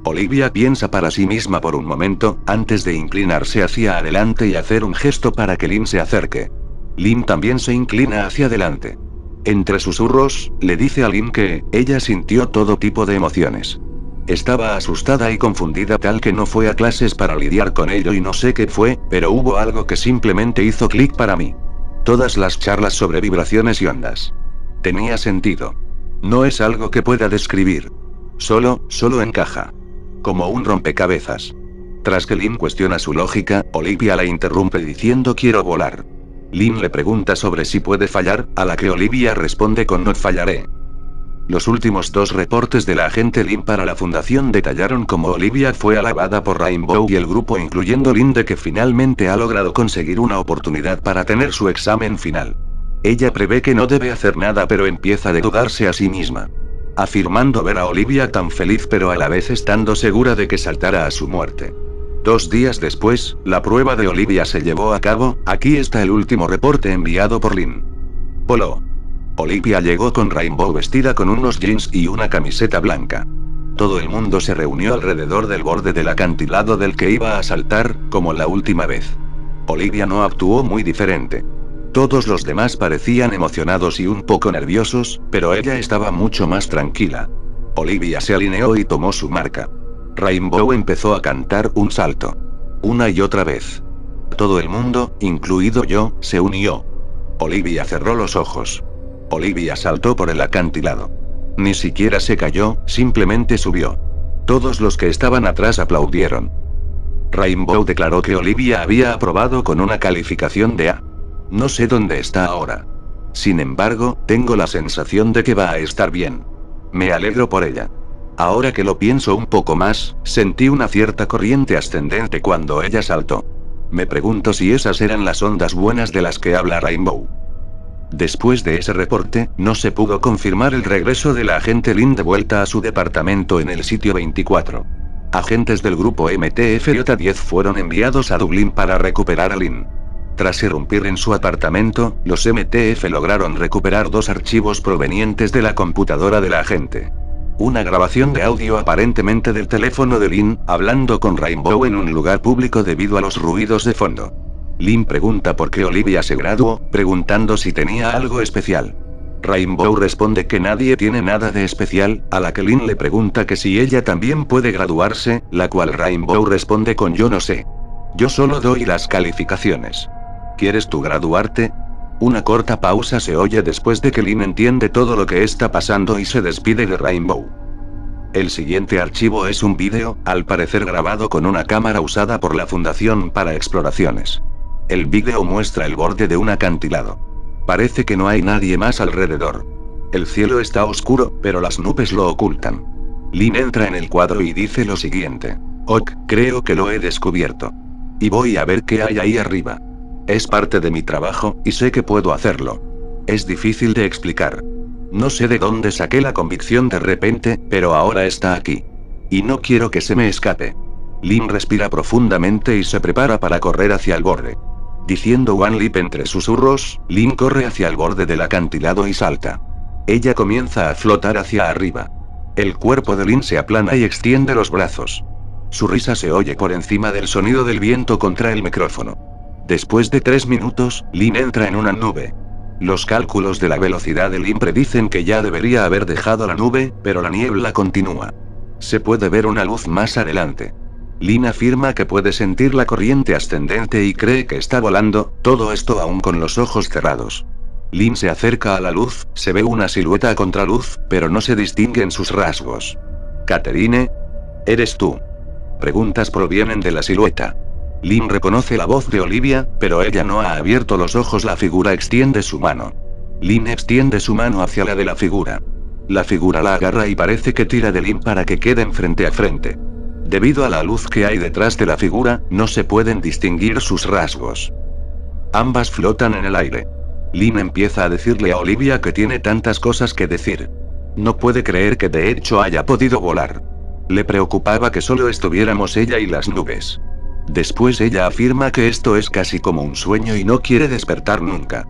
Olivia piensa para sí misma por un momento, antes de inclinarse hacia adelante y hacer un gesto para que Lynn se acerque. Lynn también se inclina hacia adelante. Entre susurros, le dice a Lynn que, ella sintió todo tipo de emociones. Estaba asustada y confundida tal que no fue a clases para lidiar con ello y no sé qué fue, pero hubo algo que simplemente hizo clic para mí. Todas las charlas sobre vibraciones y ondas. Tenía sentido. No es algo que pueda describir. Solo, solo encaja como un rompecabezas. Tras que Lin cuestiona su lógica, Olivia la interrumpe diciendo quiero volar. Lin le pregunta sobre si puede fallar, a la que Olivia responde con no fallaré. Los últimos dos reportes de la agente Lin para la fundación detallaron cómo Olivia fue alabada por Rainbow y el grupo incluyendo Lin de que finalmente ha logrado conseguir una oportunidad para tener su examen final. Ella prevé que no debe hacer nada pero empieza a dudarse a sí misma afirmando ver a Olivia tan feliz pero a la vez estando segura de que saltara a su muerte. Dos días después, la prueba de Olivia se llevó a cabo, aquí está el último reporte enviado por Lynn. Polo. Olivia llegó con Rainbow vestida con unos jeans y una camiseta blanca. Todo el mundo se reunió alrededor del borde del acantilado del que iba a saltar, como la última vez. Olivia no actuó muy diferente. Todos los demás parecían emocionados y un poco nerviosos, pero ella estaba mucho más tranquila. Olivia se alineó y tomó su marca. Rainbow empezó a cantar un salto. Una y otra vez. Todo el mundo, incluido yo, se unió. Olivia cerró los ojos. Olivia saltó por el acantilado. Ni siquiera se cayó, simplemente subió. Todos los que estaban atrás aplaudieron. Rainbow declaró que Olivia había aprobado con una calificación de A. No sé dónde está ahora. Sin embargo, tengo la sensación de que va a estar bien. Me alegro por ella. Ahora que lo pienso un poco más, sentí una cierta corriente ascendente cuando ella saltó. Me pregunto si esas eran las ondas buenas de las que habla Rainbow. Después de ese reporte, no se pudo confirmar el regreso de la agente Lynn de vuelta a su departamento en el sitio 24. Agentes del grupo mtf 10 fueron enviados a Dublín para recuperar a Lynn. Tras irrumpir en su apartamento, los MTF lograron recuperar dos archivos provenientes de la computadora de la agente. Una grabación de audio aparentemente del teléfono de Lynn, hablando con Rainbow en un lugar público debido a los ruidos de fondo. Lynn pregunta por qué Olivia se graduó, preguntando si tenía algo especial. Rainbow responde que nadie tiene nada de especial, a la que Lynn le pregunta que si ella también puede graduarse, la cual Rainbow responde con yo no sé. Yo solo doy las calificaciones. ¿Quieres tu graduarte? Una corta pausa se oye después de que Lin entiende todo lo que está pasando y se despide de Rainbow. El siguiente archivo es un vídeo, al parecer grabado con una cámara usada por la Fundación para Exploraciones. El vídeo muestra el borde de un acantilado. Parece que no hay nadie más alrededor. El cielo está oscuro, pero las nubes lo ocultan. Lin entra en el cuadro y dice lo siguiente. Ok, creo que lo he descubierto. Y voy a ver qué hay ahí arriba. Es parte de mi trabajo, y sé que puedo hacerlo. Es difícil de explicar. No sé de dónde saqué la convicción de repente, pero ahora está aquí. Y no quiero que se me escape. Lin respira profundamente y se prepara para correr hacia el borde. Diciendo One Leap entre susurros, Lin corre hacia el borde del acantilado y salta. Ella comienza a flotar hacia arriba. El cuerpo de Lin se aplana y extiende los brazos. Su risa se oye por encima del sonido del viento contra el micrófono. Después de tres minutos, Lin entra en una nube. Los cálculos de la velocidad de Lynn predicen que ya debería haber dejado la nube, pero la niebla continúa. Se puede ver una luz más adelante. Lin afirma que puede sentir la corriente ascendente y cree que está volando, todo esto aún con los ojos cerrados. Lin se acerca a la luz, se ve una silueta a contraluz, pero no se distinguen sus rasgos. Caterine, ¿eres tú? Preguntas provienen de la silueta. Lin reconoce la voz de Olivia, pero ella no ha abierto los ojos. La figura extiende su mano. Lin extiende su mano hacia la de la figura. La figura la agarra y parece que tira de Lin para que queden frente a frente. Debido a la luz que hay detrás de la figura, no se pueden distinguir sus rasgos. Ambas flotan en el aire. Lin empieza a decirle a Olivia que tiene tantas cosas que decir. No puede creer que de hecho haya podido volar. Le preocupaba que solo estuviéramos ella y las nubes. Después ella afirma que esto es casi como un sueño y no quiere despertar nunca.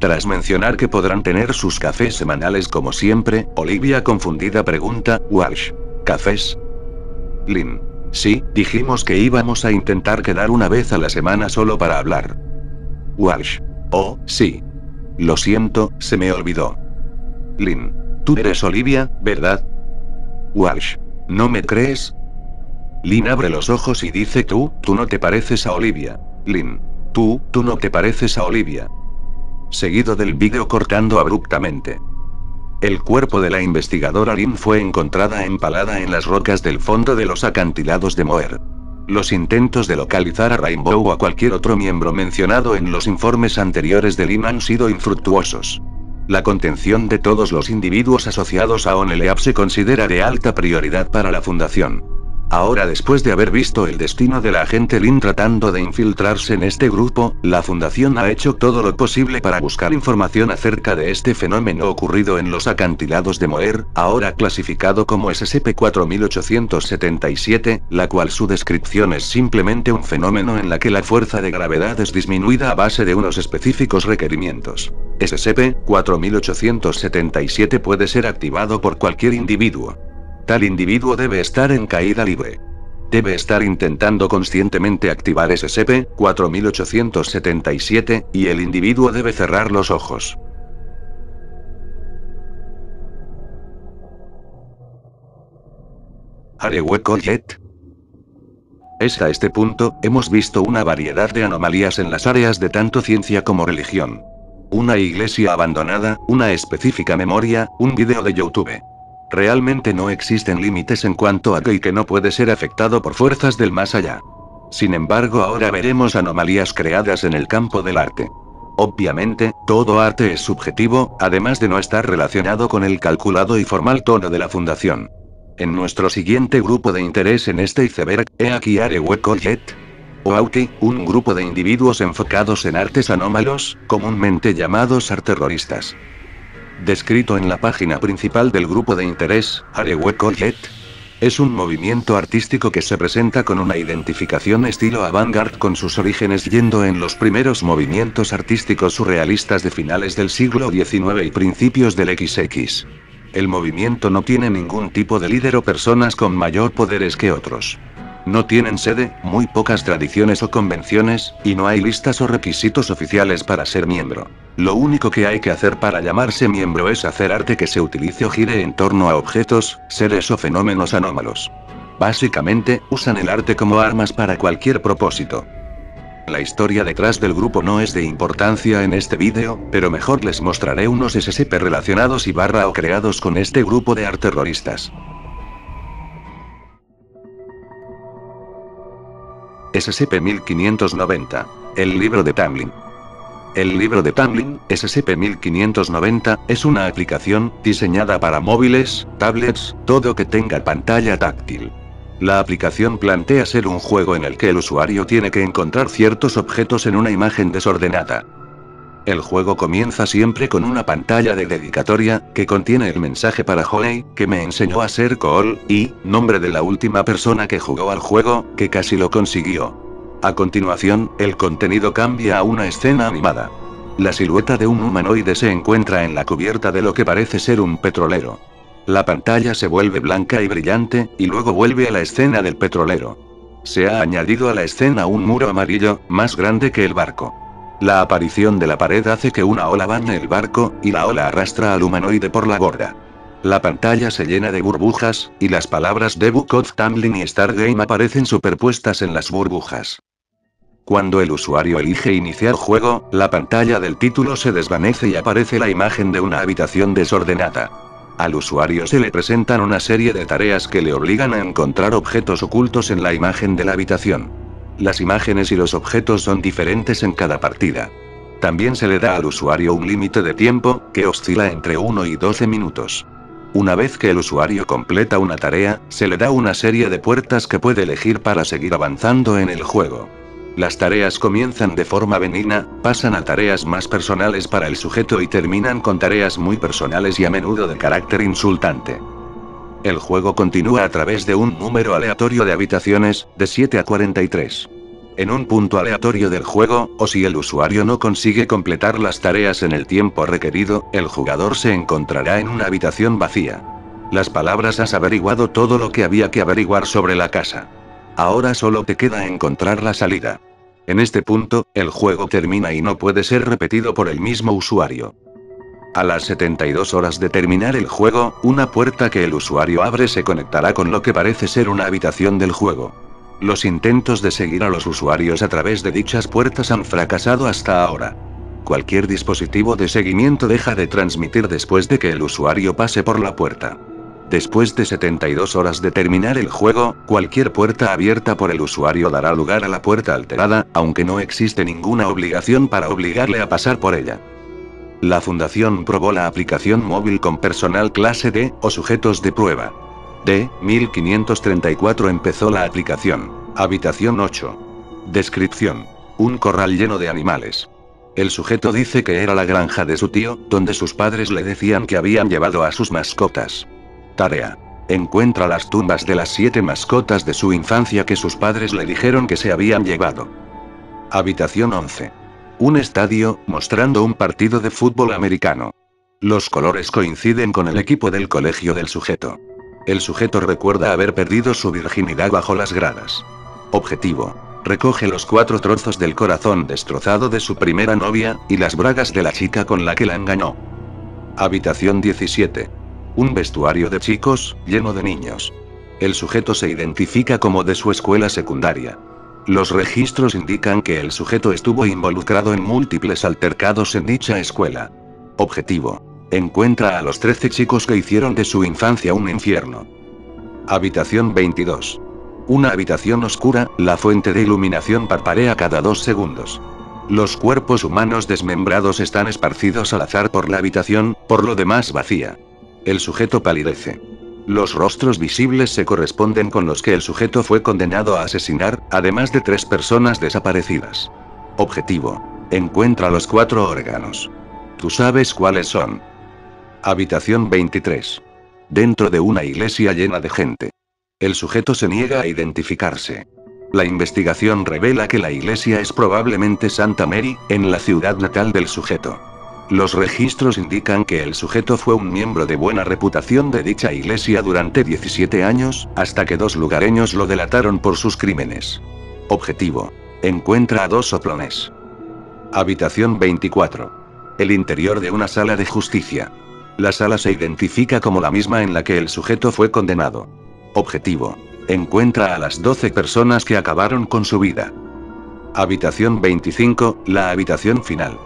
Tras mencionar que podrán tener sus cafés semanales como siempre, Olivia confundida pregunta, Walsh. ¿Cafés? Lynn. Sí, dijimos que íbamos a intentar quedar una vez a la semana solo para hablar. Walsh. Oh, sí. Lo siento, se me olvidó. Lynn. Tú eres Olivia, ¿verdad? Walsh. ¿No me crees? Lin abre los ojos y dice tú, tú no te pareces a Olivia. Lin, Tú, tú no te pareces a Olivia. Seguido del vídeo cortando abruptamente. El cuerpo de la investigadora Lin fue encontrada empalada en las rocas del fondo de los acantilados de Moer. Los intentos de localizar a Rainbow o a cualquier otro miembro mencionado en los informes anteriores de Lin han sido infructuosos. La contención de todos los individuos asociados a ONELEAP se considera de alta prioridad para la Fundación. Ahora después de haber visto el destino de la agente Lin tratando de infiltrarse en este grupo, la fundación ha hecho todo lo posible para buscar información acerca de este fenómeno ocurrido en los acantilados de Moer, ahora clasificado como SCP-4877, la cual su descripción es simplemente un fenómeno en la que la fuerza de gravedad es disminuida a base de unos específicos requerimientos. SCP-4877 puede ser activado por cualquier individuo tal individuo debe estar en caída libre. Debe estar intentando conscientemente activar SCP-4877, y el individuo debe cerrar los ojos. Hueco Jet. Hasta este punto, hemos visto una variedad de anomalías en las áreas de tanto ciencia como religión. Una iglesia abandonada, una específica memoria, un video de YouTube. Realmente no existen límites en cuanto a que no puede ser afectado por fuerzas del más allá. Sin embargo, ahora veremos anomalías creadas en el campo del arte. Obviamente, todo arte es subjetivo, además de no estar relacionado con el calculado y formal tono de la fundación. En nuestro siguiente grupo de interés en este iceberg, he aquí hueco Jet, un grupo de individuos enfocados en artes anómalos, comúnmente llamados arterroristas descrito en la página principal del grupo de interés, We Jet. Es un movimiento artístico que se presenta con una identificación estilo avant-garde con sus orígenes yendo en los primeros movimientos artísticos surrealistas de finales del siglo XIX y principios del XX. El movimiento no tiene ningún tipo de líder o personas con mayor poderes que otros. No tienen sede, muy pocas tradiciones o convenciones, y no hay listas o requisitos oficiales para ser miembro. Lo único que hay que hacer para llamarse miembro es hacer arte que se utilice o gire en torno a objetos, seres o fenómenos anómalos. Básicamente, usan el arte como armas para cualquier propósito. La historia detrás del grupo no es de importancia en este vídeo, pero mejor les mostraré unos SSP relacionados y barra o creados con este grupo de arte terroristas. SCP-1590. El libro de Tamlin. El libro de Tamlin, SCP-1590, es una aplicación diseñada para móviles, tablets, todo que tenga pantalla táctil. La aplicación plantea ser un juego en el que el usuario tiene que encontrar ciertos objetos en una imagen desordenada. El juego comienza siempre con una pantalla de dedicatoria, que contiene el mensaje para Joey, que me enseñó a ser Cool, y, nombre de la última persona que jugó al juego, que casi lo consiguió. A continuación, el contenido cambia a una escena animada. La silueta de un humanoide se encuentra en la cubierta de lo que parece ser un petrolero. La pantalla se vuelve blanca y brillante, y luego vuelve a la escena del petrolero. Se ha añadido a la escena un muro amarillo, más grande que el barco. La aparición de la pared hace que una ola bañe el barco, y la ola arrastra al humanoide por la borda. La pantalla se llena de burbujas, y las palabras de Book Tamlin y Stargame aparecen superpuestas en las burbujas. Cuando el usuario elige iniciar juego, la pantalla del título se desvanece y aparece la imagen de una habitación desordenada. Al usuario se le presentan una serie de tareas que le obligan a encontrar objetos ocultos en la imagen de la habitación las imágenes y los objetos son diferentes en cada partida. También se le da al usuario un límite de tiempo, que oscila entre 1 y 12 minutos. Una vez que el usuario completa una tarea, se le da una serie de puertas que puede elegir para seguir avanzando en el juego. Las tareas comienzan de forma benigna, pasan a tareas más personales para el sujeto y terminan con tareas muy personales y a menudo de carácter insultante. El juego continúa a través de un número aleatorio de habitaciones, de 7 a 43. En un punto aleatorio del juego, o si el usuario no consigue completar las tareas en el tiempo requerido, el jugador se encontrará en una habitación vacía. Las palabras has averiguado todo lo que había que averiguar sobre la casa. Ahora solo te queda encontrar la salida. En este punto, el juego termina y no puede ser repetido por el mismo usuario. A las 72 horas de terminar el juego, una puerta que el usuario abre se conectará con lo que parece ser una habitación del juego. Los intentos de seguir a los usuarios a través de dichas puertas han fracasado hasta ahora. Cualquier dispositivo de seguimiento deja de transmitir después de que el usuario pase por la puerta. Después de 72 horas de terminar el juego, cualquier puerta abierta por el usuario dará lugar a la puerta alterada, aunque no existe ninguna obligación para obligarle a pasar por ella. La fundación probó la aplicación móvil con personal clase D, o sujetos de prueba. D, 1534 empezó la aplicación. Habitación 8. Descripción. Un corral lleno de animales. El sujeto dice que era la granja de su tío, donde sus padres le decían que habían llevado a sus mascotas. Tarea. Encuentra las tumbas de las siete mascotas de su infancia que sus padres le dijeron que se habían llevado. Habitación 11. Un estadio, mostrando un partido de fútbol americano. Los colores coinciden con el equipo del colegio del sujeto. El sujeto recuerda haber perdido su virginidad bajo las gradas. Objetivo. Recoge los cuatro trozos del corazón destrozado de su primera novia, y las bragas de la chica con la que la engañó. Habitación 17. Un vestuario de chicos, lleno de niños. El sujeto se identifica como de su escuela secundaria. Los registros indican que el sujeto estuvo involucrado en múltiples altercados en dicha escuela. Objetivo. Encuentra a los 13 chicos que hicieron de su infancia un infierno. Habitación 22. Una habitación oscura, la fuente de iluminación parpadea cada dos segundos. Los cuerpos humanos desmembrados están esparcidos al azar por la habitación, por lo demás vacía. El sujeto palidece. Los rostros visibles se corresponden con los que el sujeto fue condenado a asesinar, además de tres personas desaparecidas. Objetivo. Encuentra los cuatro órganos. Tú sabes cuáles son. Habitación 23. Dentro de una iglesia llena de gente. El sujeto se niega a identificarse. La investigación revela que la iglesia es probablemente Santa Mary, en la ciudad natal del sujeto. Los registros indican que el sujeto fue un miembro de buena reputación de dicha iglesia durante 17 años, hasta que dos lugareños lo delataron por sus crímenes. Objetivo. Encuentra a dos soplones. Habitación 24. El interior de una sala de justicia. La sala se identifica como la misma en la que el sujeto fue condenado. Objetivo. Encuentra a las 12 personas que acabaron con su vida. Habitación 25, la habitación final.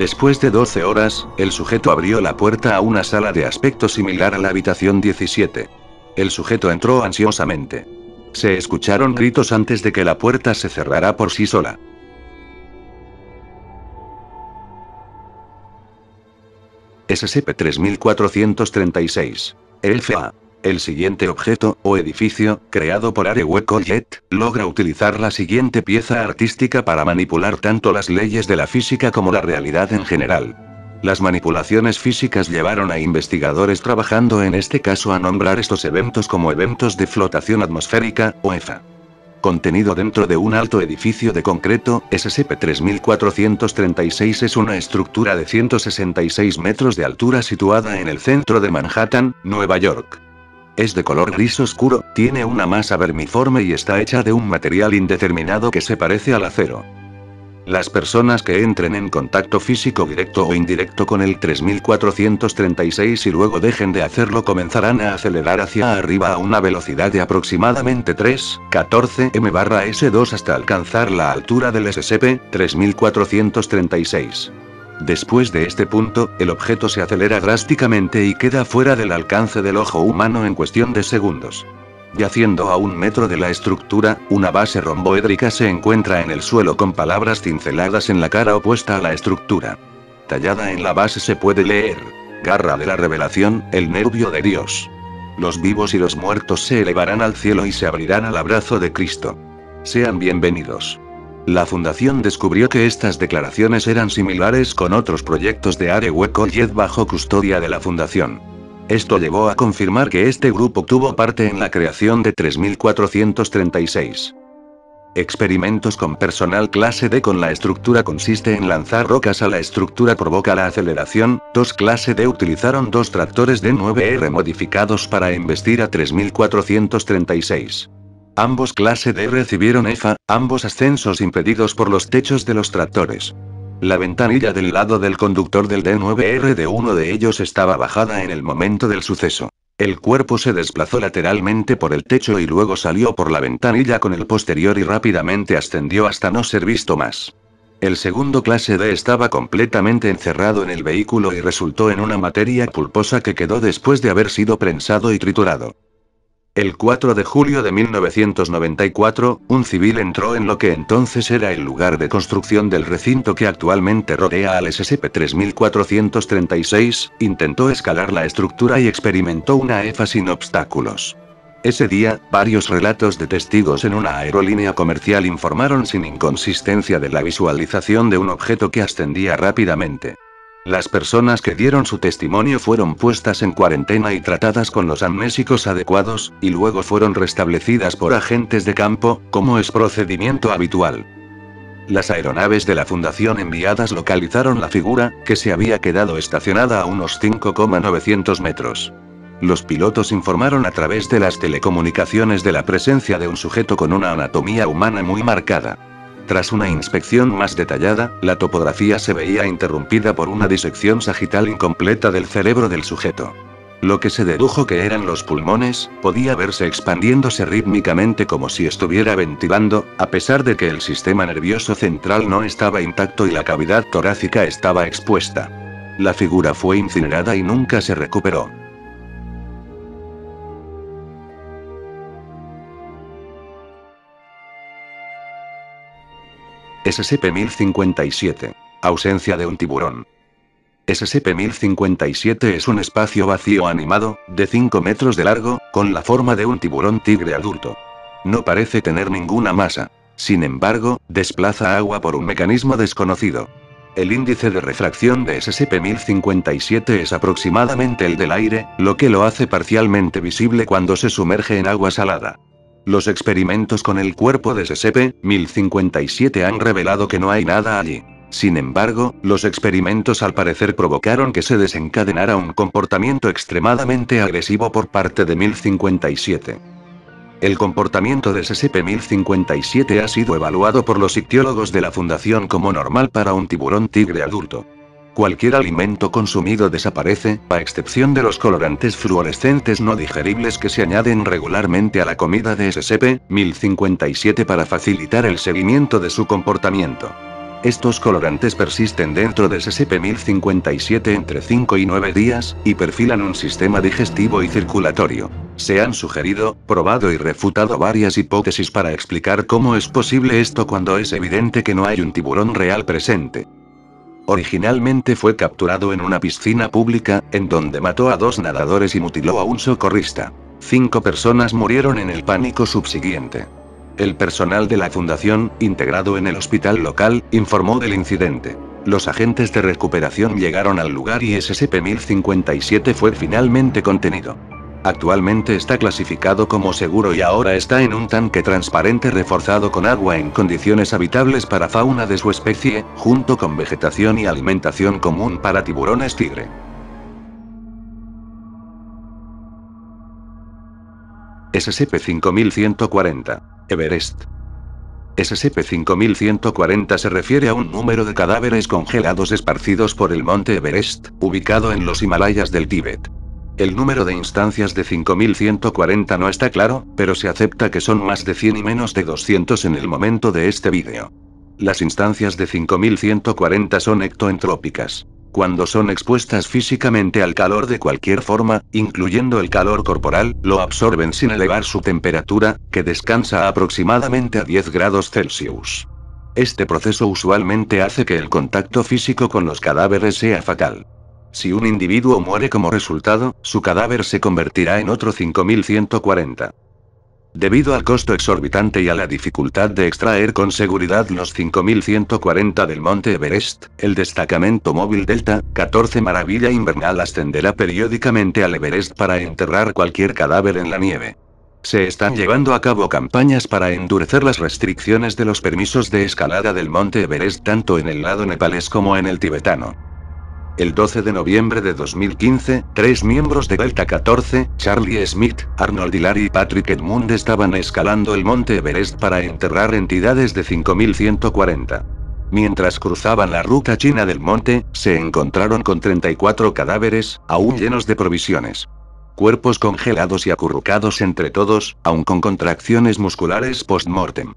Después de 12 horas, el sujeto abrió la puerta a una sala de aspecto similar a la habitación 17. El sujeto entró ansiosamente. Se escucharon gritos antes de que la puerta se cerrara por sí sola. SCP-3436. Elfa. El siguiente objeto, o edificio, creado por Arewe Jet, logra utilizar la siguiente pieza artística para manipular tanto las leyes de la física como la realidad en general. Las manipulaciones físicas llevaron a investigadores trabajando en este caso a nombrar estos eventos como eventos de flotación atmosférica, o EFA contenido dentro de un alto edificio de concreto, SCP-3436 es una estructura de 166 metros de altura situada en el centro de Manhattan, Nueva York. Es de color gris oscuro, tiene una masa vermiforme y está hecha de un material indeterminado que se parece al acero. Las personas que entren en contacto físico directo o indirecto con el 3436 y luego dejen de hacerlo comenzarán a acelerar hacia arriba a una velocidad de aproximadamente 3,14 m/s2 hasta alcanzar la altura del SCP-3436. Después de este punto, el objeto se acelera drásticamente y queda fuera del alcance del ojo humano en cuestión de segundos. Yaciendo a un metro de la estructura, una base romboédrica se encuentra en el suelo con palabras cinceladas en la cara opuesta a la estructura. Tallada en la base se puede leer, Garra de la Revelación, el nervio de Dios. Los vivos y los muertos se elevarán al cielo y se abrirán al abrazo de Cristo. Sean bienvenidos. La fundación descubrió que estas declaraciones eran similares con otros proyectos de Arewe Jet bajo custodia de la fundación. Esto llevó a confirmar que este grupo tuvo parte en la creación de 3436. Experimentos con personal clase D con la estructura consiste en lanzar rocas a la estructura provoca la aceleración. Dos clase D utilizaron dos tractores de 9R modificados para embestir a 3436. Ambos clase D recibieron EFA, ambos ascensos impedidos por los techos de los tractores. La ventanilla del lado del conductor del D9R de uno de ellos estaba bajada en el momento del suceso. El cuerpo se desplazó lateralmente por el techo y luego salió por la ventanilla con el posterior y rápidamente ascendió hasta no ser visto más. El segundo clase D estaba completamente encerrado en el vehículo y resultó en una materia pulposa que quedó después de haber sido prensado y triturado. El 4 de julio de 1994, un civil entró en lo que entonces era el lugar de construcción del recinto que actualmente rodea al ssp 3436 intentó escalar la estructura y experimentó una EFA sin obstáculos. Ese día, varios relatos de testigos en una aerolínea comercial informaron sin inconsistencia de la visualización de un objeto que ascendía rápidamente. Las personas que dieron su testimonio fueron puestas en cuarentena y tratadas con los amnésicos adecuados, y luego fueron restablecidas por agentes de campo, como es procedimiento habitual. Las aeronaves de la Fundación enviadas localizaron la figura, que se había quedado estacionada a unos 5,900 metros. Los pilotos informaron a través de las telecomunicaciones de la presencia de un sujeto con una anatomía humana muy marcada. Tras una inspección más detallada, la topografía se veía interrumpida por una disección sagital incompleta del cerebro del sujeto. Lo que se dedujo que eran los pulmones, podía verse expandiéndose rítmicamente como si estuviera ventilando, a pesar de que el sistema nervioso central no estaba intacto y la cavidad torácica estaba expuesta. La figura fue incinerada y nunca se recuperó. SCP-1057. Ausencia de un tiburón. SCP-1057 es un espacio vacío animado, de 5 metros de largo, con la forma de un tiburón tigre adulto. No parece tener ninguna masa. Sin embargo, desplaza agua por un mecanismo desconocido. El índice de refracción de SCP-1057 es aproximadamente el del aire, lo que lo hace parcialmente visible cuando se sumerge en agua salada. Los experimentos con el cuerpo de SCP-1057 han revelado que no hay nada allí. Sin embargo, los experimentos al parecer provocaron que se desencadenara un comportamiento extremadamente agresivo por parte de 1057. El comportamiento de SCP-1057 ha sido evaluado por los ictiólogos de la Fundación como normal para un tiburón tigre adulto. Cualquier alimento consumido desaparece, a excepción de los colorantes fluorescentes no digeribles que se añaden regularmente a la comida de SCP-1057 para facilitar el seguimiento de su comportamiento. Estos colorantes persisten dentro de SCP-1057 entre 5 y 9 días, y perfilan un sistema digestivo y circulatorio. Se han sugerido, probado y refutado varias hipótesis para explicar cómo es posible esto cuando es evidente que no hay un tiburón real presente. Originalmente fue capturado en una piscina pública, en donde mató a dos nadadores y mutiló a un socorrista. Cinco personas murieron en el pánico subsiguiente. El personal de la fundación, integrado en el hospital local, informó del incidente. Los agentes de recuperación llegaron al lugar y SCP-1057 fue finalmente contenido. Actualmente está clasificado como seguro y ahora está en un tanque transparente reforzado con agua en condiciones habitables para fauna de su especie, junto con vegetación y alimentación común para tiburones tigre. SCP-5140. Everest. SCP-5140 se refiere a un número de cadáveres congelados esparcidos por el monte Everest, ubicado en los Himalayas del Tíbet. El número de instancias de 5140 no está claro, pero se acepta que son más de 100 y menos de 200 en el momento de este vídeo. Las instancias de 5140 son ectoentrópicas. Cuando son expuestas físicamente al calor de cualquier forma, incluyendo el calor corporal, lo absorben sin elevar su temperatura, que descansa aproximadamente a 10 grados Celsius. Este proceso usualmente hace que el contacto físico con los cadáveres sea fatal. Si un individuo muere como resultado, su cadáver se convertirá en otro 5140. Debido al costo exorbitante y a la dificultad de extraer con seguridad los 5.140 del monte Everest, el destacamento móvil Delta 14 Maravilla Invernal ascenderá periódicamente al Everest para enterrar cualquier cadáver en la nieve. Se están llevando a cabo campañas para endurecer las restricciones de los permisos de escalada del monte Everest tanto en el lado nepalés como en el tibetano. El 12 de noviembre de 2015, tres miembros de Delta 14, Charlie Smith, Arnold Hillary y Patrick Edmund estaban escalando el monte Everest para enterrar entidades de 5140. Mientras cruzaban la ruta china del monte, se encontraron con 34 cadáveres, aún llenos de provisiones. Cuerpos congelados y acurrucados entre todos, aún con contracciones musculares post-mortem.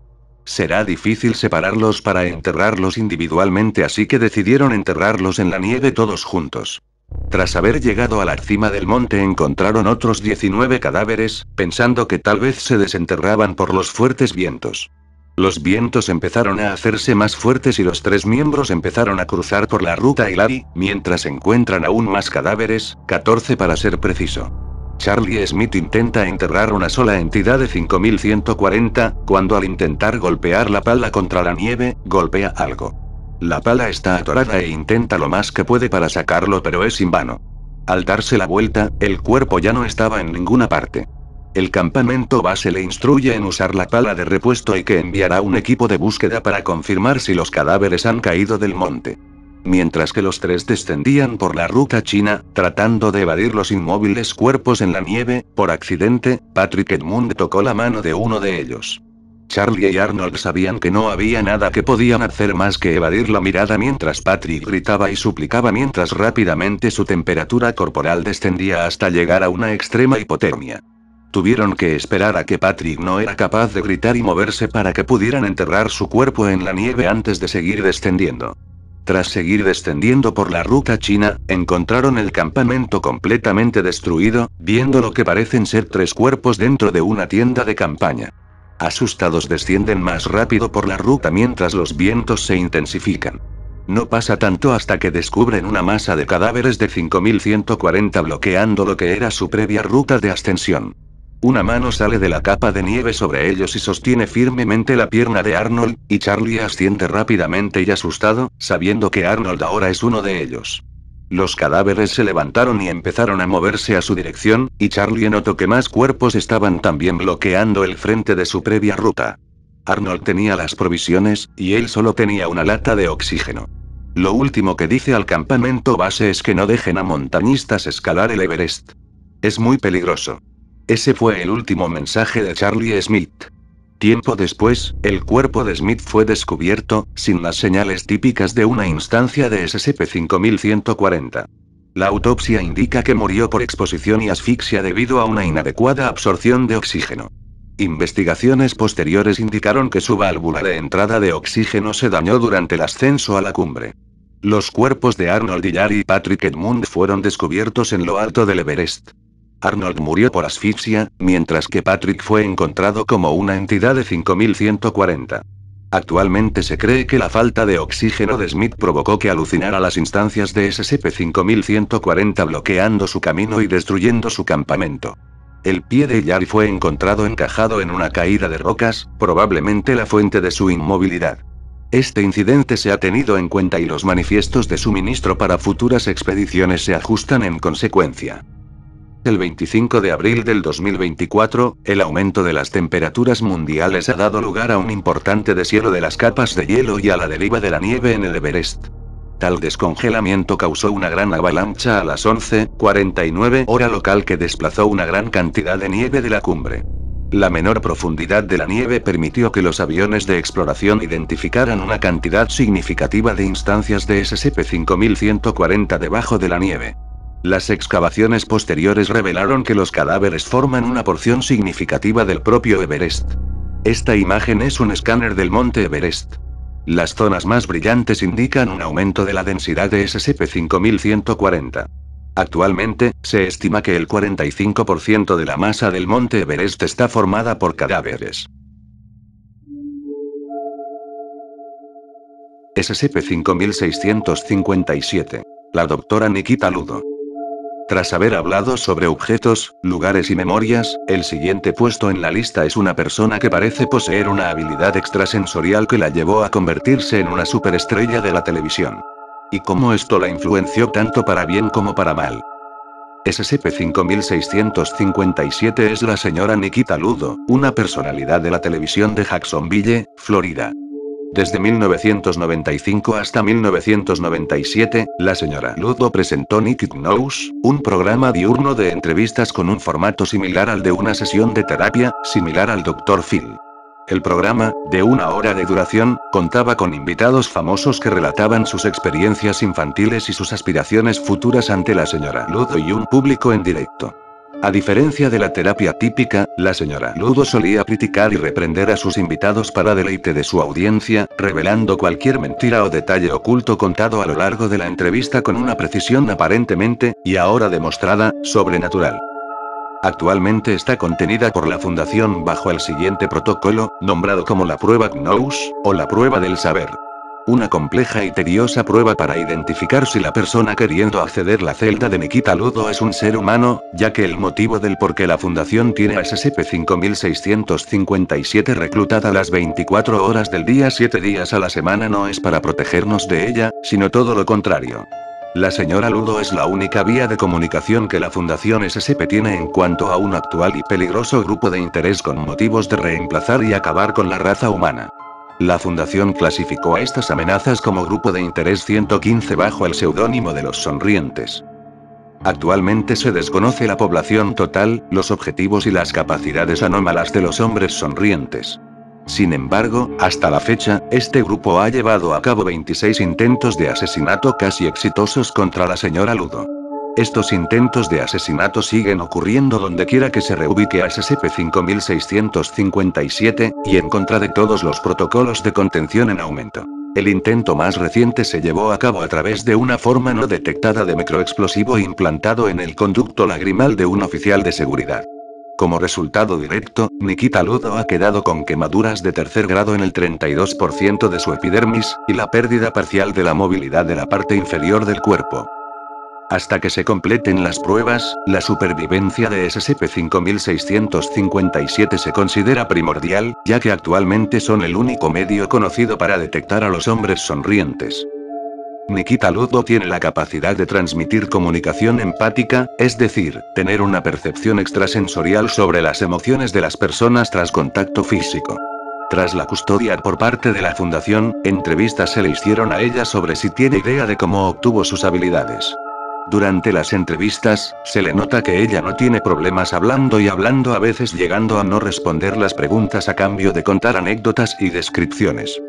Será difícil separarlos para enterrarlos individualmente así que decidieron enterrarlos en la nieve todos juntos. Tras haber llegado a la cima del monte encontraron otros 19 cadáveres, pensando que tal vez se desenterraban por los fuertes vientos. Los vientos empezaron a hacerse más fuertes y los tres miembros empezaron a cruzar por la ruta Hilari, mientras encuentran aún más cadáveres, 14 para ser preciso. Charlie Smith intenta enterrar una sola entidad de 5140, cuando al intentar golpear la pala contra la nieve, golpea algo. La pala está atorada e intenta lo más que puede para sacarlo pero es invano. Al darse la vuelta, el cuerpo ya no estaba en ninguna parte. El campamento base le instruye en usar la pala de repuesto y que enviará un equipo de búsqueda para confirmar si los cadáveres han caído del monte mientras que los tres descendían por la ruta china, tratando de evadir los inmóviles cuerpos en la nieve, por accidente, Patrick Edmund tocó la mano de uno de ellos. Charlie y Arnold sabían que no había nada que podían hacer más que evadir la mirada mientras Patrick gritaba y suplicaba mientras rápidamente su temperatura corporal descendía hasta llegar a una extrema hipotermia. Tuvieron que esperar a que Patrick no era capaz de gritar y moverse para que pudieran enterrar su cuerpo en la nieve antes de seguir descendiendo. Tras seguir descendiendo por la ruta china, encontraron el campamento completamente destruido, viendo lo que parecen ser tres cuerpos dentro de una tienda de campaña. Asustados descienden más rápido por la ruta mientras los vientos se intensifican. No pasa tanto hasta que descubren una masa de cadáveres de 5140 bloqueando lo que era su previa ruta de ascensión. Una mano sale de la capa de nieve sobre ellos y sostiene firmemente la pierna de Arnold, y Charlie asciende rápidamente y asustado, sabiendo que Arnold ahora es uno de ellos. Los cadáveres se levantaron y empezaron a moverse a su dirección, y Charlie notó que más cuerpos estaban también bloqueando el frente de su previa ruta. Arnold tenía las provisiones, y él solo tenía una lata de oxígeno. Lo último que dice al campamento base es que no dejen a montañistas escalar el Everest. Es muy peligroso. Ese fue el último mensaje de Charlie Smith. Tiempo después, el cuerpo de Smith fue descubierto, sin las señales típicas de una instancia de SCP-5140. La autopsia indica que murió por exposición y asfixia debido a una inadecuada absorción de oxígeno. Investigaciones posteriores indicaron que su válvula de entrada de oxígeno se dañó durante el ascenso a la cumbre. Los cuerpos de Arnold Dillard y Patrick Edmund fueron descubiertos en lo alto del Everest. Arnold murió por asfixia, mientras que Patrick fue encontrado como una entidad de 5140. Actualmente se cree que la falta de oxígeno de Smith provocó que alucinara las instancias de SCP-5140 bloqueando su camino y destruyendo su campamento. El pie de Yari fue encontrado encajado en una caída de rocas, probablemente la fuente de su inmovilidad. Este incidente se ha tenido en cuenta y los manifiestos de suministro para futuras expediciones se ajustan en consecuencia. El 25 de abril del 2024, el aumento de las temperaturas mundiales ha dado lugar a un importante deshielo de las capas de hielo y a la deriva de la nieve en el Everest. Tal descongelamiento causó una gran avalancha a las 11:49 hora local que desplazó una gran cantidad de nieve de la cumbre. La menor profundidad de la nieve permitió que los aviones de exploración identificaran una cantidad significativa de instancias de SCP-5140 debajo de la nieve. Las excavaciones posteriores revelaron que los cadáveres forman una porción significativa del propio Everest. Esta imagen es un escáner del monte Everest. Las zonas más brillantes indican un aumento de la densidad de SCP-5140. Actualmente, se estima que el 45% de la masa del monte Everest está formada por cadáveres. SCP-5657. La doctora Nikita Ludo. Tras haber hablado sobre objetos, lugares y memorias, el siguiente puesto en la lista es una persona que parece poseer una habilidad extrasensorial que la llevó a convertirse en una superestrella de la televisión. Y cómo esto la influenció tanto para bien como para mal. SCP-5657 es la señora Nikita Ludo, una personalidad de la televisión de Jacksonville, Florida. Desde 1995 hasta 1997, la señora Ludo presentó Naked Knows, un programa diurno de entrevistas con un formato similar al de una sesión de terapia, similar al Dr. Phil. El programa, de una hora de duración, contaba con invitados famosos que relataban sus experiencias infantiles y sus aspiraciones futuras ante la señora Ludo y un público en directo. A diferencia de la terapia típica, la señora Ludo solía criticar y reprender a sus invitados para deleite de su audiencia, revelando cualquier mentira o detalle oculto contado a lo largo de la entrevista con una precisión aparentemente, y ahora demostrada, sobrenatural. Actualmente está contenida por la Fundación bajo el siguiente protocolo, nombrado como la prueba Gnous, o la prueba del saber. Una compleja y tediosa prueba para identificar si la persona queriendo acceder la celda de Nikita Ludo es un ser humano, ya que el motivo del por qué la fundación tiene a SCP-5657 reclutada las 24 horas del día 7 días a la semana no es para protegernos de ella, sino todo lo contrario. La señora Ludo es la única vía de comunicación que la Fundación SCP tiene en cuanto a un actual y peligroso grupo de interés con motivos de reemplazar y acabar con la raza humana. La fundación clasificó a estas amenazas como grupo de interés 115 bajo el seudónimo de los sonrientes. Actualmente se desconoce la población total, los objetivos y las capacidades anómalas de los hombres sonrientes. Sin embargo, hasta la fecha, este grupo ha llevado a cabo 26 intentos de asesinato casi exitosos contra la señora Ludo. Estos intentos de asesinato siguen ocurriendo donde quiera que se reubique a SCP-5657, y en contra de todos los protocolos de contención en aumento. El intento más reciente se llevó a cabo a través de una forma no detectada de microexplosivo implantado en el conducto lagrimal de un oficial de seguridad. Como resultado directo, Nikita Ludo ha quedado con quemaduras de tercer grado en el 32% de su epidermis, y la pérdida parcial de la movilidad de la parte inferior del cuerpo. Hasta que se completen las pruebas, la supervivencia de SCP-5657 se considera primordial, ya que actualmente son el único medio conocido para detectar a los hombres sonrientes. Nikita Ludo tiene la capacidad de transmitir comunicación empática, es decir, tener una percepción extrasensorial sobre las emociones de las personas tras contacto físico. Tras la custodia por parte de la fundación, entrevistas se le hicieron a ella sobre si tiene idea de cómo obtuvo sus habilidades. Durante las entrevistas, se le nota que ella no tiene problemas hablando y hablando a veces llegando a no responder las preguntas a cambio de contar anécdotas y descripciones.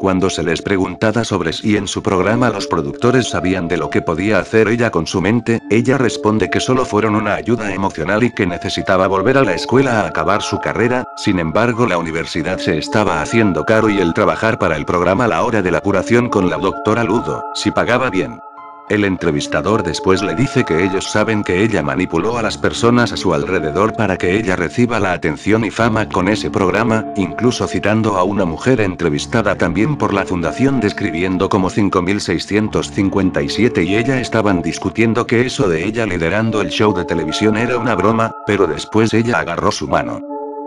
Cuando se les preguntaba sobre si en su programa los productores sabían de lo que podía hacer ella con su mente, ella responde que solo fueron una ayuda emocional y que necesitaba volver a la escuela a acabar su carrera, sin embargo la universidad se estaba haciendo caro y el trabajar para el programa a La Hora de la Curación con la doctora Ludo, si pagaba bien. El entrevistador después le dice que ellos saben que ella manipuló a las personas a su alrededor para que ella reciba la atención y fama con ese programa, incluso citando a una mujer entrevistada también por la fundación describiendo como 5657 y ella estaban discutiendo que eso de ella liderando el show de televisión era una broma, pero después ella agarró su mano.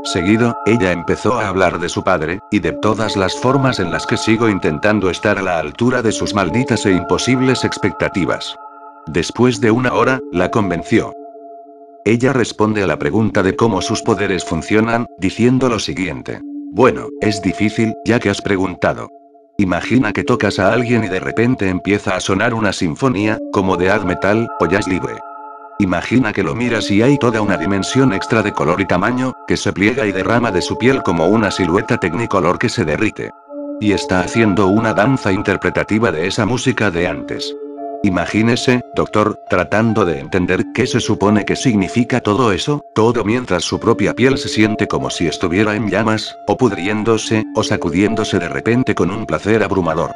Seguido, ella empezó a hablar de su padre, y de todas las formas en las que sigo intentando estar a la altura de sus malditas e imposibles expectativas. Después de una hora, la convenció. Ella responde a la pregunta de cómo sus poderes funcionan, diciendo lo siguiente. Bueno, es difícil, ya que has preguntado. Imagina que tocas a alguien y de repente empieza a sonar una sinfonía, como de ad metal, o jazz libre. Imagina que lo miras y hay toda una dimensión extra de color y tamaño, que se pliega y derrama de su piel como una silueta tecnicolor que se derrite. Y está haciendo una danza interpretativa de esa música de antes. Imagínese, doctor, tratando de entender qué se supone que significa todo eso, todo mientras su propia piel se siente como si estuviera en llamas, o pudriéndose, o sacudiéndose de repente con un placer abrumador.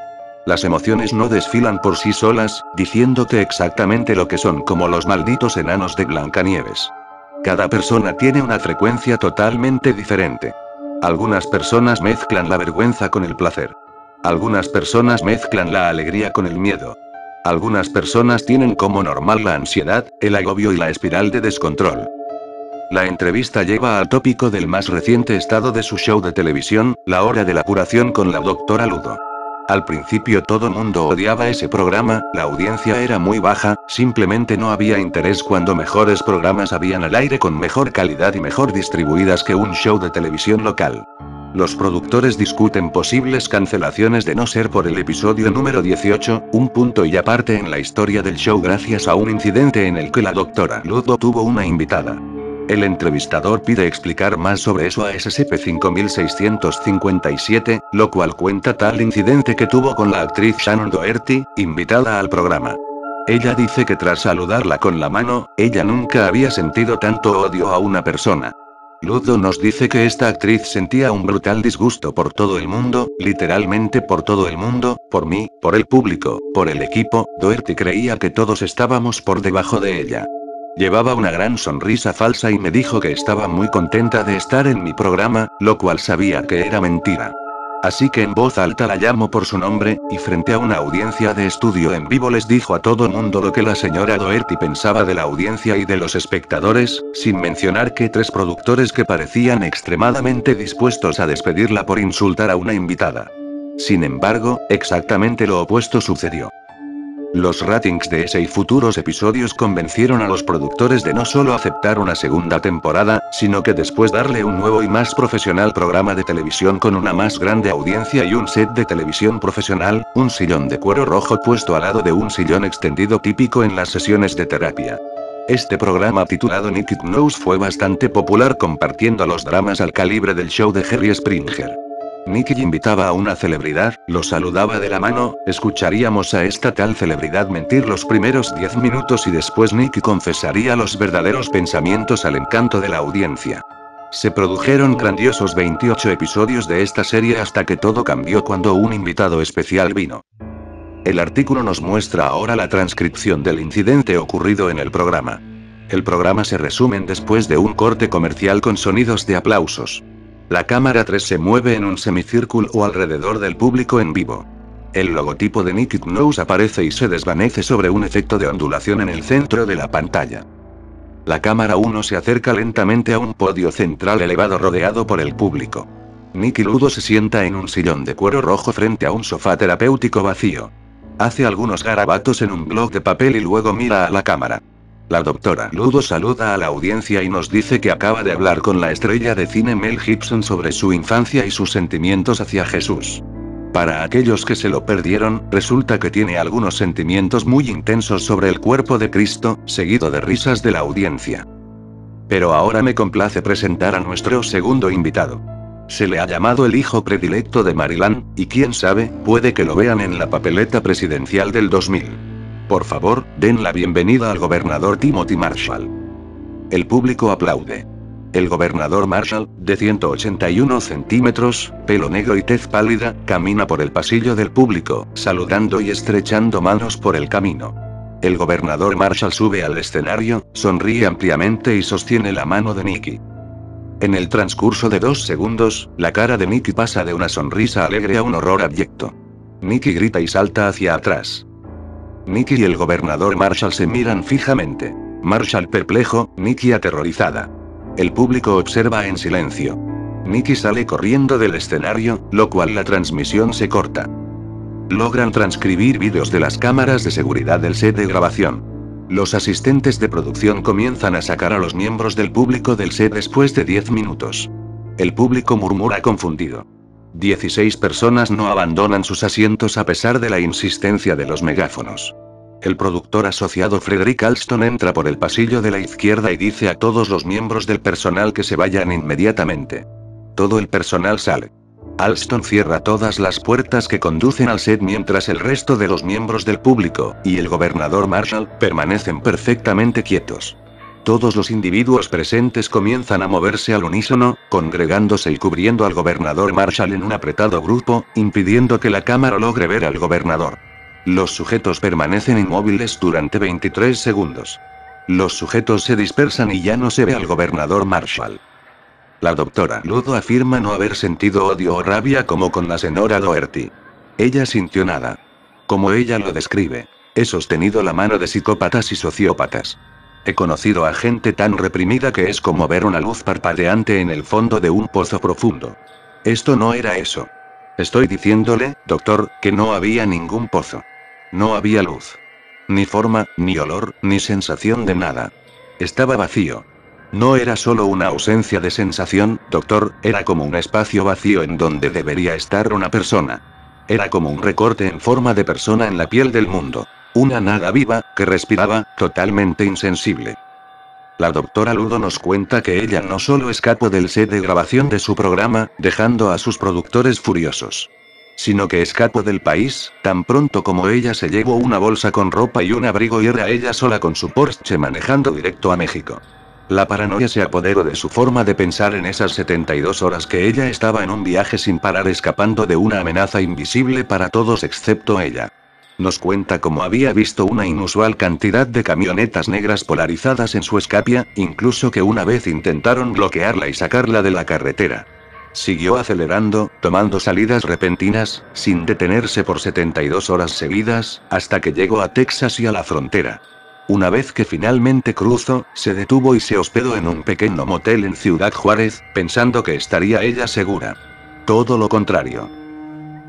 Las emociones no desfilan por sí solas, diciéndote exactamente lo que son como los malditos enanos de Blancanieves. Cada persona tiene una frecuencia totalmente diferente. Algunas personas mezclan la vergüenza con el placer. Algunas personas mezclan la alegría con el miedo. Algunas personas tienen como normal la ansiedad, el agobio y la espiral de descontrol. La entrevista lleva al tópico del más reciente estado de su show de televisión, La Hora de la Curación con la doctora Ludo. Al principio todo mundo odiaba ese programa, la audiencia era muy baja, simplemente no había interés cuando mejores programas habían al aire con mejor calidad y mejor distribuidas que un show de televisión local. Los productores discuten posibles cancelaciones de no ser por el episodio número 18, un punto y aparte en la historia del show gracias a un incidente en el que la doctora Ludo tuvo una invitada. El entrevistador pide explicar más sobre eso a SCP-5657, lo cual cuenta tal incidente que tuvo con la actriz Shannon Doherty, invitada al programa. Ella dice que tras saludarla con la mano, ella nunca había sentido tanto odio a una persona. Ludo nos dice que esta actriz sentía un brutal disgusto por todo el mundo, literalmente por todo el mundo, por mí, por el público, por el equipo, Doherty creía que todos estábamos por debajo de ella. Llevaba una gran sonrisa falsa y me dijo que estaba muy contenta de estar en mi programa, lo cual sabía que era mentira. Así que en voz alta la llamo por su nombre, y frente a una audiencia de estudio en vivo les dijo a todo mundo lo que la señora Doherty pensaba de la audiencia y de los espectadores, sin mencionar que tres productores que parecían extremadamente dispuestos a despedirla por insultar a una invitada. Sin embargo, exactamente lo opuesto sucedió. Los ratings de ese y futuros episodios convencieron a los productores de no solo aceptar una segunda temporada, sino que después darle un nuevo y más profesional programa de televisión con una más grande audiencia y un set de televisión profesional, un sillón de cuero rojo puesto al lado de un sillón extendido típico en las sesiones de terapia. Este programa titulado Naked Knows fue bastante popular compartiendo los dramas al calibre del show de Harry Springer. Nicky invitaba a una celebridad, lo saludaba de la mano, escucharíamos a esta tal celebridad mentir los primeros 10 minutos y después Nicky confesaría los verdaderos pensamientos al encanto de la audiencia. Se produjeron grandiosos 28 episodios de esta serie hasta que todo cambió cuando un invitado especial vino. El artículo nos muestra ahora la transcripción del incidente ocurrido en el programa. El programa se resume después de un corte comercial con sonidos de aplausos. La cámara 3 se mueve en un semicírculo o alrededor del público en vivo. El logotipo de Nicky Nose aparece y se desvanece sobre un efecto de ondulación en el centro de la pantalla. La cámara 1 se acerca lentamente a un podio central elevado rodeado por el público. Nicky Ludo se sienta en un sillón de cuero rojo frente a un sofá terapéutico vacío. Hace algunos garabatos en un blog de papel y luego mira a la cámara. La doctora Ludo saluda a la audiencia y nos dice que acaba de hablar con la estrella de cine Mel Gibson sobre su infancia y sus sentimientos hacia Jesús. Para aquellos que se lo perdieron, resulta que tiene algunos sentimientos muy intensos sobre el cuerpo de Cristo, seguido de risas de la audiencia. Pero ahora me complace presentar a nuestro segundo invitado. Se le ha llamado el hijo predilecto de Marilyn, y quién sabe, puede que lo vean en la papeleta presidencial del 2000. Por favor, den la bienvenida al gobernador Timothy Marshall. El público aplaude. El gobernador Marshall, de 181 centímetros, pelo negro y tez pálida, camina por el pasillo del público, saludando y estrechando manos por el camino. El gobernador Marshall sube al escenario, sonríe ampliamente y sostiene la mano de Nicky. En el transcurso de dos segundos, la cara de Nicky pasa de una sonrisa alegre a un horror abyecto. Nicky grita y salta hacia atrás. Nicky y el gobernador Marshall se miran fijamente. Marshall perplejo, Nicky aterrorizada. El público observa en silencio. Nicky sale corriendo del escenario, lo cual la transmisión se corta. Logran transcribir vídeos de las cámaras de seguridad del set de grabación. Los asistentes de producción comienzan a sacar a los miembros del público del set después de 10 minutos. El público murmura confundido. 16 personas no abandonan sus asientos a pesar de la insistencia de los megáfonos. El productor asociado Frederick Alston entra por el pasillo de la izquierda y dice a todos los miembros del personal que se vayan inmediatamente. Todo el personal sale. Alston cierra todas las puertas que conducen al set mientras el resto de los miembros del público, y el gobernador Marshall, permanecen perfectamente quietos. Todos los individuos presentes comienzan a moverse al unísono, congregándose y cubriendo al gobernador Marshall en un apretado grupo, impidiendo que la cámara logre ver al gobernador. Los sujetos permanecen inmóviles durante 23 segundos. Los sujetos se dispersan y ya no se ve al gobernador Marshall. La doctora Ludo afirma no haber sentido odio o rabia como con la senora Doherty. Ella sintió nada. Como ella lo describe. He sostenido la mano de psicópatas y sociópatas. He conocido a gente tan reprimida que es como ver una luz parpadeante en el fondo de un pozo profundo. Esto no era eso. Estoy diciéndole, doctor, que no había ningún pozo. No había luz. Ni forma, ni olor, ni sensación de nada. Estaba vacío. No era solo una ausencia de sensación, doctor, era como un espacio vacío en donde debería estar una persona. Era como un recorte en forma de persona en la piel del mundo. Una nada viva, que respiraba, totalmente insensible. La doctora Ludo nos cuenta que ella no solo escapó del set de grabación de su programa, dejando a sus productores furiosos, sino que escapó del país, tan pronto como ella se llevó una bolsa con ropa y un abrigo y era ella sola con su Porsche manejando directo a México. La paranoia se apoderó de su forma de pensar en esas 72 horas que ella estaba en un viaje sin parar escapando de una amenaza invisible para todos excepto ella. Nos cuenta cómo había visto una inusual cantidad de camionetas negras polarizadas en su escapia, incluso que una vez intentaron bloquearla y sacarla de la carretera. Siguió acelerando, tomando salidas repentinas, sin detenerse por 72 horas seguidas, hasta que llegó a Texas y a la frontera. Una vez que finalmente cruzó, se detuvo y se hospedó en un pequeño motel en Ciudad Juárez, pensando que estaría ella segura. Todo lo contrario.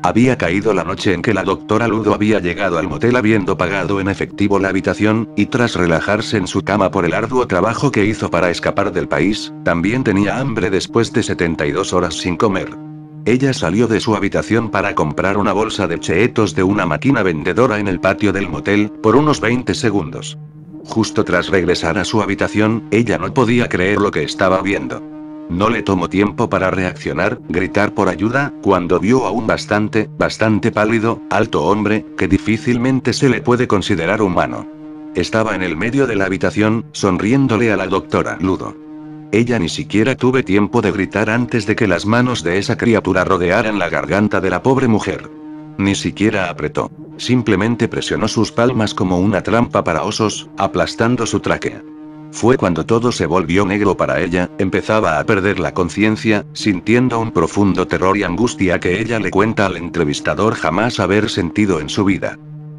Había caído la noche en que la doctora Ludo había llegado al motel habiendo pagado en efectivo la habitación, y tras relajarse en su cama por el arduo trabajo que hizo para escapar del país, también tenía hambre después de 72 horas sin comer. Ella salió de su habitación para comprar una bolsa de cheetos de una máquina vendedora en el patio del motel, por unos 20 segundos. Justo tras regresar a su habitación, ella no podía creer lo que estaba viendo. No le tomó tiempo para reaccionar, gritar por ayuda, cuando vio a un bastante, bastante pálido, alto hombre, que difícilmente se le puede considerar humano. Estaba en el medio de la habitación, sonriéndole a la doctora Ludo. Ella ni siquiera tuve tiempo de gritar antes de que las manos de esa criatura rodearan la garganta de la pobre mujer. Ni siquiera apretó. Simplemente presionó sus palmas como una trampa para osos, aplastando su tráquea. Fue cuando todo se volvió negro para ella, empezaba a perder la conciencia, sintiendo un profundo terror y angustia que ella le cuenta al entrevistador jamás haber sentido en su vida.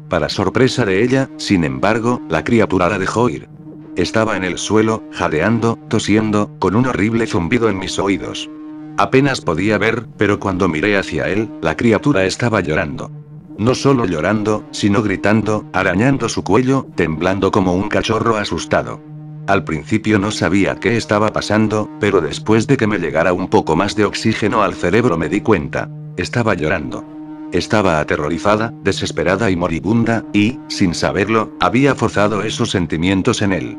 Para sorpresa de ella, sin embargo, la criatura la dejó ir. Estaba en el suelo, jadeando, tosiendo, con un horrible zumbido en mis oídos. Apenas podía ver, pero cuando miré hacia él, la criatura estaba llorando. No solo llorando, sino gritando, arañando su cuello, temblando como un cachorro asustado. Al principio no sabía qué estaba pasando, pero después de que me llegara un poco más de oxígeno al cerebro me di cuenta. Estaba llorando. Estaba aterrorizada, desesperada y moribunda, y, sin saberlo, había forzado esos sentimientos en él.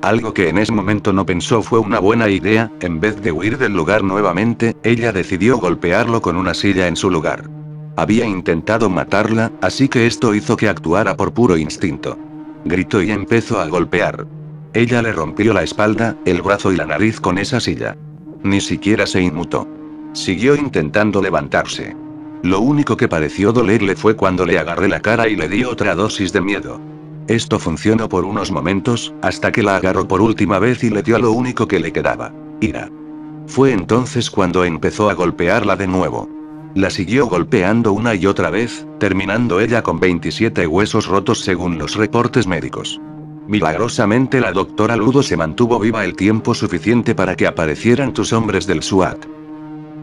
Algo que en ese momento no pensó fue una buena idea, en vez de huir del lugar nuevamente, ella decidió golpearlo con una silla en su lugar. Había intentado matarla, así que esto hizo que actuara por puro instinto. Gritó y empezó a golpear. Ella le rompió la espalda, el brazo y la nariz con esa silla. Ni siquiera se inmutó. Siguió intentando levantarse. Lo único que pareció dolerle fue cuando le agarré la cara y le di otra dosis de miedo. Esto funcionó por unos momentos, hasta que la agarró por última vez y le dio lo único que le quedaba, ira. Fue entonces cuando empezó a golpearla de nuevo. La siguió golpeando una y otra vez, terminando ella con 27 huesos rotos según los reportes médicos. Milagrosamente la doctora Ludo se mantuvo viva el tiempo suficiente para que aparecieran tus hombres del SWAT.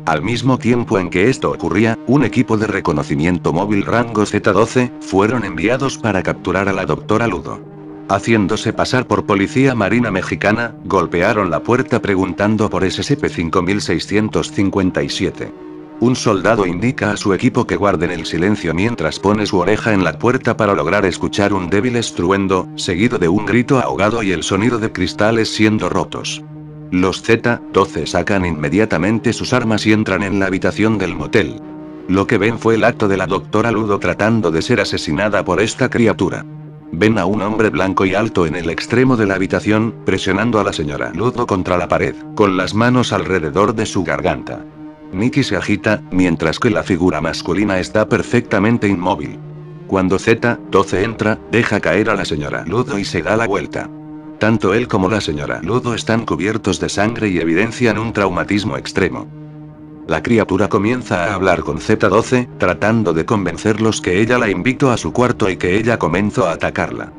Al mismo tiempo en que esto ocurría, un equipo de reconocimiento móvil rango Z-12 fueron enviados para capturar a la doctora Ludo. Haciéndose pasar por policía marina mexicana, golpearon la puerta preguntando por SCP-5657. Un soldado indica a su equipo que guarden el silencio mientras pone su oreja en la puerta para lograr escuchar un débil estruendo, seguido de un grito ahogado y el sonido de cristales siendo rotos. Los Z-12 sacan inmediatamente sus armas y entran en la habitación del motel. Lo que ven fue el acto de la doctora Ludo tratando de ser asesinada por esta criatura. Ven a un hombre blanco y alto en el extremo de la habitación, presionando a la señora Ludo contra la pared, con las manos alrededor de su garganta. Nikki se agita, mientras que la figura masculina está perfectamente inmóvil. Cuando Z-12 entra, deja caer a la señora Ludo y se da la vuelta. Tanto él como la señora Ludo están cubiertos de sangre y evidencian un traumatismo extremo. La criatura comienza a hablar con Z-12, tratando de convencerlos que ella la invitó a su cuarto y que ella comenzó a atacarla.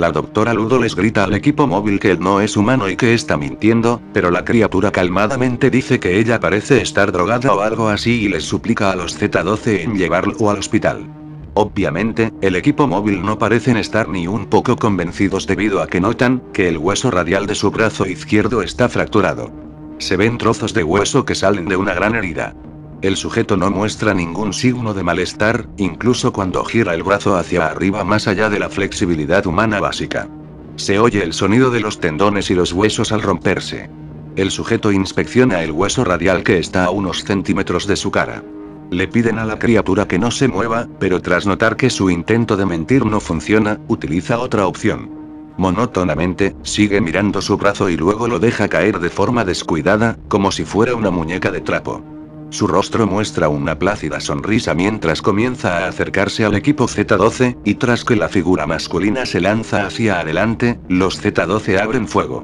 La doctora Ludo les grita al equipo móvil que él no es humano y que está mintiendo, pero la criatura calmadamente dice que ella parece estar drogada o algo así y les suplica a los Z-12 en llevarlo al hospital. Obviamente, el equipo móvil no parecen estar ni un poco convencidos debido a que notan que el hueso radial de su brazo izquierdo está fracturado. Se ven trozos de hueso que salen de una gran herida. El sujeto no muestra ningún signo de malestar, incluso cuando gira el brazo hacia arriba más allá de la flexibilidad humana básica. Se oye el sonido de los tendones y los huesos al romperse. El sujeto inspecciona el hueso radial que está a unos centímetros de su cara. Le piden a la criatura que no se mueva, pero tras notar que su intento de mentir no funciona, utiliza otra opción. Monótonamente, sigue mirando su brazo y luego lo deja caer de forma descuidada, como si fuera una muñeca de trapo. Su rostro muestra una plácida sonrisa mientras comienza a acercarse al equipo Z-12, y tras que la figura masculina se lanza hacia adelante, los Z-12 abren fuego.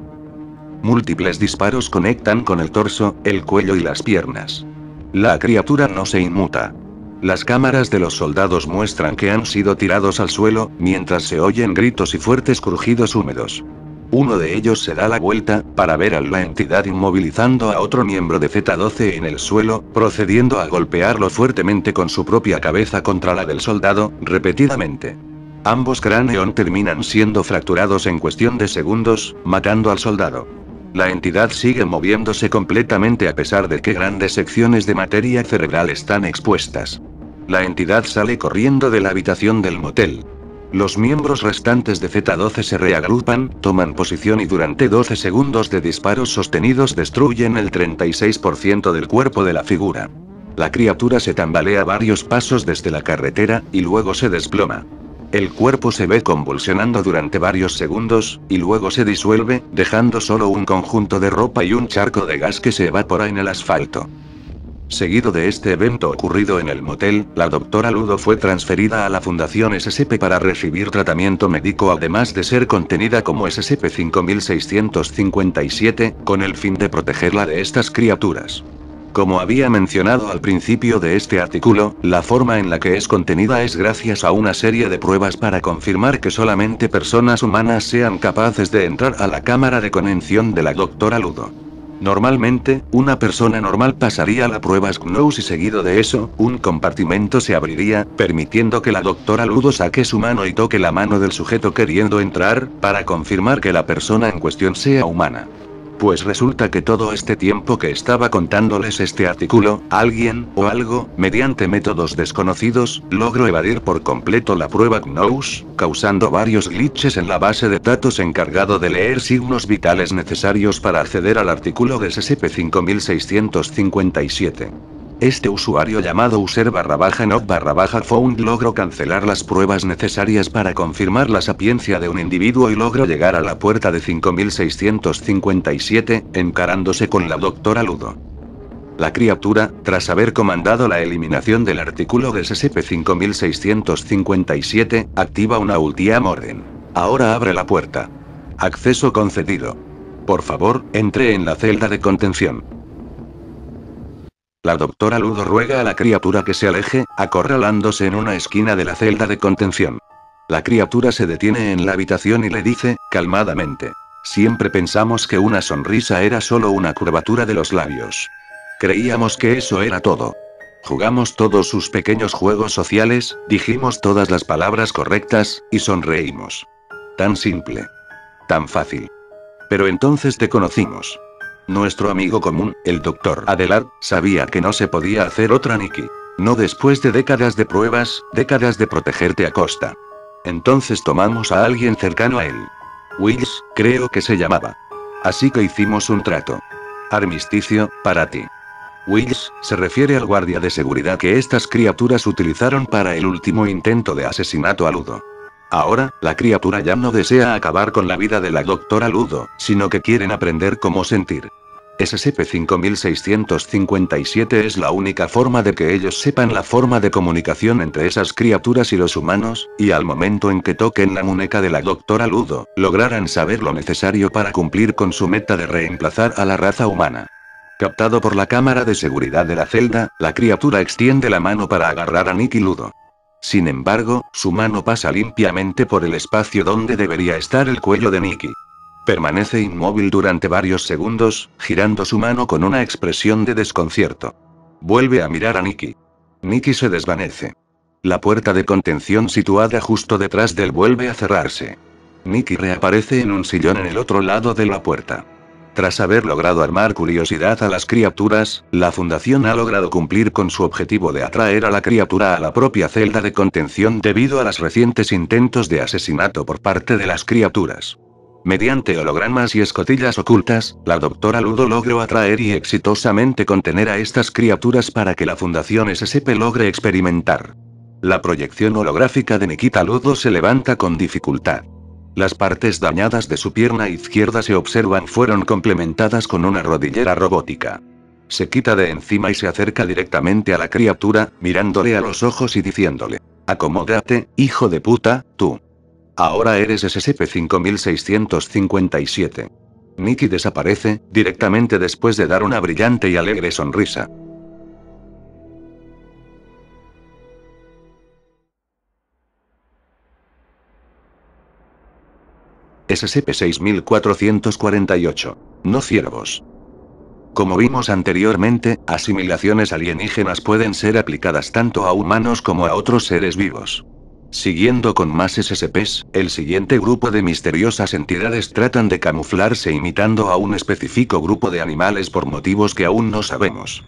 Múltiples disparos conectan con el torso, el cuello y las piernas. La criatura no se inmuta. Las cámaras de los soldados muestran que han sido tirados al suelo, mientras se oyen gritos y fuertes crujidos húmedos. Uno de ellos se da la vuelta, para ver a la entidad inmovilizando a otro miembro de Z-12 en el suelo, procediendo a golpearlo fuertemente con su propia cabeza contra la del soldado, repetidamente. Ambos cráneos terminan siendo fracturados en cuestión de segundos, matando al soldado. La entidad sigue moviéndose completamente a pesar de que grandes secciones de materia cerebral están expuestas. La entidad sale corriendo de la habitación del motel. Los miembros restantes de Z-12 se reagrupan, toman posición y durante 12 segundos de disparos sostenidos destruyen el 36% del cuerpo de la figura. La criatura se tambalea varios pasos desde la carretera, y luego se desploma. El cuerpo se ve convulsionando durante varios segundos, y luego se disuelve, dejando solo un conjunto de ropa y un charco de gas que se evapora en el asfalto. Seguido de este evento ocurrido en el motel, la doctora Ludo fue transferida a la Fundación SSP para recibir tratamiento médico además de ser contenida como ssp 5657 con el fin de protegerla de estas criaturas. Como había mencionado al principio de este artículo, la forma en la que es contenida es gracias a una serie de pruebas para confirmar que solamente personas humanas sean capaces de entrar a la cámara de conexión de la doctora Ludo. Normalmente, una persona normal pasaría la prueba SKNOWS y seguido de eso, un compartimento se abriría, permitiendo que la doctora Ludo saque su mano y toque la mano del sujeto queriendo entrar, para confirmar que la persona en cuestión sea humana. Pues resulta que todo este tiempo que estaba contándoles este artículo, alguien, o algo, mediante métodos desconocidos, logró evadir por completo la prueba GNOSE, causando varios glitches en la base de datos encargado de leer signos vitales necesarios para acceder al artículo de SCP-5657. Este usuario llamado user barra baja not barra baja found logró cancelar las pruebas necesarias para confirmar la sapiencia de un individuo y logró llegar a la puerta de 5657, encarándose con la doctora Ludo. La criatura, tras haber comandado la eliminación del artículo de SCP-5657, activa una ultiam orden. Ahora abre la puerta. Acceso concedido. Por favor, entre en la celda de contención. La doctora Ludo ruega a la criatura que se aleje, acorralándose en una esquina de la celda de contención. La criatura se detiene en la habitación y le dice, calmadamente. Siempre pensamos que una sonrisa era solo una curvatura de los labios. Creíamos que eso era todo. Jugamos todos sus pequeños juegos sociales, dijimos todas las palabras correctas, y sonreímos. Tan simple. Tan fácil. Pero entonces te conocimos. Nuestro amigo común, el doctor Adelar, sabía que no se podía hacer otra Nikki. No después de décadas de pruebas, décadas de protegerte a costa. Entonces tomamos a alguien cercano a él. Wills, creo que se llamaba. Así que hicimos un trato. Armisticio, para ti. Wills, se refiere al guardia de seguridad que estas criaturas utilizaron para el último intento de asesinato a Ludo. Ahora, la criatura ya no desea acabar con la vida de la doctora Ludo, sino que quieren aprender cómo sentir. SCP-5657 es la única forma de que ellos sepan la forma de comunicación entre esas criaturas y los humanos, y al momento en que toquen la muñeca de la doctora Ludo, lograrán saber lo necesario para cumplir con su meta de reemplazar a la raza humana. Captado por la cámara de seguridad de la celda, la criatura extiende la mano para agarrar a Nicky Ludo. Sin embargo, su mano pasa limpiamente por el espacio donde debería estar el cuello de Nicky. Permanece inmóvil durante varios segundos, girando su mano con una expresión de desconcierto. Vuelve a mirar a Nicky. Nicky se desvanece. La puerta de contención situada justo detrás del vuelve a cerrarse. Nicky reaparece en un sillón en el otro lado de la puerta. Tras haber logrado armar curiosidad a las criaturas, la Fundación ha logrado cumplir con su objetivo de atraer a la criatura a la propia celda de contención debido a los recientes intentos de asesinato por parte de las criaturas. Mediante hologramas y escotillas ocultas, la doctora Ludo logró atraer y exitosamente contener a estas criaturas para que la Fundación SSP logre experimentar. La proyección holográfica de Nikita Ludo se levanta con dificultad. Las partes dañadas de su pierna izquierda se observan fueron complementadas con una rodillera robótica. Se quita de encima y se acerca directamente a la criatura, mirándole a los ojos y diciéndole, acomódate, hijo de puta, tú. Ahora eres SCP-5657. Nicky desaparece, directamente después de dar una brillante y alegre sonrisa. SCP-6448. No ciervos. Como vimos anteriormente, asimilaciones alienígenas pueden ser aplicadas tanto a humanos como a otros seres vivos. Siguiendo con más SSPs, el siguiente grupo de misteriosas entidades tratan de camuflarse imitando a un específico grupo de animales por motivos que aún no sabemos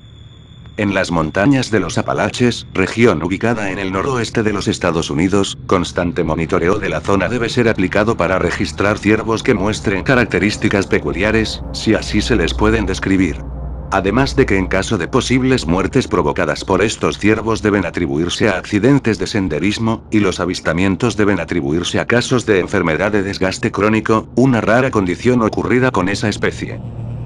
en las montañas de los Apalaches, región ubicada en el noroeste de los Estados Unidos, constante monitoreo de la zona debe ser aplicado para registrar ciervos que muestren características peculiares, si así se les pueden describir. Además de que en caso de posibles muertes provocadas por estos ciervos deben atribuirse a accidentes de senderismo, y los avistamientos deben atribuirse a casos de enfermedad de desgaste crónico, una rara condición ocurrida con esa especie.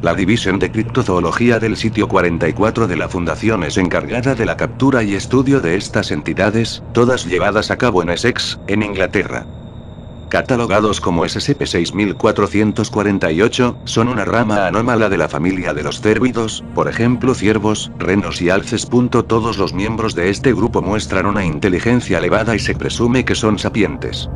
La división de criptozoología del sitio 44 de la Fundación es encargada de la captura y estudio de estas entidades, todas llevadas a cabo en Essex, en Inglaterra catalogados como SSP 6448 son una rama anómala de la familia de los cérvidos, por ejemplo ciervos, renos y alces. Todos los miembros de este grupo muestran una inteligencia elevada y se presume que son sapientes.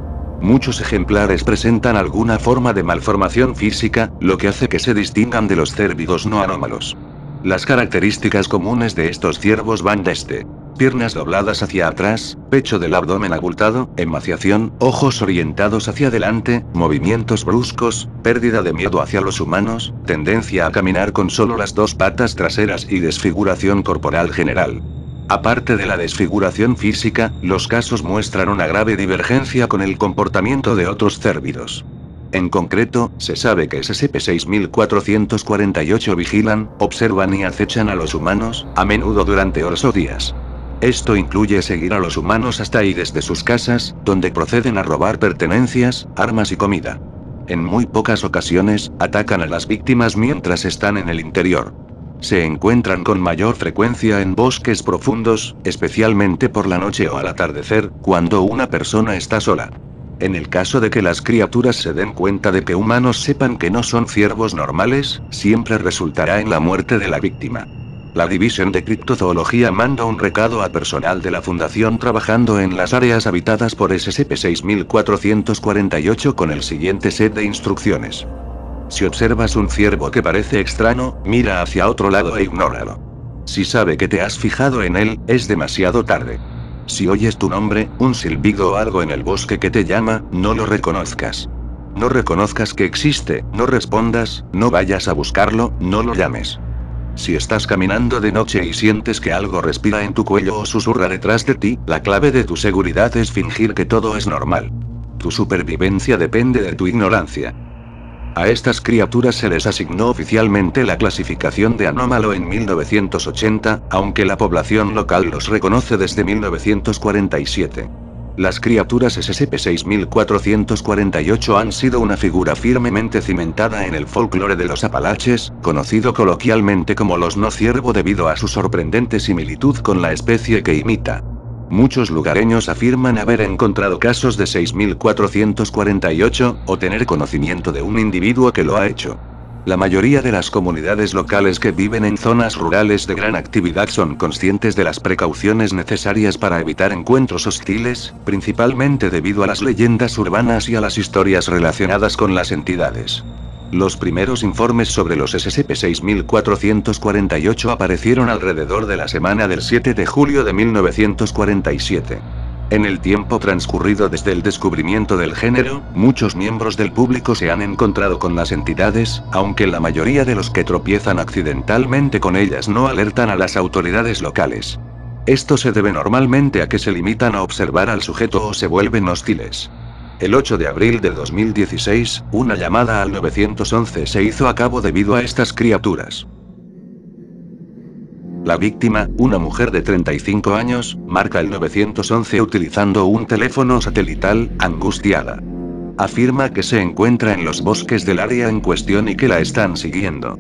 Muchos ejemplares presentan alguna forma de malformación física, lo que hace que se distingan de los cérvidos no anómalos. Las características comunes de estos ciervos van desde piernas dobladas hacia atrás, pecho del abdomen abultado, emaciación, ojos orientados hacia adelante, movimientos bruscos, pérdida de miedo hacia los humanos, tendencia a caminar con solo las dos patas traseras y desfiguración corporal general. Aparte de la desfiguración física, los casos muestran una grave divergencia con el comportamiento de otros cérvidos. En concreto, se sabe que SCP-6448 vigilan, observan y acechan a los humanos, a menudo durante horas o días. Esto incluye seguir a los humanos hasta y desde sus casas, donde proceden a robar pertenencias, armas y comida. En muy pocas ocasiones, atacan a las víctimas mientras están en el interior. Se encuentran con mayor frecuencia en bosques profundos, especialmente por la noche o al atardecer, cuando una persona está sola. En el caso de que las criaturas se den cuenta de que humanos sepan que no son ciervos normales, siempre resultará en la muerte de la víctima. La División de Criptozoología manda un recado a personal de la Fundación trabajando en las áreas habitadas por SCP-6448 con el siguiente set de instrucciones. Si observas un ciervo que parece extraño, mira hacia otro lado e ignóralo. Si sabe que te has fijado en él, es demasiado tarde. Si oyes tu nombre, un silbido o algo en el bosque que te llama, no lo reconozcas. No reconozcas que existe, no respondas, no vayas a buscarlo, no lo llames. Si estás caminando de noche y sientes que algo respira en tu cuello o susurra detrás de ti, la clave de tu seguridad es fingir que todo es normal. Tu supervivencia depende de tu ignorancia. A estas criaturas se les asignó oficialmente la clasificación de anómalo en 1980, aunque la población local los reconoce desde 1947. Las criaturas Ssp. 6448 han sido una figura firmemente cimentada en el folclore de los Apalaches, conocido coloquialmente como los no ciervo debido a su sorprendente similitud con la especie que imita. Muchos lugareños afirman haber encontrado casos de 6.448, o tener conocimiento de un individuo que lo ha hecho. La mayoría de las comunidades locales que viven en zonas rurales de gran actividad son conscientes de las precauciones necesarias para evitar encuentros hostiles, principalmente debido a las leyendas urbanas y a las historias relacionadas con las entidades. Los primeros informes sobre los SSP 6448 aparecieron alrededor de la semana del 7 de julio de 1947. En el tiempo transcurrido desde el descubrimiento del género, muchos miembros del público se han encontrado con las entidades, aunque la mayoría de los que tropiezan accidentalmente con ellas no alertan a las autoridades locales. Esto se debe normalmente a que se limitan a observar al sujeto o se vuelven hostiles. El 8 de abril de 2016, una llamada al 911 se hizo a cabo debido a estas criaturas. La víctima, una mujer de 35 años, marca el 911 utilizando un teléfono satelital, angustiada. Afirma que se encuentra en los bosques del área en cuestión y que la están siguiendo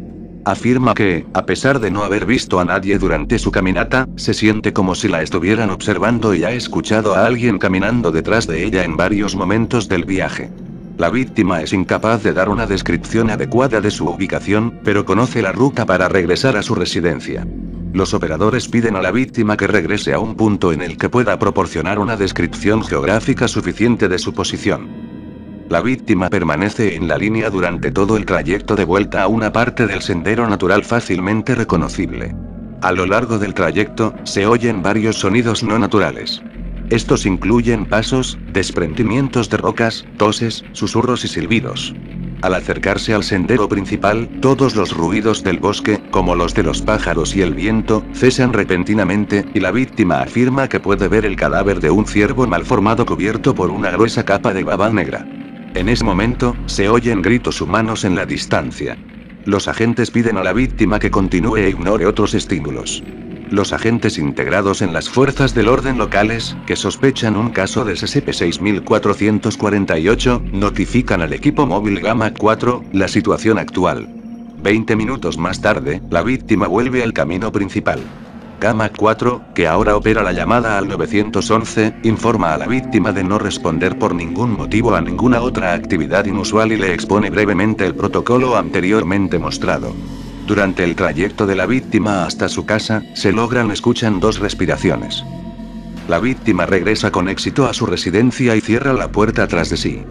afirma que, a pesar de no haber visto a nadie durante su caminata, se siente como si la estuvieran observando y ha escuchado a alguien caminando detrás de ella en varios momentos del viaje. La víctima es incapaz de dar una descripción adecuada de su ubicación, pero conoce la ruta para regresar a su residencia. Los operadores piden a la víctima que regrese a un punto en el que pueda proporcionar una descripción geográfica suficiente de su posición. La víctima permanece en la línea durante todo el trayecto de vuelta a una parte del sendero natural fácilmente reconocible. A lo largo del trayecto, se oyen varios sonidos no naturales. Estos incluyen pasos, desprendimientos de rocas, toses, susurros y silbidos. Al acercarse al sendero principal, todos los ruidos del bosque, como los de los pájaros y el viento, cesan repentinamente, y la víctima afirma que puede ver el cadáver de un ciervo malformado cubierto por una gruesa capa de baba negra. En ese momento, se oyen gritos humanos en la distancia. Los agentes piden a la víctima que continúe e ignore otros estímulos. Los agentes integrados en las fuerzas del orden locales, que sospechan un caso de SCP-6448, notifican al equipo móvil Gamma 4 la situación actual. Veinte minutos más tarde, la víctima vuelve al camino principal. Gama 4, que ahora opera la llamada al 911, informa a la víctima de no responder por ningún motivo a ninguna otra actividad inusual y le expone brevemente el protocolo anteriormente mostrado. Durante el trayecto de la víctima hasta su casa, se logran escuchan dos respiraciones. La víctima regresa con éxito a su residencia y cierra la puerta tras de sí.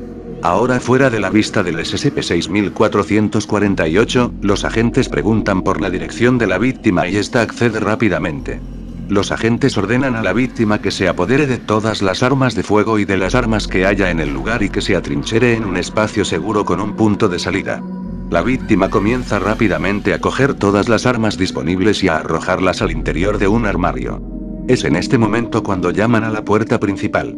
Ahora fuera de la vista del SSP 6448 los agentes preguntan por la dirección de la víctima y ésta accede rápidamente. Los agentes ordenan a la víctima que se apodere de todas las armas de fuego y de las armas que haya en el lugar y que se atrinchere en un espacio seguro con un punto de salida. La víctima comienza rápidamente a coger todas las armas disponibles y a arrojarlas al interior de un armario. Es en este momento cuando llaman a la puerta principal.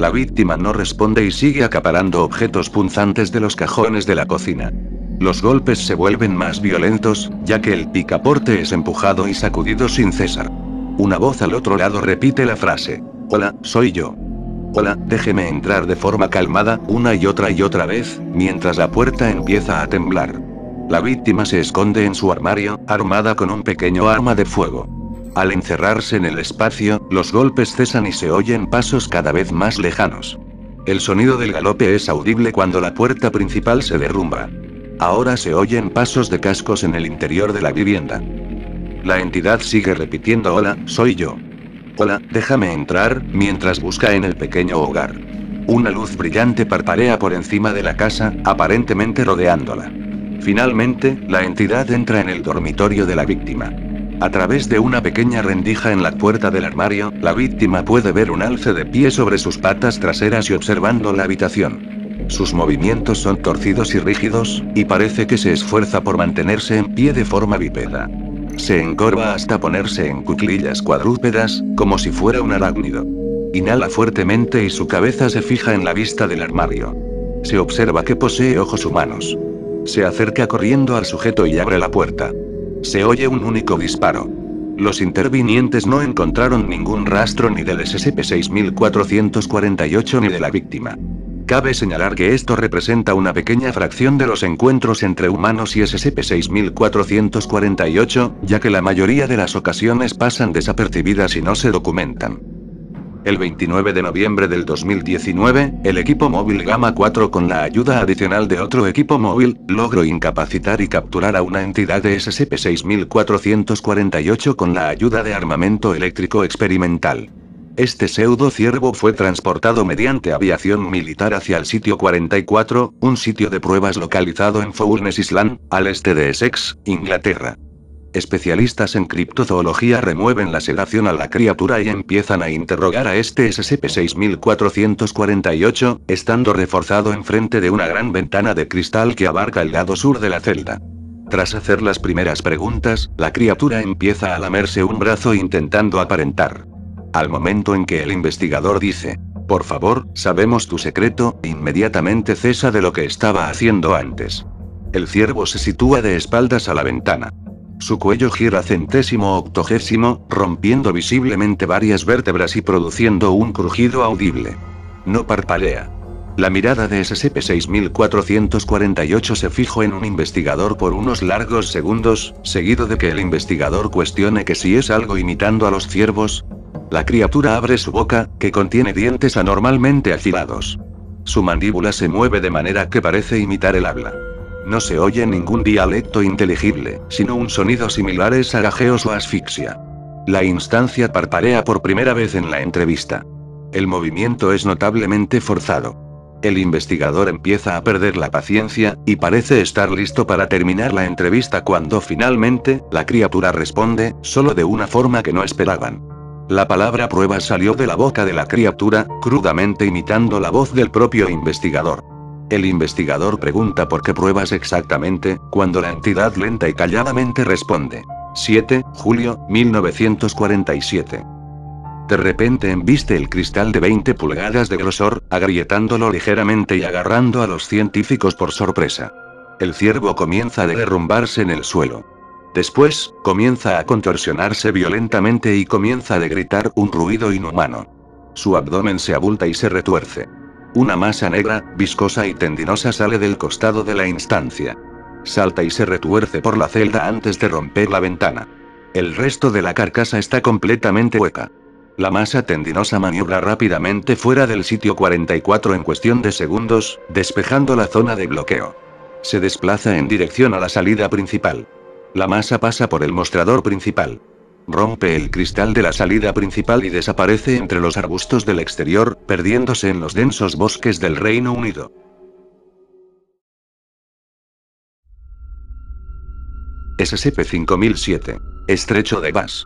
La víctima no responde y sigue acaparando objetos punzantes de los cajones de la cocina. Los golpes se vuelven más violentos, ya que el picaporte es empujado y sacudido sin cesar. Una voz al otro lado repite la frase. Hola, soy yo. Hola, déjeme entrar de forma calmada, una y otra y otra vez, mientras la puerta empieza a temblar. La víctima se esconde en su armario, armada con un pequeño arma de fuego. Al encerrarse en el espacio, los golpes cesan y se oyen pasos cada vez más lejanos. El sonido del galope es audible cuando la puerta principal se derrumba. Ahora se oyen pasos de cascos en el interior de la vivienda. La entidad sigue repitiendo Hola, soy yo. Hola, déjame entrar, mientras busca en el pequeño hogar. Una luz brillante parpadea por encima de la casa, aparentemente rodeándola. Finalmente, la entidad entra en el dormitorio de la víctima. A través de una pequeña rendija en la puerta del armario, la víctima puede ver un alce de pie sobre sus patas traseras y observando la habitación. Sus movimientos son torcidos y rígidos, y parece que se esfuerza por mantenerse en pie de forma bípeda. Se encorva hasta ponerse en cuclillas cuadrúpedas, como si fuera un arácnido. Inhala fuertemente y su cabeza se fija en la vista del armario. Se observa que posee ojos humanos. Se acerca corriendo al sujeto y abre la puerta. Se oye un único disparo. Los intervinientes no encontraron ningún rastro ni del ssp 6448 ni de la víctima. Cabe señalar que esto representa una pequeña fracción de los encuentros entre humanos y SCP-6448, ya que la mayoría de las ocasiones pasan desapercibidas y no se documentan. El 29 de noviembre del 2019, el equipo móvil Gamma 4 con la ayuda adicional de otro equipo móvil, logró incapacitar y capturar a una entidad de SCP-6448 con la ayuda de armamento eléctrico experimental. Este pseudo ciervo fue transportado mediante aviación militar hacia el sitio 44, un sitio de pruebas localizado en Fournes Island, al este de Essex, Inglaterra. Especialistas en criptozoología remueven la sedación a la criatura y empiezan a interrogar a este SCP-6448, estando reforzado enfrente de una gran ventana de cristal que abarca el lado sur de la celda. Tras hacer las primeras preguntas, la criatura empieza a lamerse un brazo intentando aparentar. Al momento en que el investigador dice, por favor, sabemos tu secreto, inmediatamente cesa de lo que estaba haciendo antes. El ciervo se sitúa de espaldas a la ventana. Su cuello gira centésimo octogésimo, rompiendo visiblemente varias vértebras y produciendo un crujido audible. No parpadea. La mirada de SCP-6448 se fijó en un investigador por unos largos segundos, seguido de que el investigador cuestione que si es algo imitando a los ciervos. La criatura abre su boca, que contiene dientes anormalmente afilados. Su mandíbula se mueve de manera que parece imitar el habla. No se oye ningún dialecto inteligible, sino un sonido similar a gajeos o asfixia. La instancia parparea por primera vez en la entrevista. El movimiento es notablemente forzado. El investigador empieza a perder la paciencia, y parece estar listo para terminar la entrevista cuando finalmente, la criatura responde, solo de una forma que no esperaban. La palabra prueba salió de la boca de la criatura, crudamente imitando la voz del propio investigador. El investigador pregunta por qué pruebas exactamente, cuando la entidad lenta y calladamente responde. 7, julio, 1947. De repente embiste el cristal de 20 pulgadas de grosor, agrietándolo ligeramente y agarrando a los científicos por sorpresa. El ciervo comienza a derrumbarse en el suelo. Después, comienza a contorsionarse violentamente y comienza a gritar un ruido inhumano. Su abdomen se abulta y se retuerce. Una masa negra, viscosa y tendinosa sale del costado de la instancia. Salta y se retuerce por la celda antes de romper la ventana. El resto de la carcasa está completamente hueca. La masa tendinosa maniobra rápidamente fuera del sitio 44 en cuestión de segundos, despejando la zona de bloqueo. Se desplaza en dirección a la salida principal. La masa pasa por el mostrador principal rompe el cristal de la salida principal y desaparece entre los arbustos del exterior, perdiéndose en los densos bosques del Reino Unido. SSP 5007 Estrecho de Bass.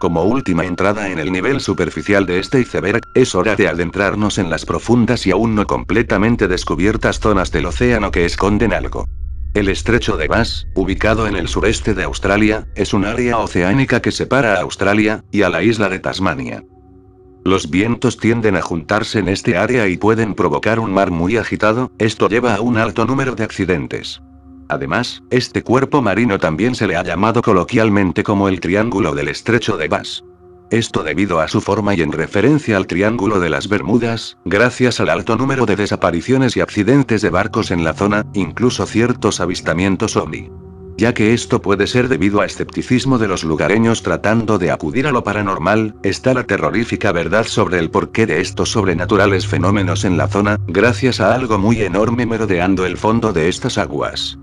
Como última entrada en el nivel superficial de este iceberg, es hora de adentrarnos en las profundas y aún no completamente descubiertas zonas del océano que esconden algo. El estrecho de Bass, ubicado en el sureste de Australia, es un área oceánica que separa a Australia y a la isla de Tasmania. Los vientos tienden a juntarse en este área y pueden provocar un mar muy agitado, esto lleva a un alto número de accidentes. Además, este cuerpo marino también se le ha llamado coloquialmente como el Triángulo del Estrecho de Bass. Esto debido a su forma y en referencia al Triángulo de las Bermudas, gracias al alto número de desapariciones y accidentes de barcos en la zona, incluso ciertos avistamientos ovni ya que esto puede ser debido a escepticismo de los lugareños tratando de acudir a lo paranormal, está la terrorífica verdad sobre el porqué de estos sobrenaturales fenómenos en la zona, gracias a algo muy enorme merodeando el fondo de estas aguas.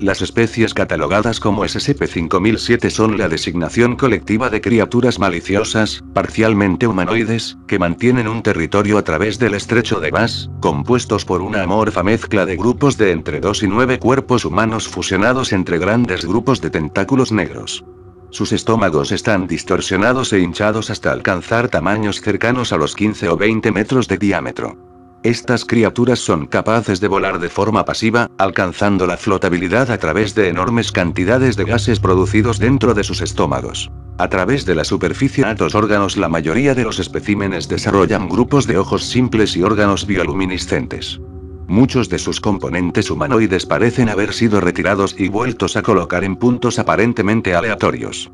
Las especies catalogadas como SCP-5007 son la designación colectiva de criaturas maliciosas, parcialmente humanoides, que mantienen un territorio a través del estrecho de Bass, compuestos por una amorfa mezcla de grupos de entre 2 y 9 cuerpos humanos fusionados entre grandes grupos de tentáculos negros. Sus estómagos están distorsionados e hinchados hasta alcanzar tamaños cercanos a los 15 o 20 metros de diámetro. Estas criaturas son capaces de volar de forma pasiva, alcanzando la flotabilidad a través de enormes cantidades de gases producidos dentro de sus estómagos. A través de la superficie de dos órganos la mayoría de los especímenes desarrollan grupos de ojos simples y órganos bioluminiscentes. Muchos de sus componentes humanoides parecen haber sido retirados y vueltos a colocar en puntos aparentemente aleatorios.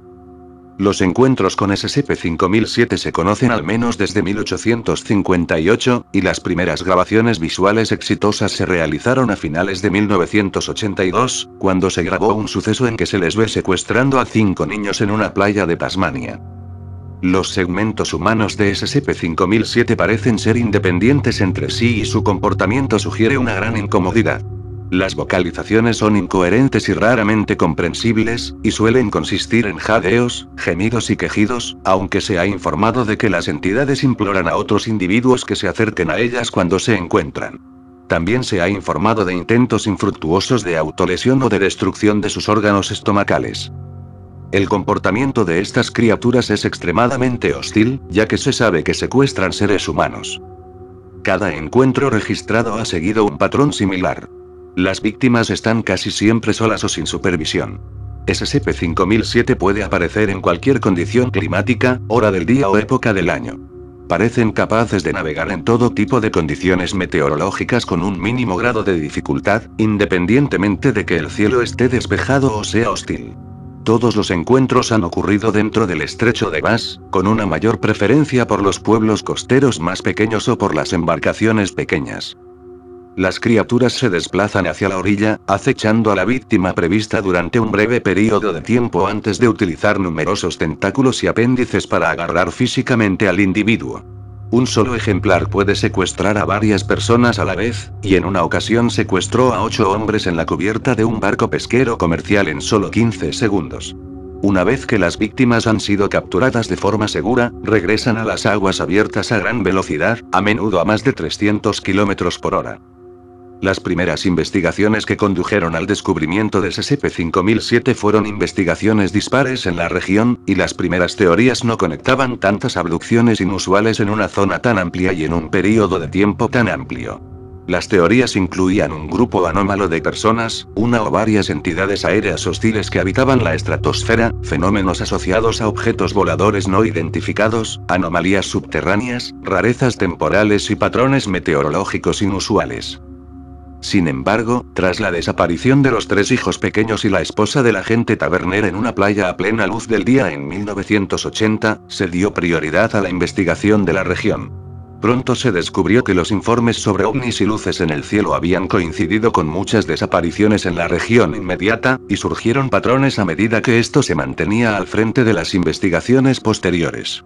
Los encuentros con SCP-5007 se conocen al menos desde 1858, y las primeras grabaciones visuales exitosas se realizaron a finales de 1982, cuando se grabó un suceso en que se les ve secuestrando a cinco niños en una playa de Tasmania. Los segmentos humanos de SCP-5007 parecen ser independientes entre sí y su comportamiento sugiere una gran incomodidad. Las vocalizaciones son incoherentes y raramente comprensibles, y suelen consistir en jadeos, gemidos y quejidos, aunque se ha informado de que las entidades imploran a otros individuos que se acerquen a ellas cuando se encuentran. También se ha informado de intentos infructuosos de autolesión o de destrucción de sus órganos estomacales. El comportamiento de estas criaturas es extremadamente hostil, ya que se sabe que secuestran seres humanos. Cada encuentro registrado ha seguido un patrón similar. Las víctimas están casi siempre solas o sin supervisión. SCP-5007 puede aparecer en cualquier condición climática, hora del día o época del año. Parecen capaces de navegar en todo tipo de condiciones meteorológicas con un mínimo grado de dificultad, independientemente de que el cielo esté despejado o sea hostil. Todos los encuentros han ocurrido dentro del estrecho de Bass, con una mayor preferencia por los pueblos costeros más pequeños o por las embarcaciones pequeñas. Las criaturas se desplazan hacia la orilla, acechando a la víctima prevista durante un breve periodo de tiempo antes de utilizar numerosos tentáculos y apéndices para agarrar físicamente al individuo. Un solo ejemplar puede secuestrar a varias personas a la vez, y en una ocasión secuestró a ocho hombres en la cubierta de un barco pesquero comercial en solo 15 segundos. Una vez que las víctimas han sido capturadas de forma segura, regresan a las aguas abiertas a gran velocidad, a menudo a más de 300 km por hora. Las primeras investigaciones que condujeron al descubrimiento de SCP-5007 fueron investigaciones dispares en la región, y las primeras teorías no conectaban tantas abducciones inusuales en una zona tan amplia y en un período de tiempo tan amplio. Las teorías incluían un grupo anómalo de personas, una o varias entidades aéreas hostiles que habitaban la estratosfera, fenómenos asociados a objetos voladores no identificados, anomalías subterráneas, rarezas temporales y patrones meteorológicos inusuales. Sin embargo, tras la desaparición de los tres hijos pequeños y la esposa del agente Taberner en una playa a plena luz del día en 1980, se dio prioridad a la investigación de la región. Pronto se descubrió que los informes sobre ovnis y luces en el cielo habían coincidido con muchas desapariciones en la región inmediata, y surgieron patrones a medida que esto se mantenía al frente de las investigaciones posteriores.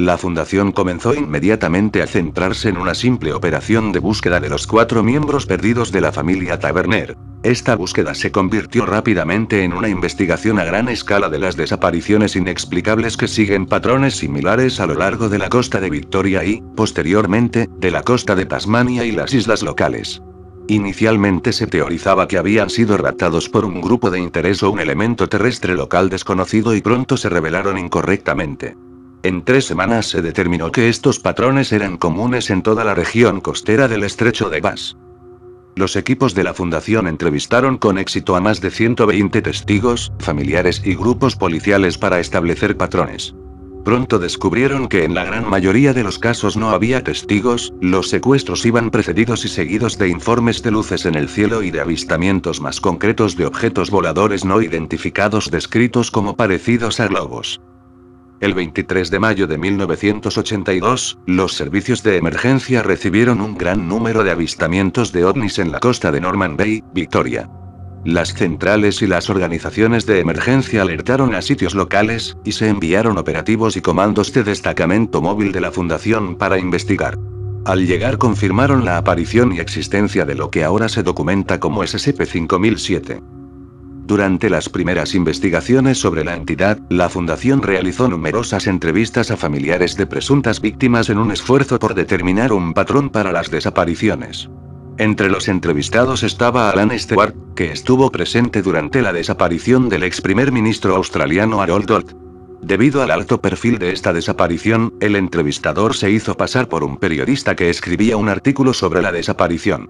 La fundación comenzó inmediatamente a centrarse en una simple operación de búsqueda de los cuatro miembros perdidos de la familia Taverner. Esta búsqueda se convirtió rápidamente en una investigación a gran escala de las desapariciones inexplicables que siguen patrones similares a lo largo de la costa de Victoria y, posteriormente, de la costa de Tasmania y las islas locales. Inicialmente se teorizaba que habían sido raptados por un grupo de interés o un elemento terrestre local desconocido y pronto se revelaron incorrectamente. En tres semanas se determinó que estos patrones eran comunes en toda la región costera del estrecho de Bass. Los equipos de la fundación entrevistaron con éxito a más de 120 testigos, familiares y grupos policiales para establecer patrones. Pronto descubrieron que en la gran mayoría de los casos no había testigos, los secuestros iban precedidos y seguidos de informes de luces en el cielo y de avistamientos más concretos de objetos voladores no identificados descritos como parecidos a globos. El 23 de mayo de 1982, los servicios de emergencia recibieron un gran número de avistamientos de ovnis en la costa de Norman Bay, Victoria. Las centrales y las organizaciones de emergencia alertaron a sitios locales, y se enviaron operativos y comandos de destacamento móvil de la Fundación para investigar. Al llegar confirmaron la aparición y existencia de lo que ahora se documenta como SCP-5007. Durante las primeras investigaciones sobre la entidad, la Fundación realizó numerosas entrevistas a familiares de presuntas víctimas en un esfuerzo por determinar un patrón para las desapariciones. Entre los entrevistados estaba Alan Stewart, que estuvo presente durante la desaparición del ex primer ministro australiano Harold Holt. Debido al alto perfil de esta desaparición, el entrevistador se hizo pasar por un periodista que escribía un artículo sobre la desaparición.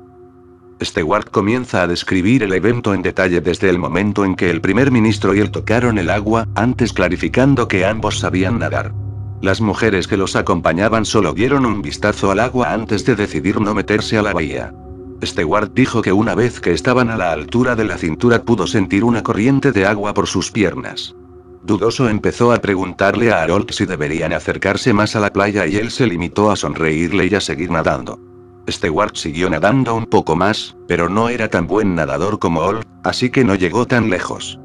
Stewart comienza a describir el evento en detalle desde el momento en que el primer ministro y él tocaron el agua, antes clarificando que ambos sabían nadar. Las mujeres que los acompañaban solo dieron un vistazo al agua antes de decidir no meterse a la bahía. Stewart dijo que una vez que estaban a la altura de la cintura pudo sentir una corriente de agua por sus piernas. Dudoso empezó a preguntarle a Harold si deberían acercarse más a la playa y él se limitó a sonreírle y a seguir nadando. Stewart siguió nadando un poco más, pero no era tan buen nadador como Ol, así que no llegó tan lejos.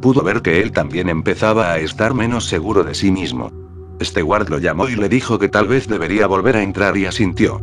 Pudo ver que él también empezaba a estar menos seguro de sí mismo. Stewart lo llamó y le dijo que tal vez debería volver a entrar y asintió.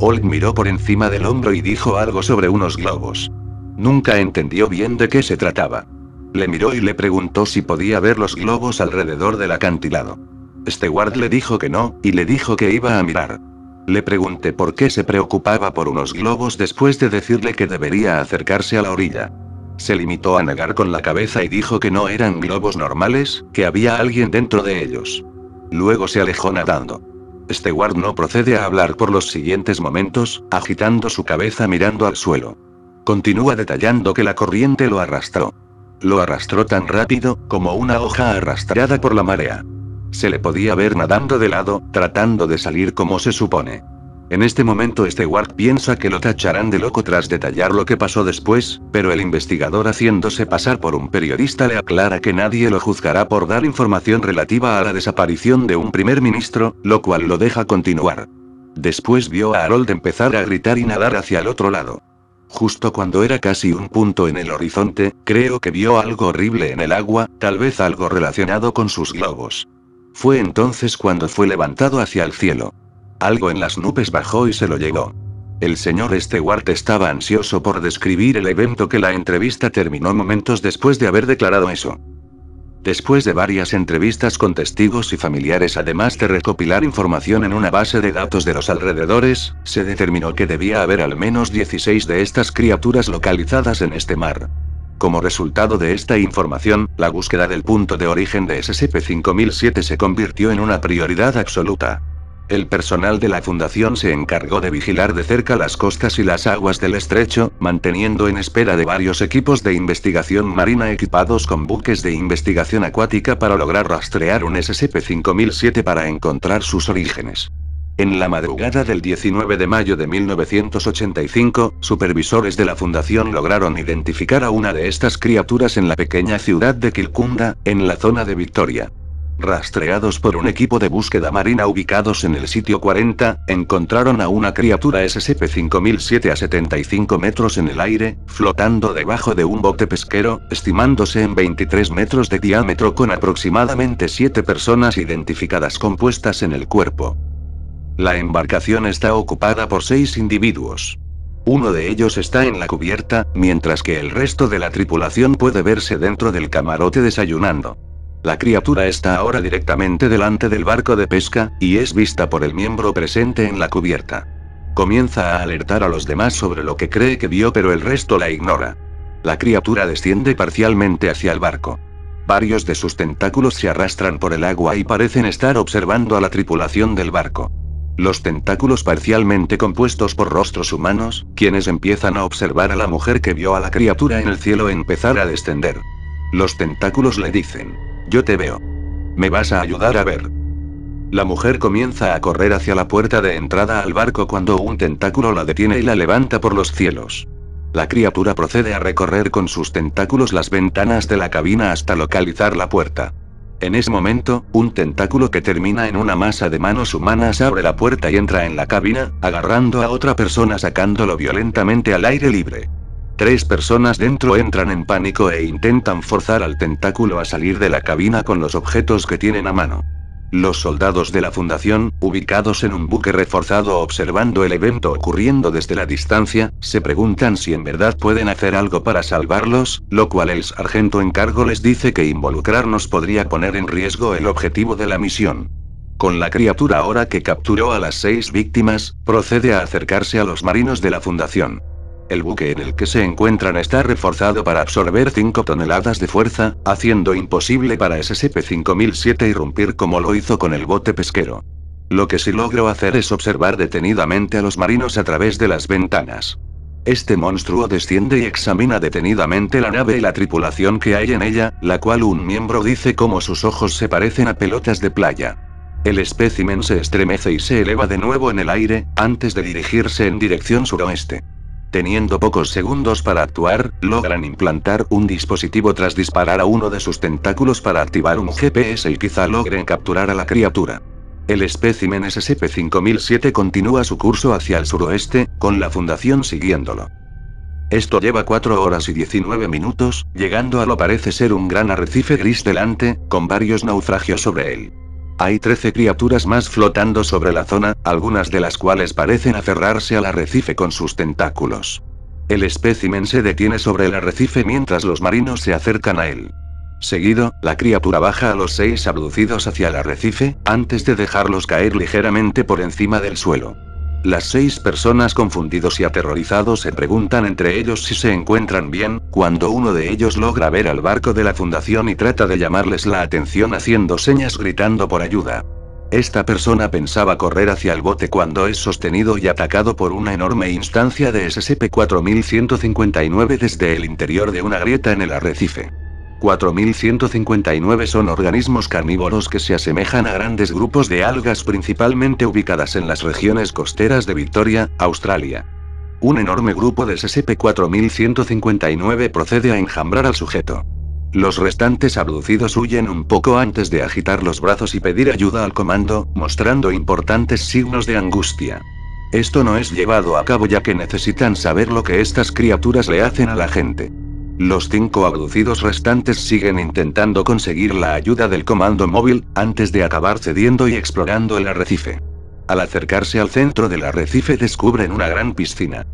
Old miró por encima del hombro y dijo algo sobre unos globos. Nunca entendió bien de qué se trataba. Le miró y le preguntó si podía ver los globos alrededor del acantilado. Stewart le dijo que no, y le dijo que iba a mirar. Le pregunté por qué se preocupaba por unos globos después de decirle que debería acercarse a la orilla. Se limitó a negar con la cabeza y dijo que no eran globos normales, que había alguien dentro de ellos. Luego se alejó nadando. Stewart no procede a hablar por los siguientes momentos, agitando su cabeza mirando al suelo. Continúa detallando que la corriente lo arrastró. Lo arrastró tan rápido, como una hoja arrastrada por la marea. Se le podía ver nadando de lado, tratando de salir como se supone. En este momento Stewart piensa que lo tacharán de loco tras detallar lo que pasó después, pero el investigador haciéndose pasar por un periodista le aclara que nadie lo juzgará por dar información relativa a la desaparición de un primer ministro, lo cual lo deja continuar. Después vio a Harold empezar a gritar y nadar hacia el otro lado. Justo cuando era casi un punto en el horizonte, creo que vio algo horrible en el agua, tal vez algo relacionado con sus globos. Fue entonces cuando fue levantado hacia el cielo. Algo en las nubes bajó y se lo llevó. El señor Stewart estaba ansioso por describir el evento que la entrevista terminó momentos después de haber declarado eso. Después de varias entrevistas con testigos y familiares, además de recopilar información en una base de datos de los alrededores, se determinó que debía haber al menos 16 de estas criaturas localizadas en este mar. Como resultado de esta información, la búsqueda del punto de origen de ssp 5007 se convirtió en una prioridad absoluta. El personal de la fundación se encargó de vigilar de cerca las costas y las aguas del estrecho, manteniendo en espera de varios equipos de investigación marina equipados con buques de investigación acuática para lograr rastrear un ssp 5007 para encontrar sus orígenes. En la madrugada del 19 de mayo de 1985, supervisores de la fundación lograron identificar a una de estas criaturas en la pequeña ciudad de Quilcunda, en la zona de Victoria. Rastreados por un equipo de búsqueda marina ubicados en el sitio 40, encontraron a una criatura SCP-5007 a 75 metros en el aire, flotando debajo de un bote pesquero, estimándose en 23 metros de diámetro con aproximadamente 7 personas identificadas compuestas en el cuerpo. La embarcación está ocupada por seis individuos. Uno de ellos está en la cubierta, mientras que el resto de la tripulación puede verse dentro del camarote desayunando. La criatura está ahora directamente delante del barco de pesca, y es vista por el miembro presente en la cubierta. Comienza a alertar a los demás sobre lo que cree que vio pero el resto la ignora. La criatura desciende parcialmente hacia el barco. Varios de sus tentáculos se arrastran por el agua y parecen estar observando a la tripulación del barco. Los tentáculos parcialmente compuestos por rostros humanos, quienes empiezan a observar a la mujer que vio a la criatura en el cielo empezar a descender. Los tentáculos le dicen, yo te veo. Me vas a ayudar a ver. La mujer comienza a correr hacia la puerta de entrada al barco cuando un tentáculo la detiene y la levanta por los cielos. La criatura procede a recorrer con sus tentáculos las ventanas de la cabina hasta localizar la puerta. En ese momento, un tentáculo que termina en una masa de manos humanas abre la puerta y entra en la cabina, agarrando a otra persona sacándolo violentamente al aire libre. Tres personas dentro entran en pánico e intentan forzar al tentáculo a salir de la cabina con los objetos que tienen a mano. Los soldados de la Fundación, ubicados en un buque reforzado observando el evento ocurriendo desde la distancia, se preguntan si en verdad pueden hacer algo para salvarlos, lo cual el sargento en cargo les dice que involucrarnos podría poner en riesgo el objetivo de la misión. Con la criatura ahora que capturó a las seis víctimas, procede a acercarse a los marinos de la Fundación. El buque en el que se encuentran está reforzado para absorber 5 toneladas de fuerza, haciendo imposible para SCP-5007 irrumpir como lo hizo con el bote pesquero. Lo que sí logró hacer es observar detenidamente a los marinos a través de las ventanas. Este monstruo desciende y examina detenidamente la nave y la tripulación que hay en ella, la cual un miembro dice como sus ojos se parecen a pelotas de playa. El espécimen se estremece y se eleva de nuevo en el aire, antes de dirigirse en dirección suroeste. Teniendo pocos segundos para actuar, logran implantar un dispositivo tras disparar a uno de sus tentáculos para activar un GPS y quizá logren capturar a la criatura. El espécimen SCP-5007 continúa su curso hacia el suroeste, con la fundación siguiéndolo. Esto lleva 4 horas y 19 minutos, llegando a lo parece ser un gran arrecife gris delante, con varios naufragios sobre él. Hay 13 criaturas más flotando sobre la zona, algunas de las cuales parecen aferrarse al arrecife con sus tentáculos. El espécimen se detiene sobre el arrecife mientras los marinos se acercan a él. Seguido, la criatura baja a los seis abducidos hacia el arrecife, antes de dejarlos caer ligeramente por encima del suelo. Las seis personas confundidos y aterrorizados se preguntan entre ellos si se encuentran bien, cuando uno de ellos logra ver al barco de la fundación y trata de llamarles la atención haciendo señas gritando por ayuda. Esta persona pensaba correr hacia el bote cuando es sostenido y atacado por una enorme instancia de ssp 4159 desde el interior de una grieta en el arrecife. 4159 son organismos carnívoros que se asemejan a grandes grupos de algas principalmente ubicadas en las regiones costeras de Victoria, Australia. Un enorme grupo de SCP-4159 procede a enjambrar al sujeto. Los restantes abducidos huyen un poco antes de agitar los brazos y pedir ayuda al comando, mostrando importantes signos de angustia. Esto no es llevado a cabo ya que necesitan saber lo que estas criaturas le hacen a la gente. Los cinco abducidos restantes siguen intentando conseguir la ayuda del comando móvil, antes de acabar cediendo y explorando el arrecife. Al acercarse al centro del arrecife descubren una gran piscina.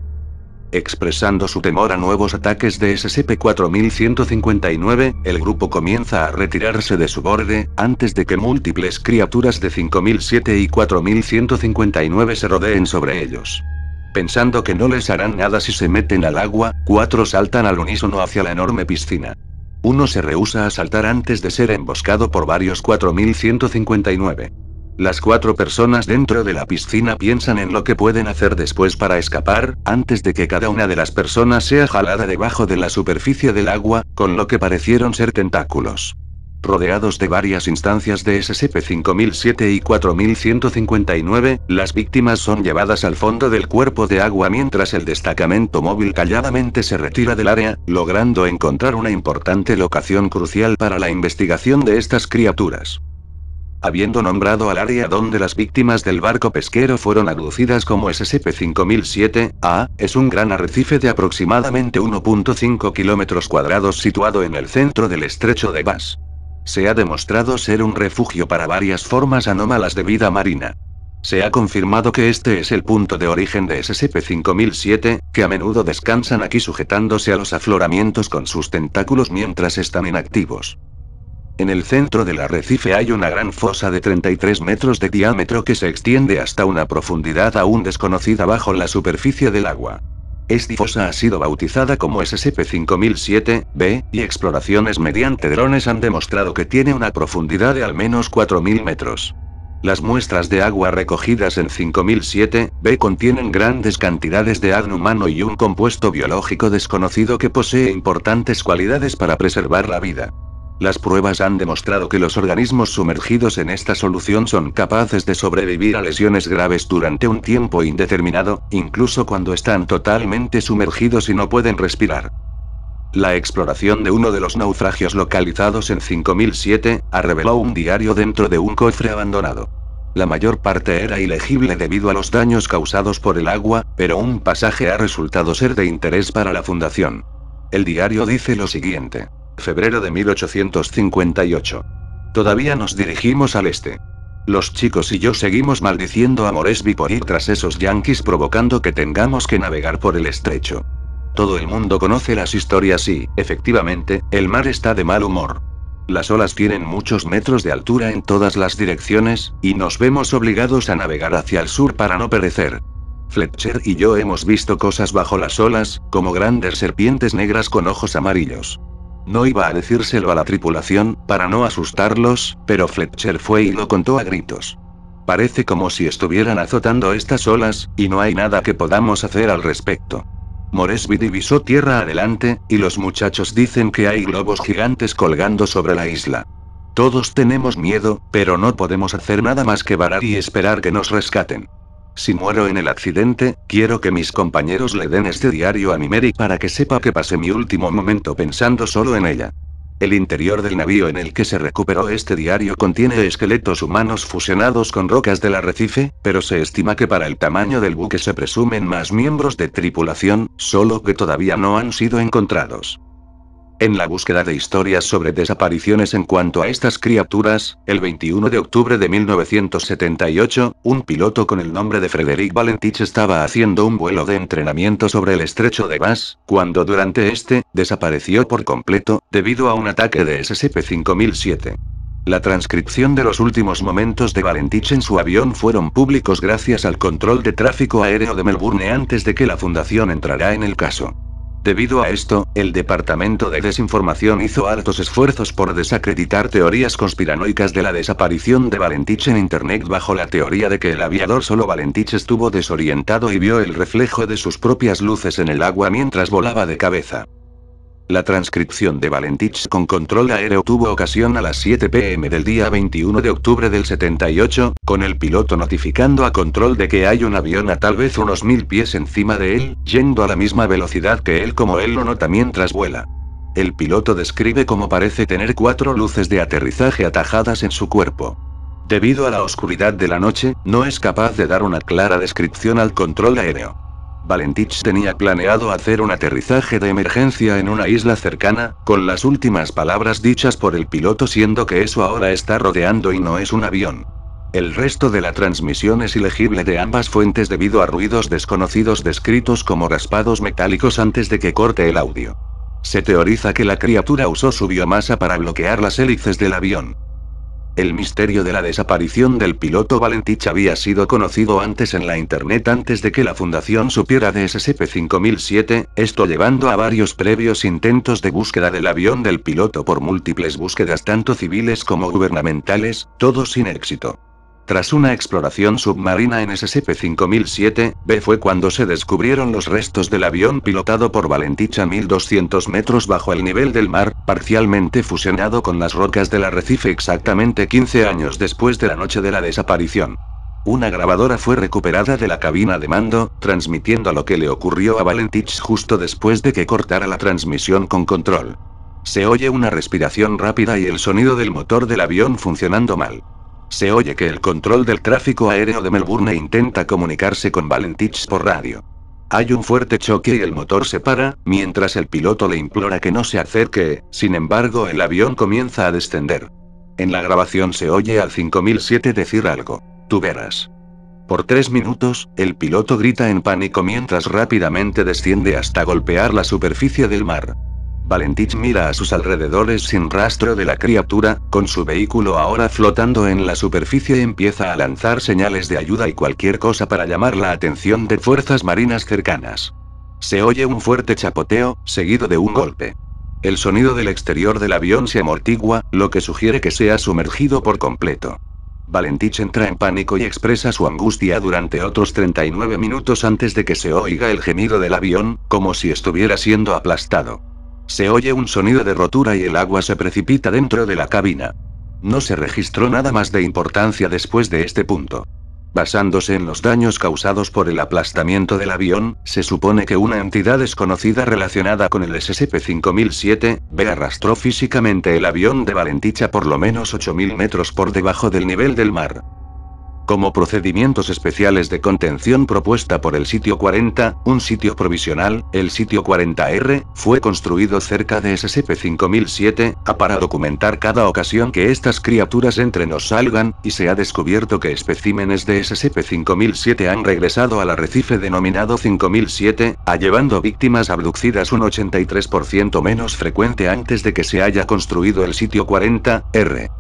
Expresando su temor a nuevos ataques de SCP-4159, el grupo comienza a retirarse de su borde, antes de que múltiples criaturas de 5007 y 4159 se rodeen sobre ellos. Pensando que no les harán nada si se meten al agua, cuatro saltan al unísono hacia la enorme piscina. Uno se rehúsa a saltar antes de ser emboscado por varios 4159. Las cuatro personas dentro de la piscina piensan en lo que pueden hacer después para escapar, antes de que cada una de las personas sea jalada debajo de la superficie del agua, con lo que parecieron ser tentáculos. Rodeados de varias instancias de SCP-5007 y 4159, las víctimas son llevadas al fondo del cuerpo de agua mientras el destacamento móvil calladamente se retira del área, logrando encontrar una importante locación crucial para la investigación de estas criaturas. Habiendo nombrado al área donde las víctimas del barco pesquero fueron aducidas como SCP-5007, A, es un gran arrecife de aproximadamente 1.5 kilómetros cuadrados situado en el centro del estrecho de Bass se ha demostrado ser un refugio para varias formas anómalas de vida marina. Se ha confirmado que este es el punto de origen de SCP-5007, que a menudo descansan aquí sujetándose a los afloramientos con sus tentáculos mientras están inactivos. En el centro del arrecife hay una gran fosa de 33 metros de diámetro que se extiende hasta una profundidad aún desconocida bajo la superficie del agua fosa ha sido bautizada como SSP 5007 B, y exploraciones mediante drones han demostrado que tiene una profundidad de al menos 4.000 metros. Las muestras de agua recogidas en 5007, B contienen grandes cantidades de ADN humano y un compuesto biológico desconocido que posee importantes cualidades para preservar la vida. Las pruebas han demostrado que los organismos sumergidos en esta solución son capaces de sobrevivir a lesiones graves durante un tiempo indeterminado, incluso cuando están totalmente sumergidos y no pueden respirar. La exploración de uno de los naufragios localizados en 5007, ha revelado un diario dentro de un cofre abandonado. La mayor parte era ilegible debido a los daños causados por el agua, pero un pasaje ha resultado ser de interés para la fundación. El diario dice lo siguiente febrero de 1858. Todavía nos dirigimos al este. Los chicos y yo seguimos maldiciendo a Moresby por ir tras esos yankees provocando que tengamos que navegar por el estrecho. Todo el mundo conoce las historias y, efectivamente, el mar está de mal humor. Las olas tienen muchos metros de altura en todas las direcciones, y nos vemos obligados a navegar hacia el sur para no perecer. Fletcher y yo hemos visto cosas bajo las olas, como grandes serpientes negras con ojos amarillos. No iba a decírselo a la tripulación, para no asustarlos, pero Fletcher fue y lo contó a gritos. Parece como si estuvieran azotando estas olas, y no hay nada que podamos hacer al respecto. Moresby divisó tierra adelante, y los muchachos dicen que hay globos gigantes colgando sobre la isla. Todos tenemos miedo, pero no podemos hacer nada más que varar y esperar que nos rescaten. Si muero en el accidente, quiero que mis compañeros le den este diario a mi Mary para que sepa que pasé mi último momento pensando solo en ella. El interior del navío en el que se recuperó este diario contiene esqueletos humanos fusionados con rocas del arrecife, pero se estima que para el tamaño del buque se presumen más miembros de tripulación, solo que todavía no han sido encontrados. En la búsqueda de historias sobre desapariciones en cuanto a estas criaturas, el 21 de octubre de 1978, un piloto con el nombre de Frederick Valentich estaba haciendo un vuelo de entrenamiento sobre el estrecho de Bass, cuando durante este, desapareció por completo, debido a un ataque de ssp 5007 La transcripción de los últimos momentos de Valentich en su avión fueron públicos gracias al control de tráfico aéreo de Melbourne antes de que la fundación entrara en el caso. Debido a esto, el Departamento de Desinformación hizo altos esfuerzos por desacreditar teorías conspiranoicas de la desaparición de Valentich en Internet bajo la teoría de que el aviador solo Valentich estuvo desorientado y vio el reflejo de sus propias luces en el agua mientras volaba de cabeza. La transcripción de Valentich con control aéreo tuvo ocasión a las 7 pm del día 21 de octubre del 78, con el piloto notificando a control de que hay un avión a tal vez unos mil pies encima de él, yendo a la misma velocidad que él como él lo nota mientras vuela. El piloto describe cómo parece tener cuatro luces de aterrizaje atajadas en su cuerpo. Debido a la oscuridad de la noche, no es capaz de dar una clara descripción al control aéreo. Valentich tenía planeado hacer un aterrizaje de emergencia en una isla cercana, con las últimas palabras dichas por el piloto siendo que eso ahora está rodeando y no es un avión. El resto de la transmisión es ilegible de ambas fuentes debido a ruidos desconocidos descritos como raspados metálicos antes de que corte el audio. Se teoriza que la criatura usó su biomasa para bloquear las hélices del avión. El misterio de la desaparición del piloto Valentich había sido conocido antes en la Internet antes de que la fundación supiera de SCP-5007, esto llevando a varios previos intentos de búsqueda del avión del piloto por múltiples búsquedas tanto civiles como gubernamentales, todos sin éxito. Tras una exploración submarina en SCP-5007, B fue cuando se descubrieron los restos del avión pilotado por Valentich a 1200 metros bajo el nivel del mar, parcialmente fusionado con las rocas del arrecife exactamente 15 años después de la noche de la desaparición. Una grabadora fue recuperada de la cabina de mando, transmitiendo lo que le ocurrió a Valentich justo después de que cortara la transmisión con control. Se oye una respiración rápida y el sonido del motor del avión funcionando mal. Se oye que el control del tráfico aéreo de Melbourne intenta comunicarse con Valentich por radio. Hay un fuerte choque y el motor se para, mientras el piloto le implora que no se acerque, sin embargo el avión comienza a descender. En la grabación se oye al 5007 decir algo. Tú verás. Por tres minutos, el piloto grita en pánico mientras rápidamente desciende hasta golpear la superficie del mar. Valentich mira a sus alrededores sin rastro de la criatura, con su vehículo ahora flotando en la superficie empieza a lanzar señales de ayuda y cualquier cosa para llamar la atención de fuerzas marinas cercanas. Se oye un fuerte chapoteo, seguido de un golpe. El sonido del exterior del avión se amortigua, lo que sugiere que se ha sumergido por completo. Valentich entra en pánico y expresa su angustia durante otros 39 minutos antes de que se oiga el gemido del avión, como si estuviera siendo aplastado. Se oye un sonido de rotura y el agua se precipita dentro de la cabina. No se registró nada más de importancia después de este punto. Basándose en los daños causados por el aplastamiento del avión, se supone que una entidad desconocida relacionada con el ssp 5007 B arrastró físicamente el avión de Valenticha por lo menos 8.000 metros por debajo del nivel del mar como procedimientos especiales de contención propuesta por el sitio 40, un sitio provisional, el sitio 40R, fue construido cerca de SCP-5007, a ah, para documentar cada ocasión que estas criaturas entre nos salgan, y se ha descubierto que especímenes de SCP-5007 han regresado al arrecife denominado 5007, ah, llevando víctimas abducidas un 83% menos frecuente antes de que se haya construido el sitio 40, R.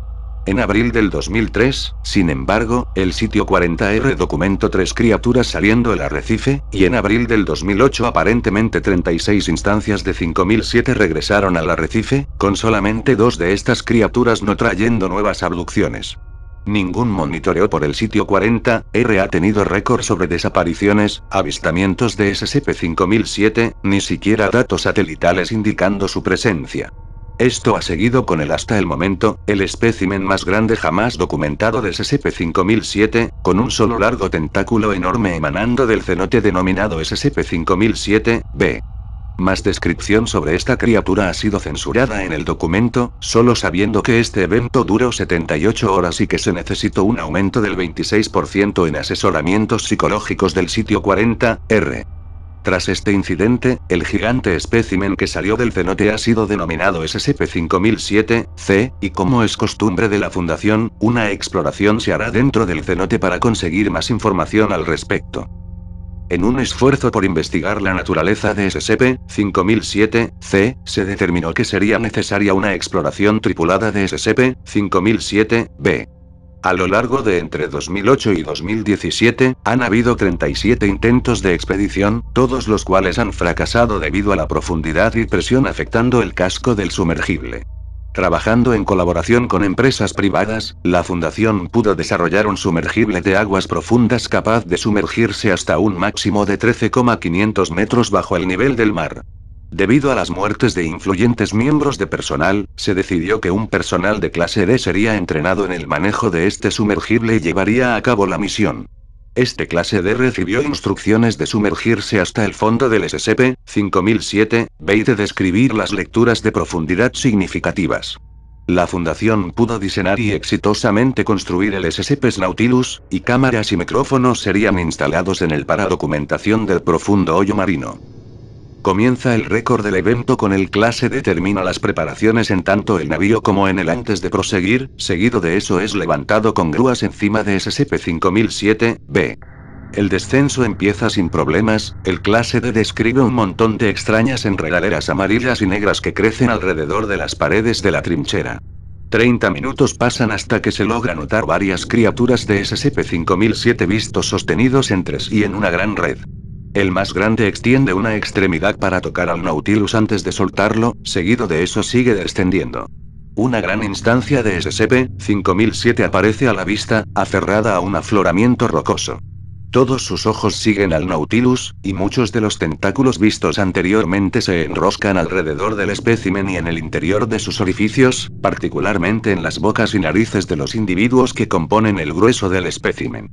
En abril del 2003, sin embargo, el sitio 40R documentó tres criaturas saliendo el arrecife, y en abril del 2008 aparentemente 36 instancias de 5007 regresaron al arrecife, con solamente dos de estas criaturas no trayendo nuevas abducciones. Ningún monitoreo por el sitio 40R ha tenido récord sobre desapariciones, avistamientos de SCP-5007, ni siquiera datos satelitales indicando su presencia. Esto ha seguido con el hasta el momento, el espécimen más grande jamás documentado de ssp 5007 con un solo largo tentáculo enorme emanando del cenote denominado ssp 5007 b Más descripción sobre esta criatura ha sido censurada en el documento, solo sabiendo que este evento duró 78 horas y que se necesitó un aumento del 26% en asesoramientos psicológicos del sitio 40, R. Tras este incidente, el gigante espécimen que salió del cenote ha sido denominado SCP-5007-C, y como es costumbre de la Fundación, una exploración se hará dentro del cenote para conseguir más información al respecto. En un esfuerzo por investigar la naturaleza de SCP-5007-C, se determinó que sería necesaria una exploración tripulada de SCP-5007-B. A lo largo de entre 2008 y 2017, han habido 37 intentos de expedición, todos los cuales han fracasado debido a la profundidad y presión afectando el casco del sumergible. Trabajando en colaboración con empresas privadas, la fundación pudo desarrollar un sumergible de aguas profundas capaz de sumergirse hasta un máximo de 13,500 metros bajo el nivel del mar. Debido a las muertes de influyentes miembros de personal, se decidió que un personal de clase D sería entrenado en el manejo de este sumergible y llevaría a cabo la misión. Este clase D recibió instrucciones de sumergirse hasta el fondo del ssp 5007 b y de describir las lecturas de profundidad significativas. La fundación pudo diseñar y exitosamente construir el SSP Nautilus, y cámaras y micrófonos serían instalados en el para documentación del profundo hoyo marino. Comienza el récord del evento con el clase D termina las preparaciones en tanto el navío como en el antes de proseguir, seguido de eso es levantado con grúas encima de SCP-5007-B. El descenso empieza sin problemas, el clase D describe un montón de extrañas enredaderas amarillas y negras que crecen alrededor de las paredes de la trinchera. 30 minutos pasan hasta que se logra notar varias criaturas de SCP-5007 vistos sostenidos en tres y en una gran red. El más grande extiende una extremidad para tocar al Nautilus antes de soltarlo, seguido de eso sigue descendiendo. Una gran instancia de SCP-5007 aparece a la vista, aferrada a un afloramiento rocoso. Todos sus ojos siguen al Nautilus, y muchos de los tentáculos vistos anteriormente se enroscan alrededor del espécimen y en el interior de sus orificios, particularmente en las bocas y narices de los individuos que componen el grueso del espécimen.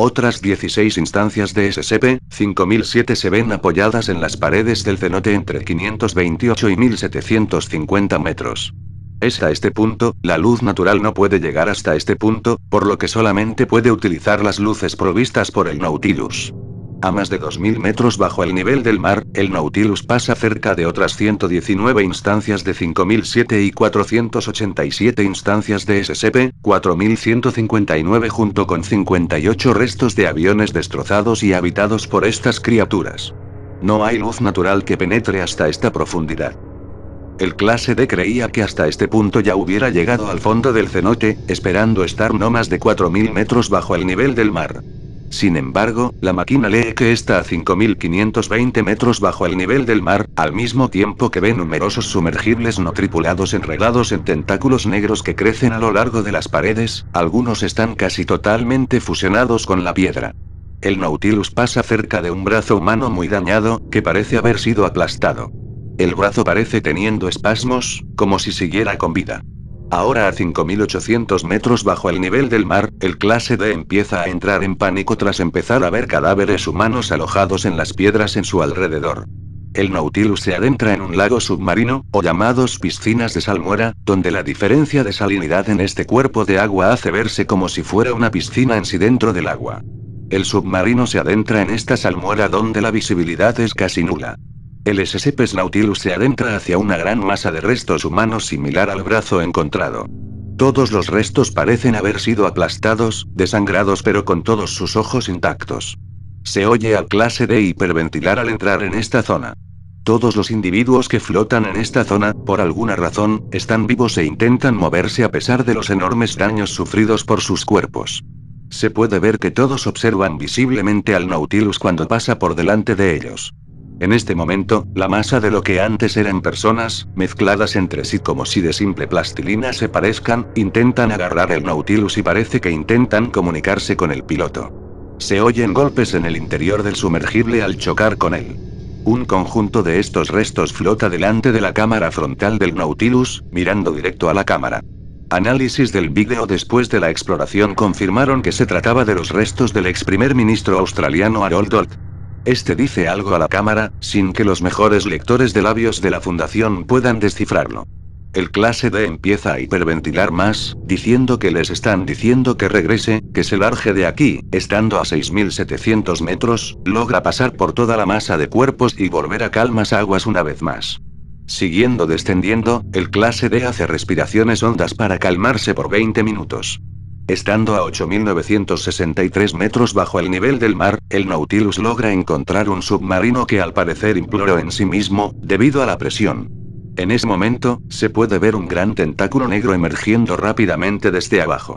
Otras 16 instancias de SCP-5007 se ven apoyadas en las paredes del cenote entre 528 y 1750 metros. Es a este punto, la luz natural no puede llegar hasta este punto, por lo que solamente puede utilizar las luces provistas por el Nautilus. A más de 2.000 metros bajo el nivel del mar, el Nautilus pasa cerca de otras 119 instancias de 5.007 y 487 instancias de ssp 4.159 junto con 58 restos de aviones destrozados y habitados por estas criaturas. No hay luz natural que penetre hasta esta profundidad. El clase D creía que hasta este punto ya hubiera llegado al fondo del cenote, esperando estar no más de 4.000 metros bajo el nivel del mar. Sin embargo, la máquina lee que está a 5.520 metros bajo el nivel del mar, al mismo tiempo que ve numerosos sumergibles no tripulados enredados en tentáculos negros que crecen a lo largo de las paredes, algunos están casi totalmente fusionados con la piedra. El Nautilus pasa cerca de un brazo humano muy dañado, que parece haber sido aplastado. El brazo parece teniendo espasmos, como si siguiera con vida. Ahora a 5.800 metros bajo el nivel del mar, el clase D empieza a entrar en pánico tras empezar a ver cadáveres humanos alojados en las piedras en su alrededor. El Nautilus se adentra en un lago submarino, o llamados piscinas de salmuera, donde la diferencia de salinidad en este cuerpo de agua hace verse como si fuera una piscina en sí dentro del agua. El submarino se adentra en esta salmuera donde la visibilidad es casi nula. El S.S.P. Nautilus se adentra hacia una gran masa de restos humanos similar al brazo encontrado. Todos los restos parecen haber sido aplastados, desangrados pero con todos sus ojos intactos. Se oye al clase de hiperventilar al entrar en esta zona. Todos los individuos que flotan en esta zona, por alguna razón, están vivos e intentan moverse a pesar de los enormes daños sufridos por sus cuerpos. Se puede ver que todos observan visiblemente al Nautilus cuando pasa por delante de ellos. En este momento, la masa de lo que antes eran personas, mezcladas entre sí como si de simple plastilina se parezcan, intentan agarrar el Nautilus y parece que intentan comunicarse con el piloto. Se oyen golpes en el interior del sumergible al chocar con él. Un conjunto de estos restos flota delante de la cámara frontal del Nautilus, mirando directo a la cámara. Análisis del vídeo después de la exploración confirmaron que se trataba de los restos del ex primer ministro australiano Harold Holt. Este dice algo a la cámara, sin que los mejores lectores de labios de la fundación puedan descifrarlo. El clase D empieza a hiperventilar más, diciendo que les están diciendo que regrese, que se largue de aquí, estando a 6.700 metros, logra pasar por toda la masa de cuerpos y volver a calmas aguas una vez más. Siguiendo descendiendo, el clase D hace respiraciones hondas para calmarse por 20 minutos. Estando a 8.963 metros bajo el nivel del mar, el Nautilus logra encontrar un submarino que al parecer imploró en sí mismo, debido a la presión. En ese momento, se puede ver un gran tentáculo negro emergiendo rápidamente desde abajo.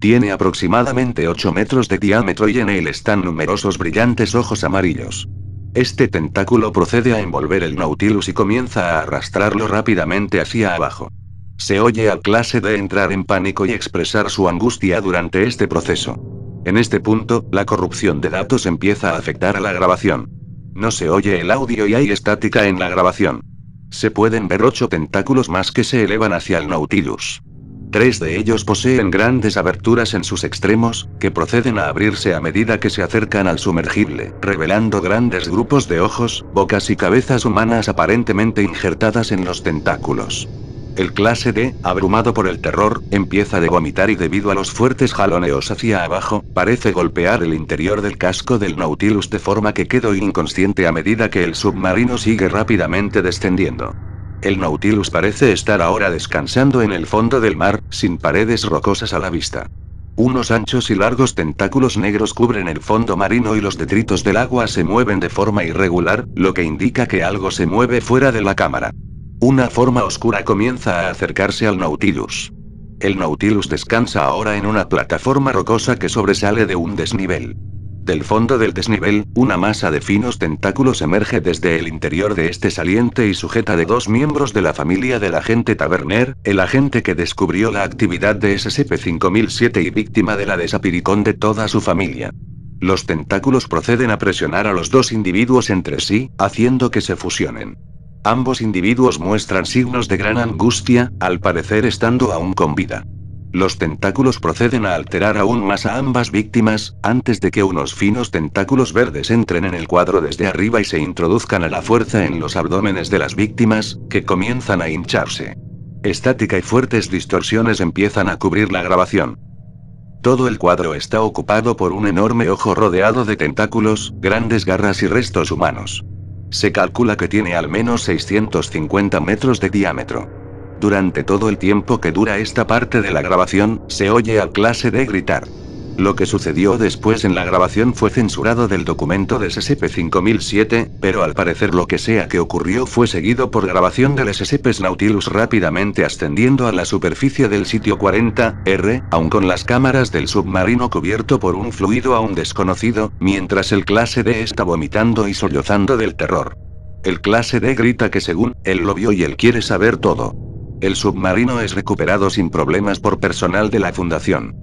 Tiene aproximadamente 8 metros de diámetro y en él están numerosos brillantes ojos amarillos. Este tentáculo procede a envolver el Nautilus y comienza a arrastrarlo rápidamente hacia abajo. Se oye a clase de entrar en pánico y expresar su angustia durante este proceso. En este punto, la corrupción de datos empieza a afectar a la grabación. No se oye el audio y hay estática en la grabación. Se pueden ver ocho tentáculos más que se elevan hacia el Nautilus. Tres de ellos poseen grandes aberturas en sus extremos, que proceden a abrirse a medida que se acercan al sumergible, revelando grandes grupos de ojos, bocas y cabezas humanas aparentemente injertadas en los tentáculos. El clase D, abrumado por el terror, empieza a vomitar y debido a los fuertes jaloneos hacia abajo, parece golpear el interior del casco del Nautilus de forma que quedó inconsciente a medida que el submarino sigue rápidamente descendiendo. El Nautilus parece estar ahora descansando en el fondo del mar, sin paredes rocosas a la vista. Unos anchos y largos tentáculos negros cubren el fondo marino y los detritos del agua se mueven de forma irregular, lo que indica que algo se mueve fuera de la cámara. Una forma oscura comienza a acercarse al Nautilus. El Nautilus descansa ahora en una plataforma rocosa que sobresale de un desnivel. Del fondo del desnivel, una masa de finos tentáculos emerge desde el interior de este saliente y sujeta de dos miembros de la familia del agente Taberner, el agente que descubrió la actividad de SCP-5007 y víctima de la desapiricón de toda su familia. Los tentáculos proceden a presionar a los dos individuos entre sí, haciendo que se fusionen. Ambos individuos muestran signos de gran angustia, al parecer estando aún con vida. Los tentáculos proceden a alterar aún más a ambas víctimas, antes de que unos finos tentáculos verdes entren en el cuadro desde arriba y se introduzcan a la fuerza en los abdómenes de las víctimas, que comienzan a hincharse. Estática y fuertes distorsiones empiezan a cubrir la grabación. Todo el cuadro está ocupado por un enorme ojo rodeado de tentáculos, grandes garras y restos humanos. Se calcula que tiene al menos 650 metros de diámetro. Durante todo el tiempo que dura esta parte de la grabación, se oye al clase de gritar. Lo que sucedió después en la grabación fue censurado del documento de SCP-5007, pero al parecer lo que sea que ocurrió fue seguido por grabación del ssp Nautilus rápidamente ascendiendo a la superficie del sitio 40-R, aun con las cámaras del submarino cubierto por un fluido aún desconocido, mientras el clase D está vomitando y sollozando del terror. El clase D grita que según, él lo vio y él quiere saber todo. El submarino es recuperado sin problemas por personal de la fundación.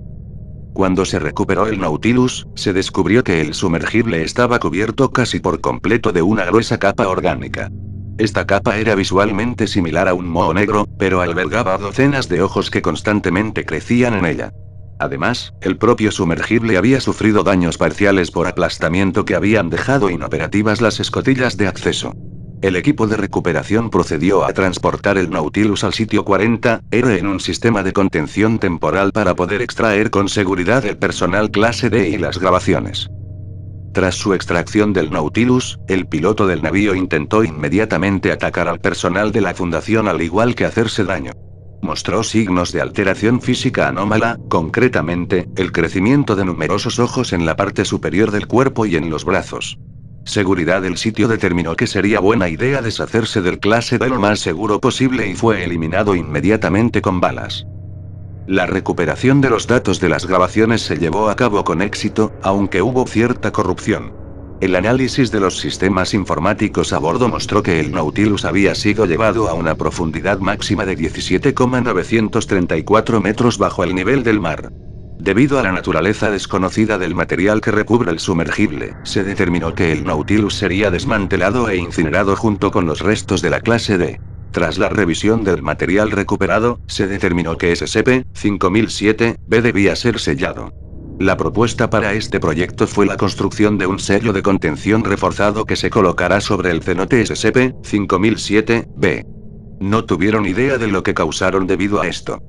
Cuando se recuperó el Nautilus, se descubrió que el sumergible estaba cubierto casi por completo de una gruesa capa orgánica. Esta capa era visualmente similar a un moho negro, pero albergaba docenas de ojos que constantemente crecían en ella. Además, el propio sumergible había sufrido daños parciales por aplastamiento que habían dejado inoperativas las escotillas de acceso. El equipo de recuperación procedió a transportar el Nautilus al sitio 40, R en un sistema de contención temporal para poder extraer con seguridad el personal clase D y las grabaciones. Tras su extracción del Nautilus, el piloto del navío intentó inmediatamente atacar al personal de la fundación al igual que hacerse daño. Mostró signos de alteración física anómala, concretamente, el crecimiento de numerosos ojos en la parte superior del cuerpo y en los brazos. Seguridad del sitio determinó que sería buena idea deshacerse del clase de lo más seguro posible y fue eliminado inmediatamente con balas. La recuperación de los datos de las grabaciones se llevó a cabo con éxito, aunque hubo cierta corrupción. El análisis de los sistemas informáticos a bordo mostró que el Nautilus había sido llevado a una profundidad máxima de 17,934 metros bajo el nivel del mar. Debido a la naturaleza desconocida del material que recubre el sumergible, se determinó que el Nautilus sería desmantelado e incinerado junto con los restos de la clase D. Tras la revisión del material recuperado, se determinó que SCP-5007-B debía ser sellado. La propuesta para este proyecto fue la construcción de un sello de contención reforzado que se colocará sobre el cenote SCP-5007-B. No tuvieron idea de lo que causaron debido a esto.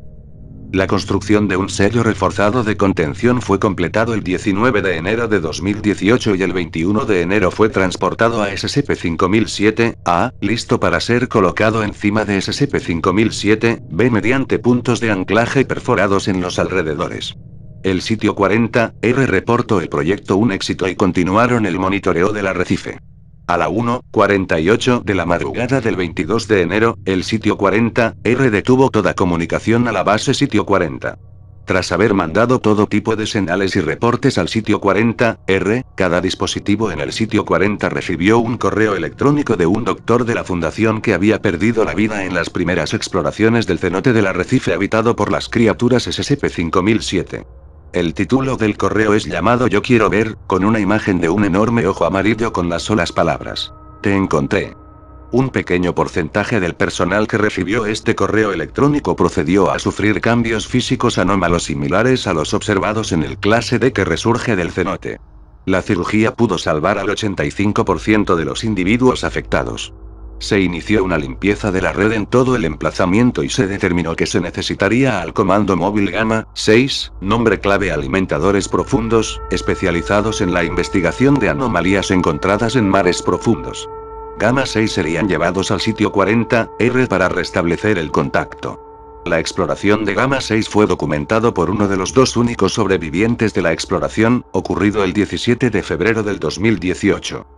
La construcción de un sello reforzado de contención fue completado el 19 de enero de 2018 y el 21 de enero fue transportado a SCP-5007-A, listo para ser colocado encima de SCP-5007-B mediante puntos de anclaje perforados en los alrededores. El sitio 40, R reportó el proyecto un éxito y continuaron el monitoreo del arrecife. A la 1.48 de la madrugada del 22 de enero, el sitio 40, R detuvo toda comunicación a la base sitio 40. Tras haber mandado todo tipo de señales y reportes al sitio 40, R, cada dispositivo en el sitio 40 recibió un correo electrónico de un doctor de la fundación que había perdido la vida en las primeras exploraciones del cenote del arrecife habitado por las criaturas SCP-5007. El título del correo es llamado Yo quiero ver, con una imagen de un enorme ojo amarillo con las solas palabras. Te encontré. Un pequeño porcentaje del personal que recibió este correo electrónico procedió a sufrir cambios físicos anómalos similares a los observados en el clase D que resurge del cenote. La cirugía pudo salvar al 85% de los individuos afectados. Se inició una limpieza de la red en todo el emplazamiento y se determinó que se necesitaría al comando móvil Gamma 6, nombre clave alimentadores profundos, especializados en la investigación de anomalías encontradas en mares profundos. Gamma 6 serían llevados al sitio 40, R para restablecer el contacto. La exploración de Gamma 6 fue documentado por uno de los dos únicos sobrevivientes de la exploración, ocurrido el 17 de febrero del 2018.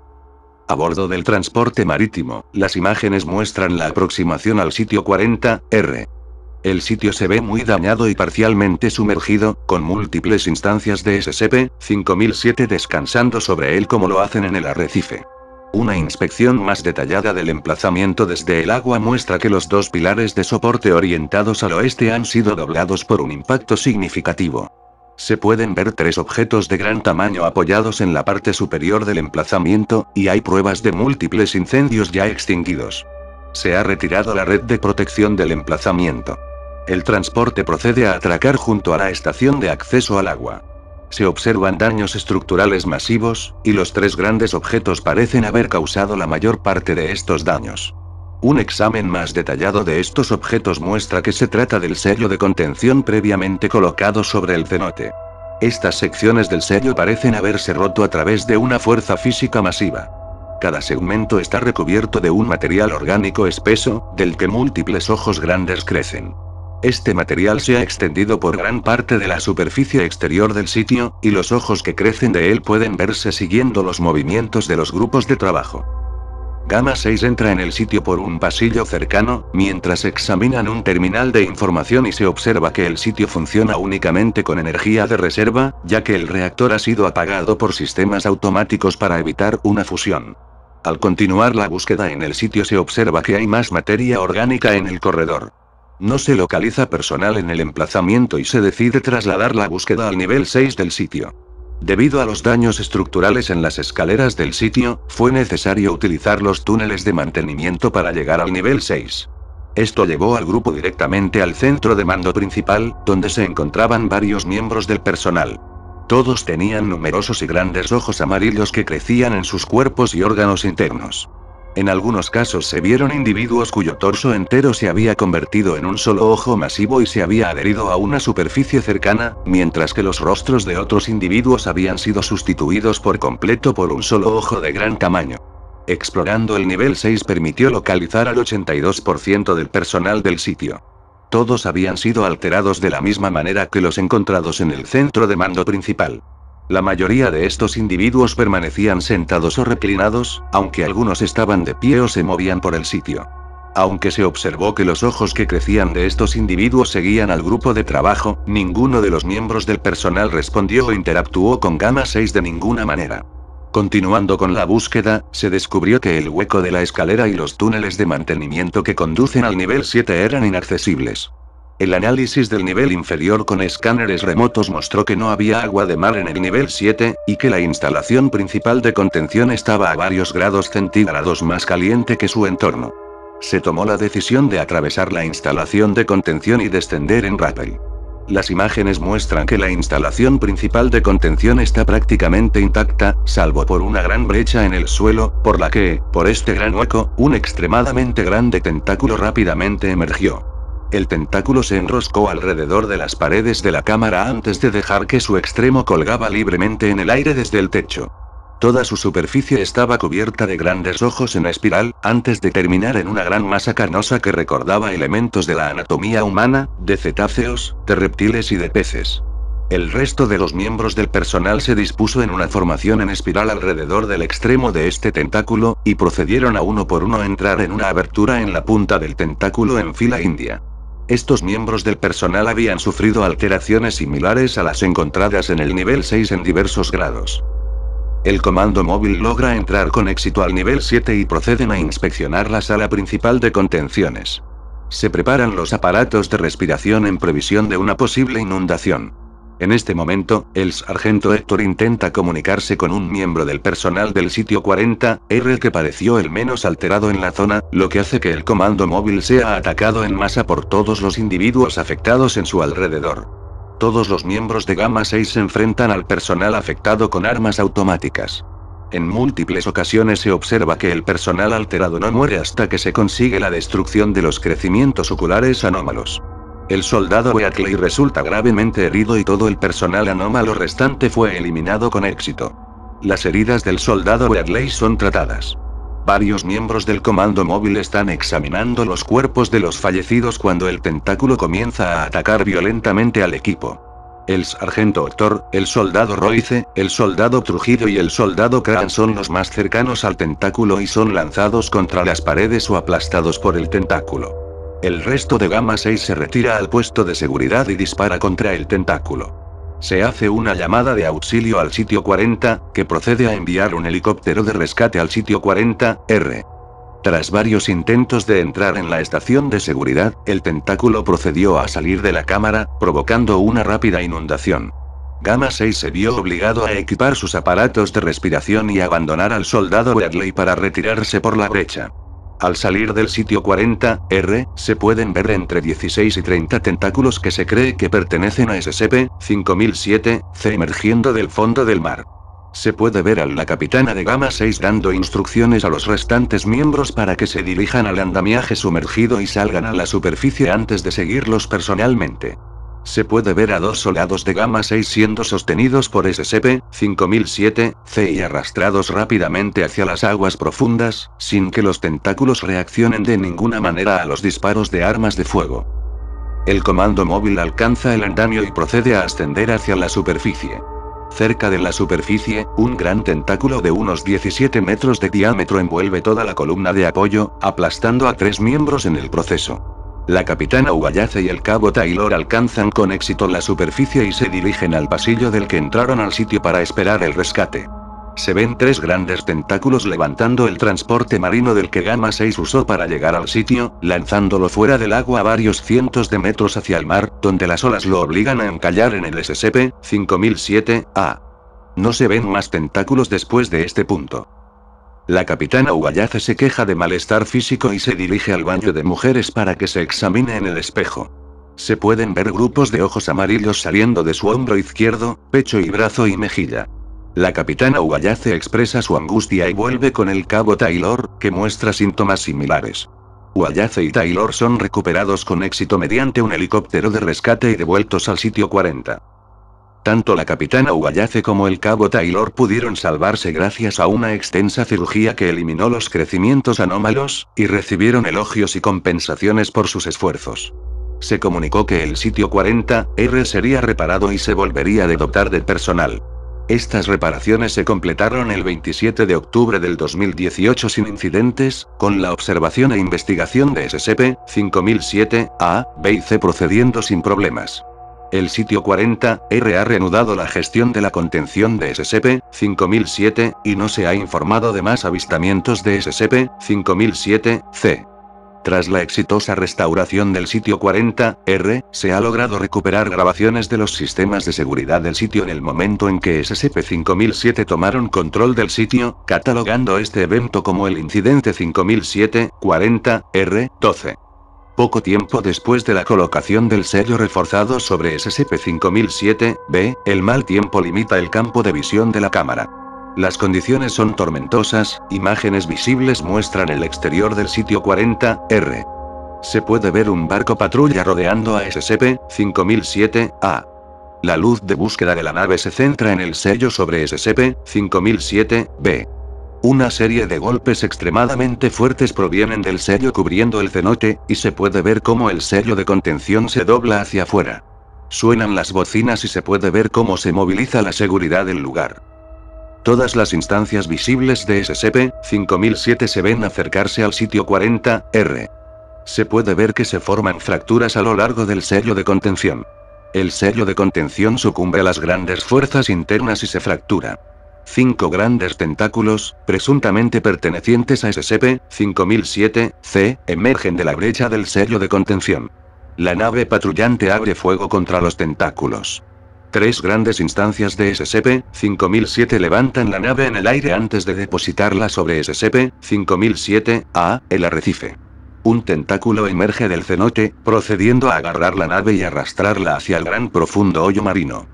A bordo del transporte marítimo, las imágenes muestran la aproximación al sitio 40R. El sitio se ve muy dañado y parcialmente sumergido, con múltiples instancias de SCP-5007 descansando sobre él como lo hacen en el arrecife. Una inspección más detallada del emplazamiento desde el agua muestra que los dos pilares de soporte orientados al oeste han sido doblados por un impacto significativo se pueden ver tres objetos de gran tamaño apoyados en la parte superior del emplazamiento, y hay pruebas de múltiples incendios ya extinguidos. Se ha retirado la red de protección del emplazamiento. El transporte procede a atracar junto a la estación de acceso al agua. Se observan daños estructurales masivos, y los tres grandes objetos parecen haber causado la mayor parte de estos daños. Un examen más detallado de estos objetos muestra que se trata del sello de contención previamente colocado sobre el cenote. Estas secciones del sello parecen haberse roto a través de una fuerza física masiva. Cada segmento está recubierto de un material orgánico espeso, del que múltiples ojos grandes crecen. Este material se ha extendido por gran parte de la superficie exterior del sitio, y los ojos que crecen de él pueden verse siguiendo los movimientos de los grupos de trabajo. Gama 6 entra en el sitio por un pasillo cercano, mientras examinan un terminal de información y se observa que el sitio funciona únicamente con energía de reserva, ya que el reactor ha sido apagado por sistemas automáticos para evitar una fusión. Al continuar la búsqueda en el sitio se observa que hay más materia orgánica en el corredor. No se localiza personal en el emplazamiento y se decide trasladar la búsqueda al nivel 6 del sitio. Debido a los daños estructurales en las escaleras del sitio, fue necesario utilizar los túneles de mantenimiento para llegar al nivel 6. Esto llevó al grupo directamente al centro de mando principal, donde se encontraban varios miembros del personal. Todos tenían numerosos y grandes ojos amarillos que crecían en sus cuerpos y órganos internos. En algunos casos se vieron individuos cuyo torso entero se había convertido en un solo ojo masivo y se había adherido a una superficie cercana, mientras que los rostros de otros individuos habían sido sustituidos por completo por un solo ojo de gran tamaño. Explorando el nivel 6 permitió localizar al 82% del personal del sitio. Todos habían sido alterados de la misma manera que los encontrados en el centro de mando principal. La mayoría de estos individuos permanecían sentados o reclinados, aunque algunos estaban de pie o se movían por el sitio. Aunque se observó que los ojos que crecían de estos individuos seguían al grupo de trabajo, ninguno de los miembros del personal respondió o interactuó con Gama 6 de ninguna manera. Continuando con la búsqueda, se descubrió que el hueco de la escalera y los túneles de mantenimiento que conducen al nivel 7 eran inaccesibles. El análisis del nivel inferior con escáneres remotos mostró que no había agua de mar en el nivel 7, y que la instalación principal de contención estaba a varios grados centígrados más caliente que su entorno. Se tomó la decisión de atravesar la instalación de contención y descender en rappel. Las imágenes muestran que la instalación principal de contención está prácticamente intacta, salvo por una gran brecha en el suelo, por la que, por este gran hueco, un extremadamente grande tentáculo rápidamente emergió. El tentáculo se enroscó alrededor de las paredes de la cámara antes de dejar que su extremo colgaba libremente en el aire desde el techo. Toda su superficie estaba cubierta de grandes ojos en espiral, antes de terminar en una gran masa carnosa que recordaba elementos de la anatomía humana, de cetáceos, de reptiles y de peces. El resto de los miembros del personal se dispuso en una formación en espiral alrededor del extremo de este tentáculo, y procedieron a uno por uno entrar en una abertura en la punta del tentáculo en fila india estos miembros del personal habían sufrido alteraciones similares a las encontradas en el nivel 6 en diversos grados. El comando móvil logra entrar con éxito al nivel 7 y proceden a inspeccionar la sala principal de contenciones. Se preparan los aparatos de respiración en previsión de una posible inundación. En este momento, el sargento Héctor intenta comunicarse con un miembro del personal del sitio 40, R que pareció el menos alterado en la zona, lo que hace que el comando móvil sea atacado en masa por todos los individuos afectados en su alrededor. Todos los miembros de gama 6 se enfrentan al personal afectado con armas automáticas. En múltiples ocasiones se observa que el personal alterado no muere hasta que se consigue la destrucción de los crecimientos oculares anómalos. El soldado Beatley resulta gravemente herido y todo el personal anómalo restante fue eliminado con éxito. Las heridas del soldado Beatley son tratadas. Varios miembros del comando móvil están examinando los cuerpos de los fallecidos cuando el tentáculo comienza a atacar violentamente al equipo. El sargento Octor, el soldado Royce, el soldado Trujillo y el soldado Kran son los más cercanos al tentáculo y son lanzados contra las paredes o aplastados por el tentáculo. El resto de Gamma 6 se retira al puesto de seguridad y dispara contra el tentáculo. Se hace una llamada de auxilio al sitio 40, que procede a enviar un helicóptero de rescate al sitio 40, R. Tras varios intentos de entrar en la estación de seguridad, el tentáculo procedió a salir de la cámara, provocando una rápida inundación. Gamma 6 se vio obligado a equipar sus aparatos de respiración y abandonar al soldado Bradley para retirarse por la brecha. Al salir del sitio 40, R, se pueden ver entre 16 y 30 tentáculos que se cree que pertenecen a SCP-5007, C emergiendo del fondo del mar. Se puede ver a la capitana de Gama 6 dando instrucciones a los restantes miembros para que se dirijan al andamiaje sumergido y salgan a la superficie antes de seguirlos personalmente. Se puede ver a dos soldados de gama 6 siendo sostenidos por SCP-5007-C y arrastrados rápidamente hacia las aguas profundas, sin que los tentáculos reaccionen de ninguna manera a los disparos de armas de fuego. El comando móvil alcanza el andamio y procede a ascender hacia la superficie. Cerca de la superficie, un gran tentáculo de unos 17 metros de diámetro envuelve toda la columna de apoyo, aplastando a tres miembros en el proceso. La capitana Ugayace y el cabo Taylor alcanzan con éxito la superficie y se dirigen al pasillo del que entraron al sitio para esperar el rescate. Se ven tres grandes tentáculos levantando el transporte marino del que Gama 6 usó para llegar al sitio, lanzándolo fuera del agua a varios cientos de metros hacia el mar, donde las olas lo obligan a encallar en el SCP-5007-A. No se ven más tentáculos después de este punto. La capitana Ugayace se queja de malestar físico y se dirige al baño de mujeres para que se examine en el espejo. Se pueden ver grupos de ojos amarillos saliendo de su hombro izquierdo, pecho y brazo y mejilla. La capitana Ugayace expresa su angustia y vuelve con el cabo Taylor, que muestra síntomas similares. Ugayace y Taylor son recuperados con éxito mediante un helicóptero de rescate y devueltos al sitio 40. Tanto la capitana Ugayace como el cabo Taylor pudieron salvarse gracias a una extensa cirugía que eliminó los crecimientos anómalos, y recibieron elogios y compensaciones por sus esfuerzos. Se comunicó que el sitio 40, R sería reparado y se volvería a dotar de personal. Estas reparaciones se completaron el 27 de octubre del 2018 sin incidentes, con la observación e investigación de SCP-5007, A, B y C procediendo sin problemas. El sitio 40, R ha reanudado la gestión de la contención de ssp 5007 y no se ha informado de más avistamientos de ssp 5007 c Tras la exitosa restauración del sitio 40-R, se ha logrado recuperar grabaciones de los sistemas de seguridad del sitio en el momento en que ssp 5007 tomaron control del sitio, catalogando este evento como el incidente 5007-40-R-12. Poco tiempo después de la colocación del sello reforzado sobre SCP-5007-B, el mal tiempo limita el campo de visión de la cámara. Las condiciones son tormentosas, imágenes visibles muestran el exterior del sitio 40-R. Se puede ver un barco patrulla rodeando a SCP-5007-A. La luz de búsqueda de la nave se centra en el sello sobre SCP-5007-B. Una serie de golpes extremadamente fuertes provienen del sello cubriendo el cenote, y se puede ver cómo el sello de contención se dobla hacia afuera. Suenan las bocinas y se puede ver cómo se moviliza la seguridad del lugar. Todas las instancias visibles de SCP-5007 se ven acercarse al sitio 40-R. Se puede ver que se forman fracturas a lo largo del sello de contención. El sello de contención sucumbe a las grandes fuerzas internas y se fractura. Cinco grandes tentáculos, presuntamente pertenecientes a SCP-5007-C, emergen de la brecha del sello de contención. La nave patrullante abre fuego contra los tentáculos. Tres grandes instancias de SCP-5007 levantan la nave en el aire antes de depositarla sobre SCP-5007-A, el arrecife. Un tentáculo emerge del cenote, procediendo a agarrar la nave y arrastrarla hacia el gran profundo hoyo marino.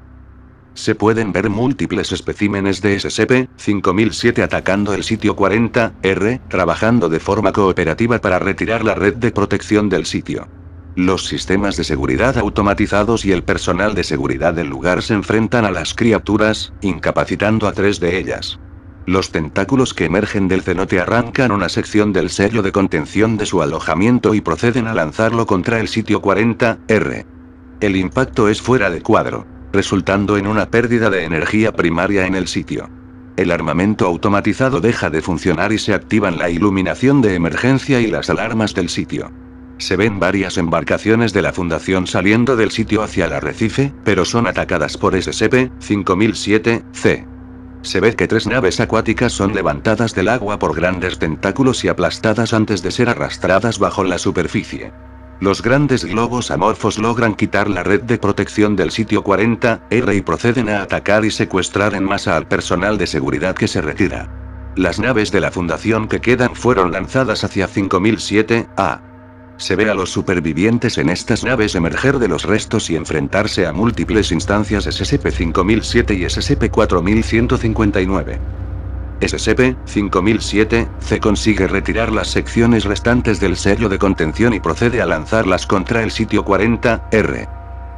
Se pueden ver múltiples especímenes de SCP-5007 atacando el sitio 40-R, trabajando de forma cooperativa para retirar la red de protección del sitio. Los sistemas de seguridad automatizados y el personal de seguridad del lugar se enfrentan a las criaturas, incapacitando a tres de ellas. Los tentáculos que emergen del cenote arrancan una sección del sello de contención de su alojamiento y proceden a lanzarlo contra el sitio 40-R. El impacto es fuera de cuadro resultando en una pérdida de energía primaria en el sitio. El armamento automatizado deja de funcionar y se activan la iluminación de emergencia y las alarmas del sitio. Se ven varias embarcaciones de la Fundación saliendo del sitio hacia el arrecife, pero son atacadas por SCP-5007-C. Se ve que tres naves acuáticas son levantadas del agua por grandes tentáculos y aplastadas antes de ser arrastradas bajo la superficie. Los grandes globos amorfos logran quitar la red de protección del sitio 40R y proceden a atacar y secuestrar en masa al personal de seguridad que se retira. Las naves de la fundación que quedan fueron lanzadas hacia 5007A. Se ve a los supervivientes en estas naves emerger de los restos y enfrentarse a múltiples instancias ssp 5007 y ssp 4159 SCP-5007, C consigue retirar las secciones restantes del sello de contención y procede a lanzarlas contra el sitio 40-R.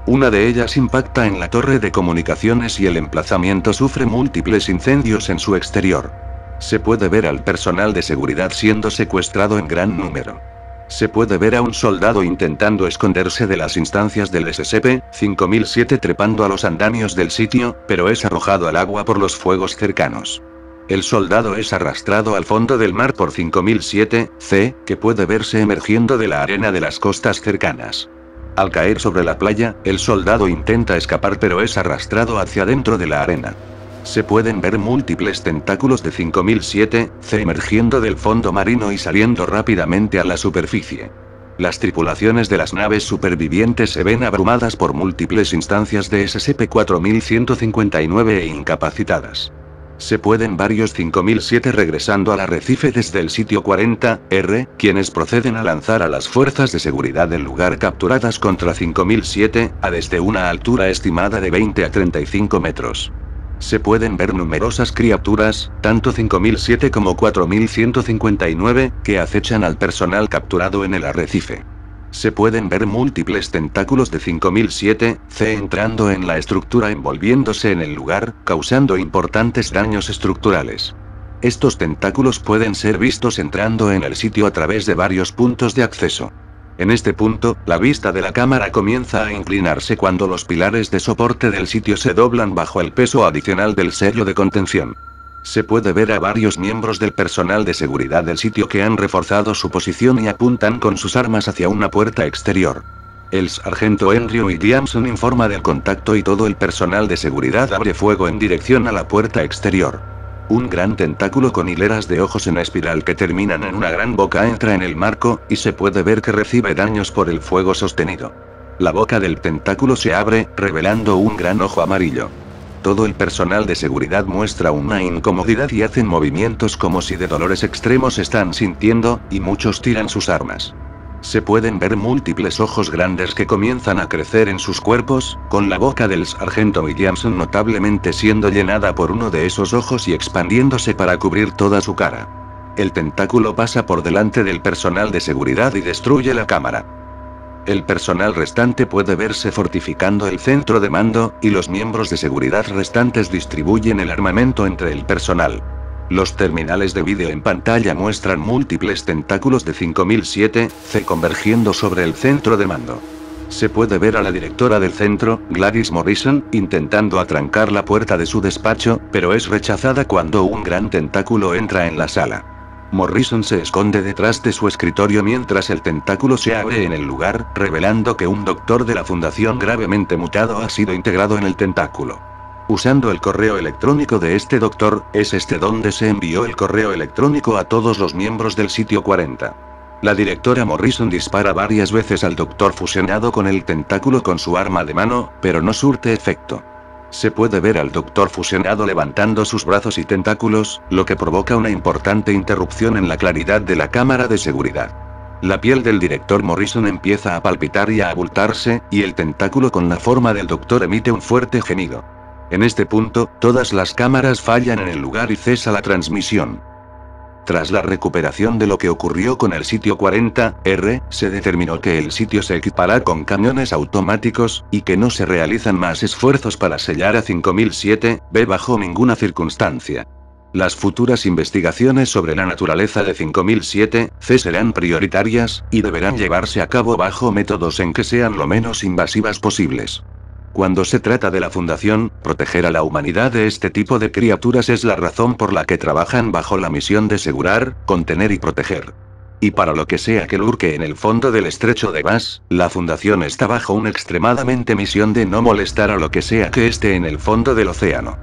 Una de ellas impacta en la torre de comunicaciones y el emplazamiento sufre múltiples incendios en su exterior. Se puede ver al personal de seguridad siendo secuestrado en gran número. Se puede ver a un soldado intentando esconderse de las instancias del SCP-5007 trepando a los andamios del sitio, pero es arrojado al agua por los fuegos cercanos. El soldado es arrastrado al fondo del mar por 5007 C, que puede verse emergiendo de la arena de las costas cercanas. Al caer sobre la playa, el soldado intenta escapar pero es arrastrado hacia dentro de la arena. Se pueden ver múltiples tentáculos de 5007 C emergiendo del fondo marino y saliendo rápidamente a la superficie. Las tripulaciones de las naves supervivientes se ven abrumadas por múltiples instancias de SCP-4159 e incapacitadas. Se pueden varios 5007 regresando al arrecife desde el sitio 40, R, quienes proceden a lanzar a las fuerzas de seguridad del lugar capturadas contra 5007, a desde una altura estimada de 20 a 35 metros. Se pueden ver numerosas criaturas, tanto 5007 como 4159, que acechan al personal capturado en el arrecife. Se pueden ver múltiples tentáculos de 5007 C entrando en la estructura envolviéndose en el lugar, causando importantes daños estructurales. Estos tentáculos pueden ser vistos entrando en el sitio a través de varios puntos de acceso. En este punto, la vista de la cámara comienza a inclinarse cuando los pilares de soporte del sitio se doblan bajo el peso adicional del sello de contención. Se puede ver a varios miembros del personal de seguridad del sitio que han reforzado su posición y apuntan con sus armas hacia una puerta exterior. El sargento y Williamson informa del contacto y todo el personal de seguridad abre fuego en dirección a la puerta exterior. Un gran tentáculo con hileras de ojos en espiral que terminan en una gran boca entra en el marco, y se puede ver que recibe daños por el fuego sostenido. La boca del tentáculo se abre, revelando un gran ojo amarillo. Todo el personal de seguridad muestra una incomodidad y hacen movimientos como si de dolores extremos están sintiendo, y muchos tiran sus armas. Se pueden ver múltiples ojos grandes que comienzan a crecer en sus cuerpos, con la boca del sargento Williamson notablemente siendo llenada por uno de esos ojos y expandiéndose para cubrir toda su cara. El tentáculo pasa por delante del personal de seguridad y destruye la cámara el personal restante puede verse fortificando el centro de mando, y los miembros de seguridad restantes distribuyen el armamento entre el personal. Los terminales de vídeo en pantalla muestran múltiples tentáculos de 5007 C convergiendo sobre el centro de mando. Se puede ver a la directora del centro, Gladys Morrison, intentando atrancar la puerta de su despacho, pero es rechazada cuando un gran tentáculo entra en la sala. Morrison se esconde detrás de su escritorio mientras el tentáculo se abre en el lugar, revelando que un doctor de la fundación gravemente mutado ha sido integrado en el tentáculo. Usando el correo electrónico de este doctor, es este donde se envió el correo electrónico a todos los miembros del sitio 40. La directora Morrison dispara varias veces al doctor fusionado con el tentáculo con su arma de mano, pero no surte efecto. Se puede ver al doctor fusionado levantando sus brazos y tentáculos, lo que provoca una importante interrupción en la claridad de la cámara de seguridad. La piel del director Morrison empieza a palpitar y a abultarse, y el tentáculo con la forma del doctor emite un fuerte gemido. En este punto, todas las cámaras fallan en el lugar y cesa la transmisión. Tras la recuperación de lo que ocurrió con el sitio 40R, se determinó que el sitio se equipará con camiones automáticos, y que no se realizan más esfuerzos para sellar a 5007B bajo ninguna circunstancia. Las futuras investigaciones sobre la naturaleza de 5007C serán prioritarias, y deberán llevarse a cabo bajo métodos en que sean lo menos invasivas posibles. Cuando se trata de la Fundación, proteger a la humanidad de este tipo de criaturas es la razón por la que trabajan bajo la misión de asegurar, contener y proteger. Y para lo que sea que lurque en el fondo del estrecho de Bas, la Fundación está bajo una extremadamente misión de no molestar a lo que sea que esté en el fondo del océano.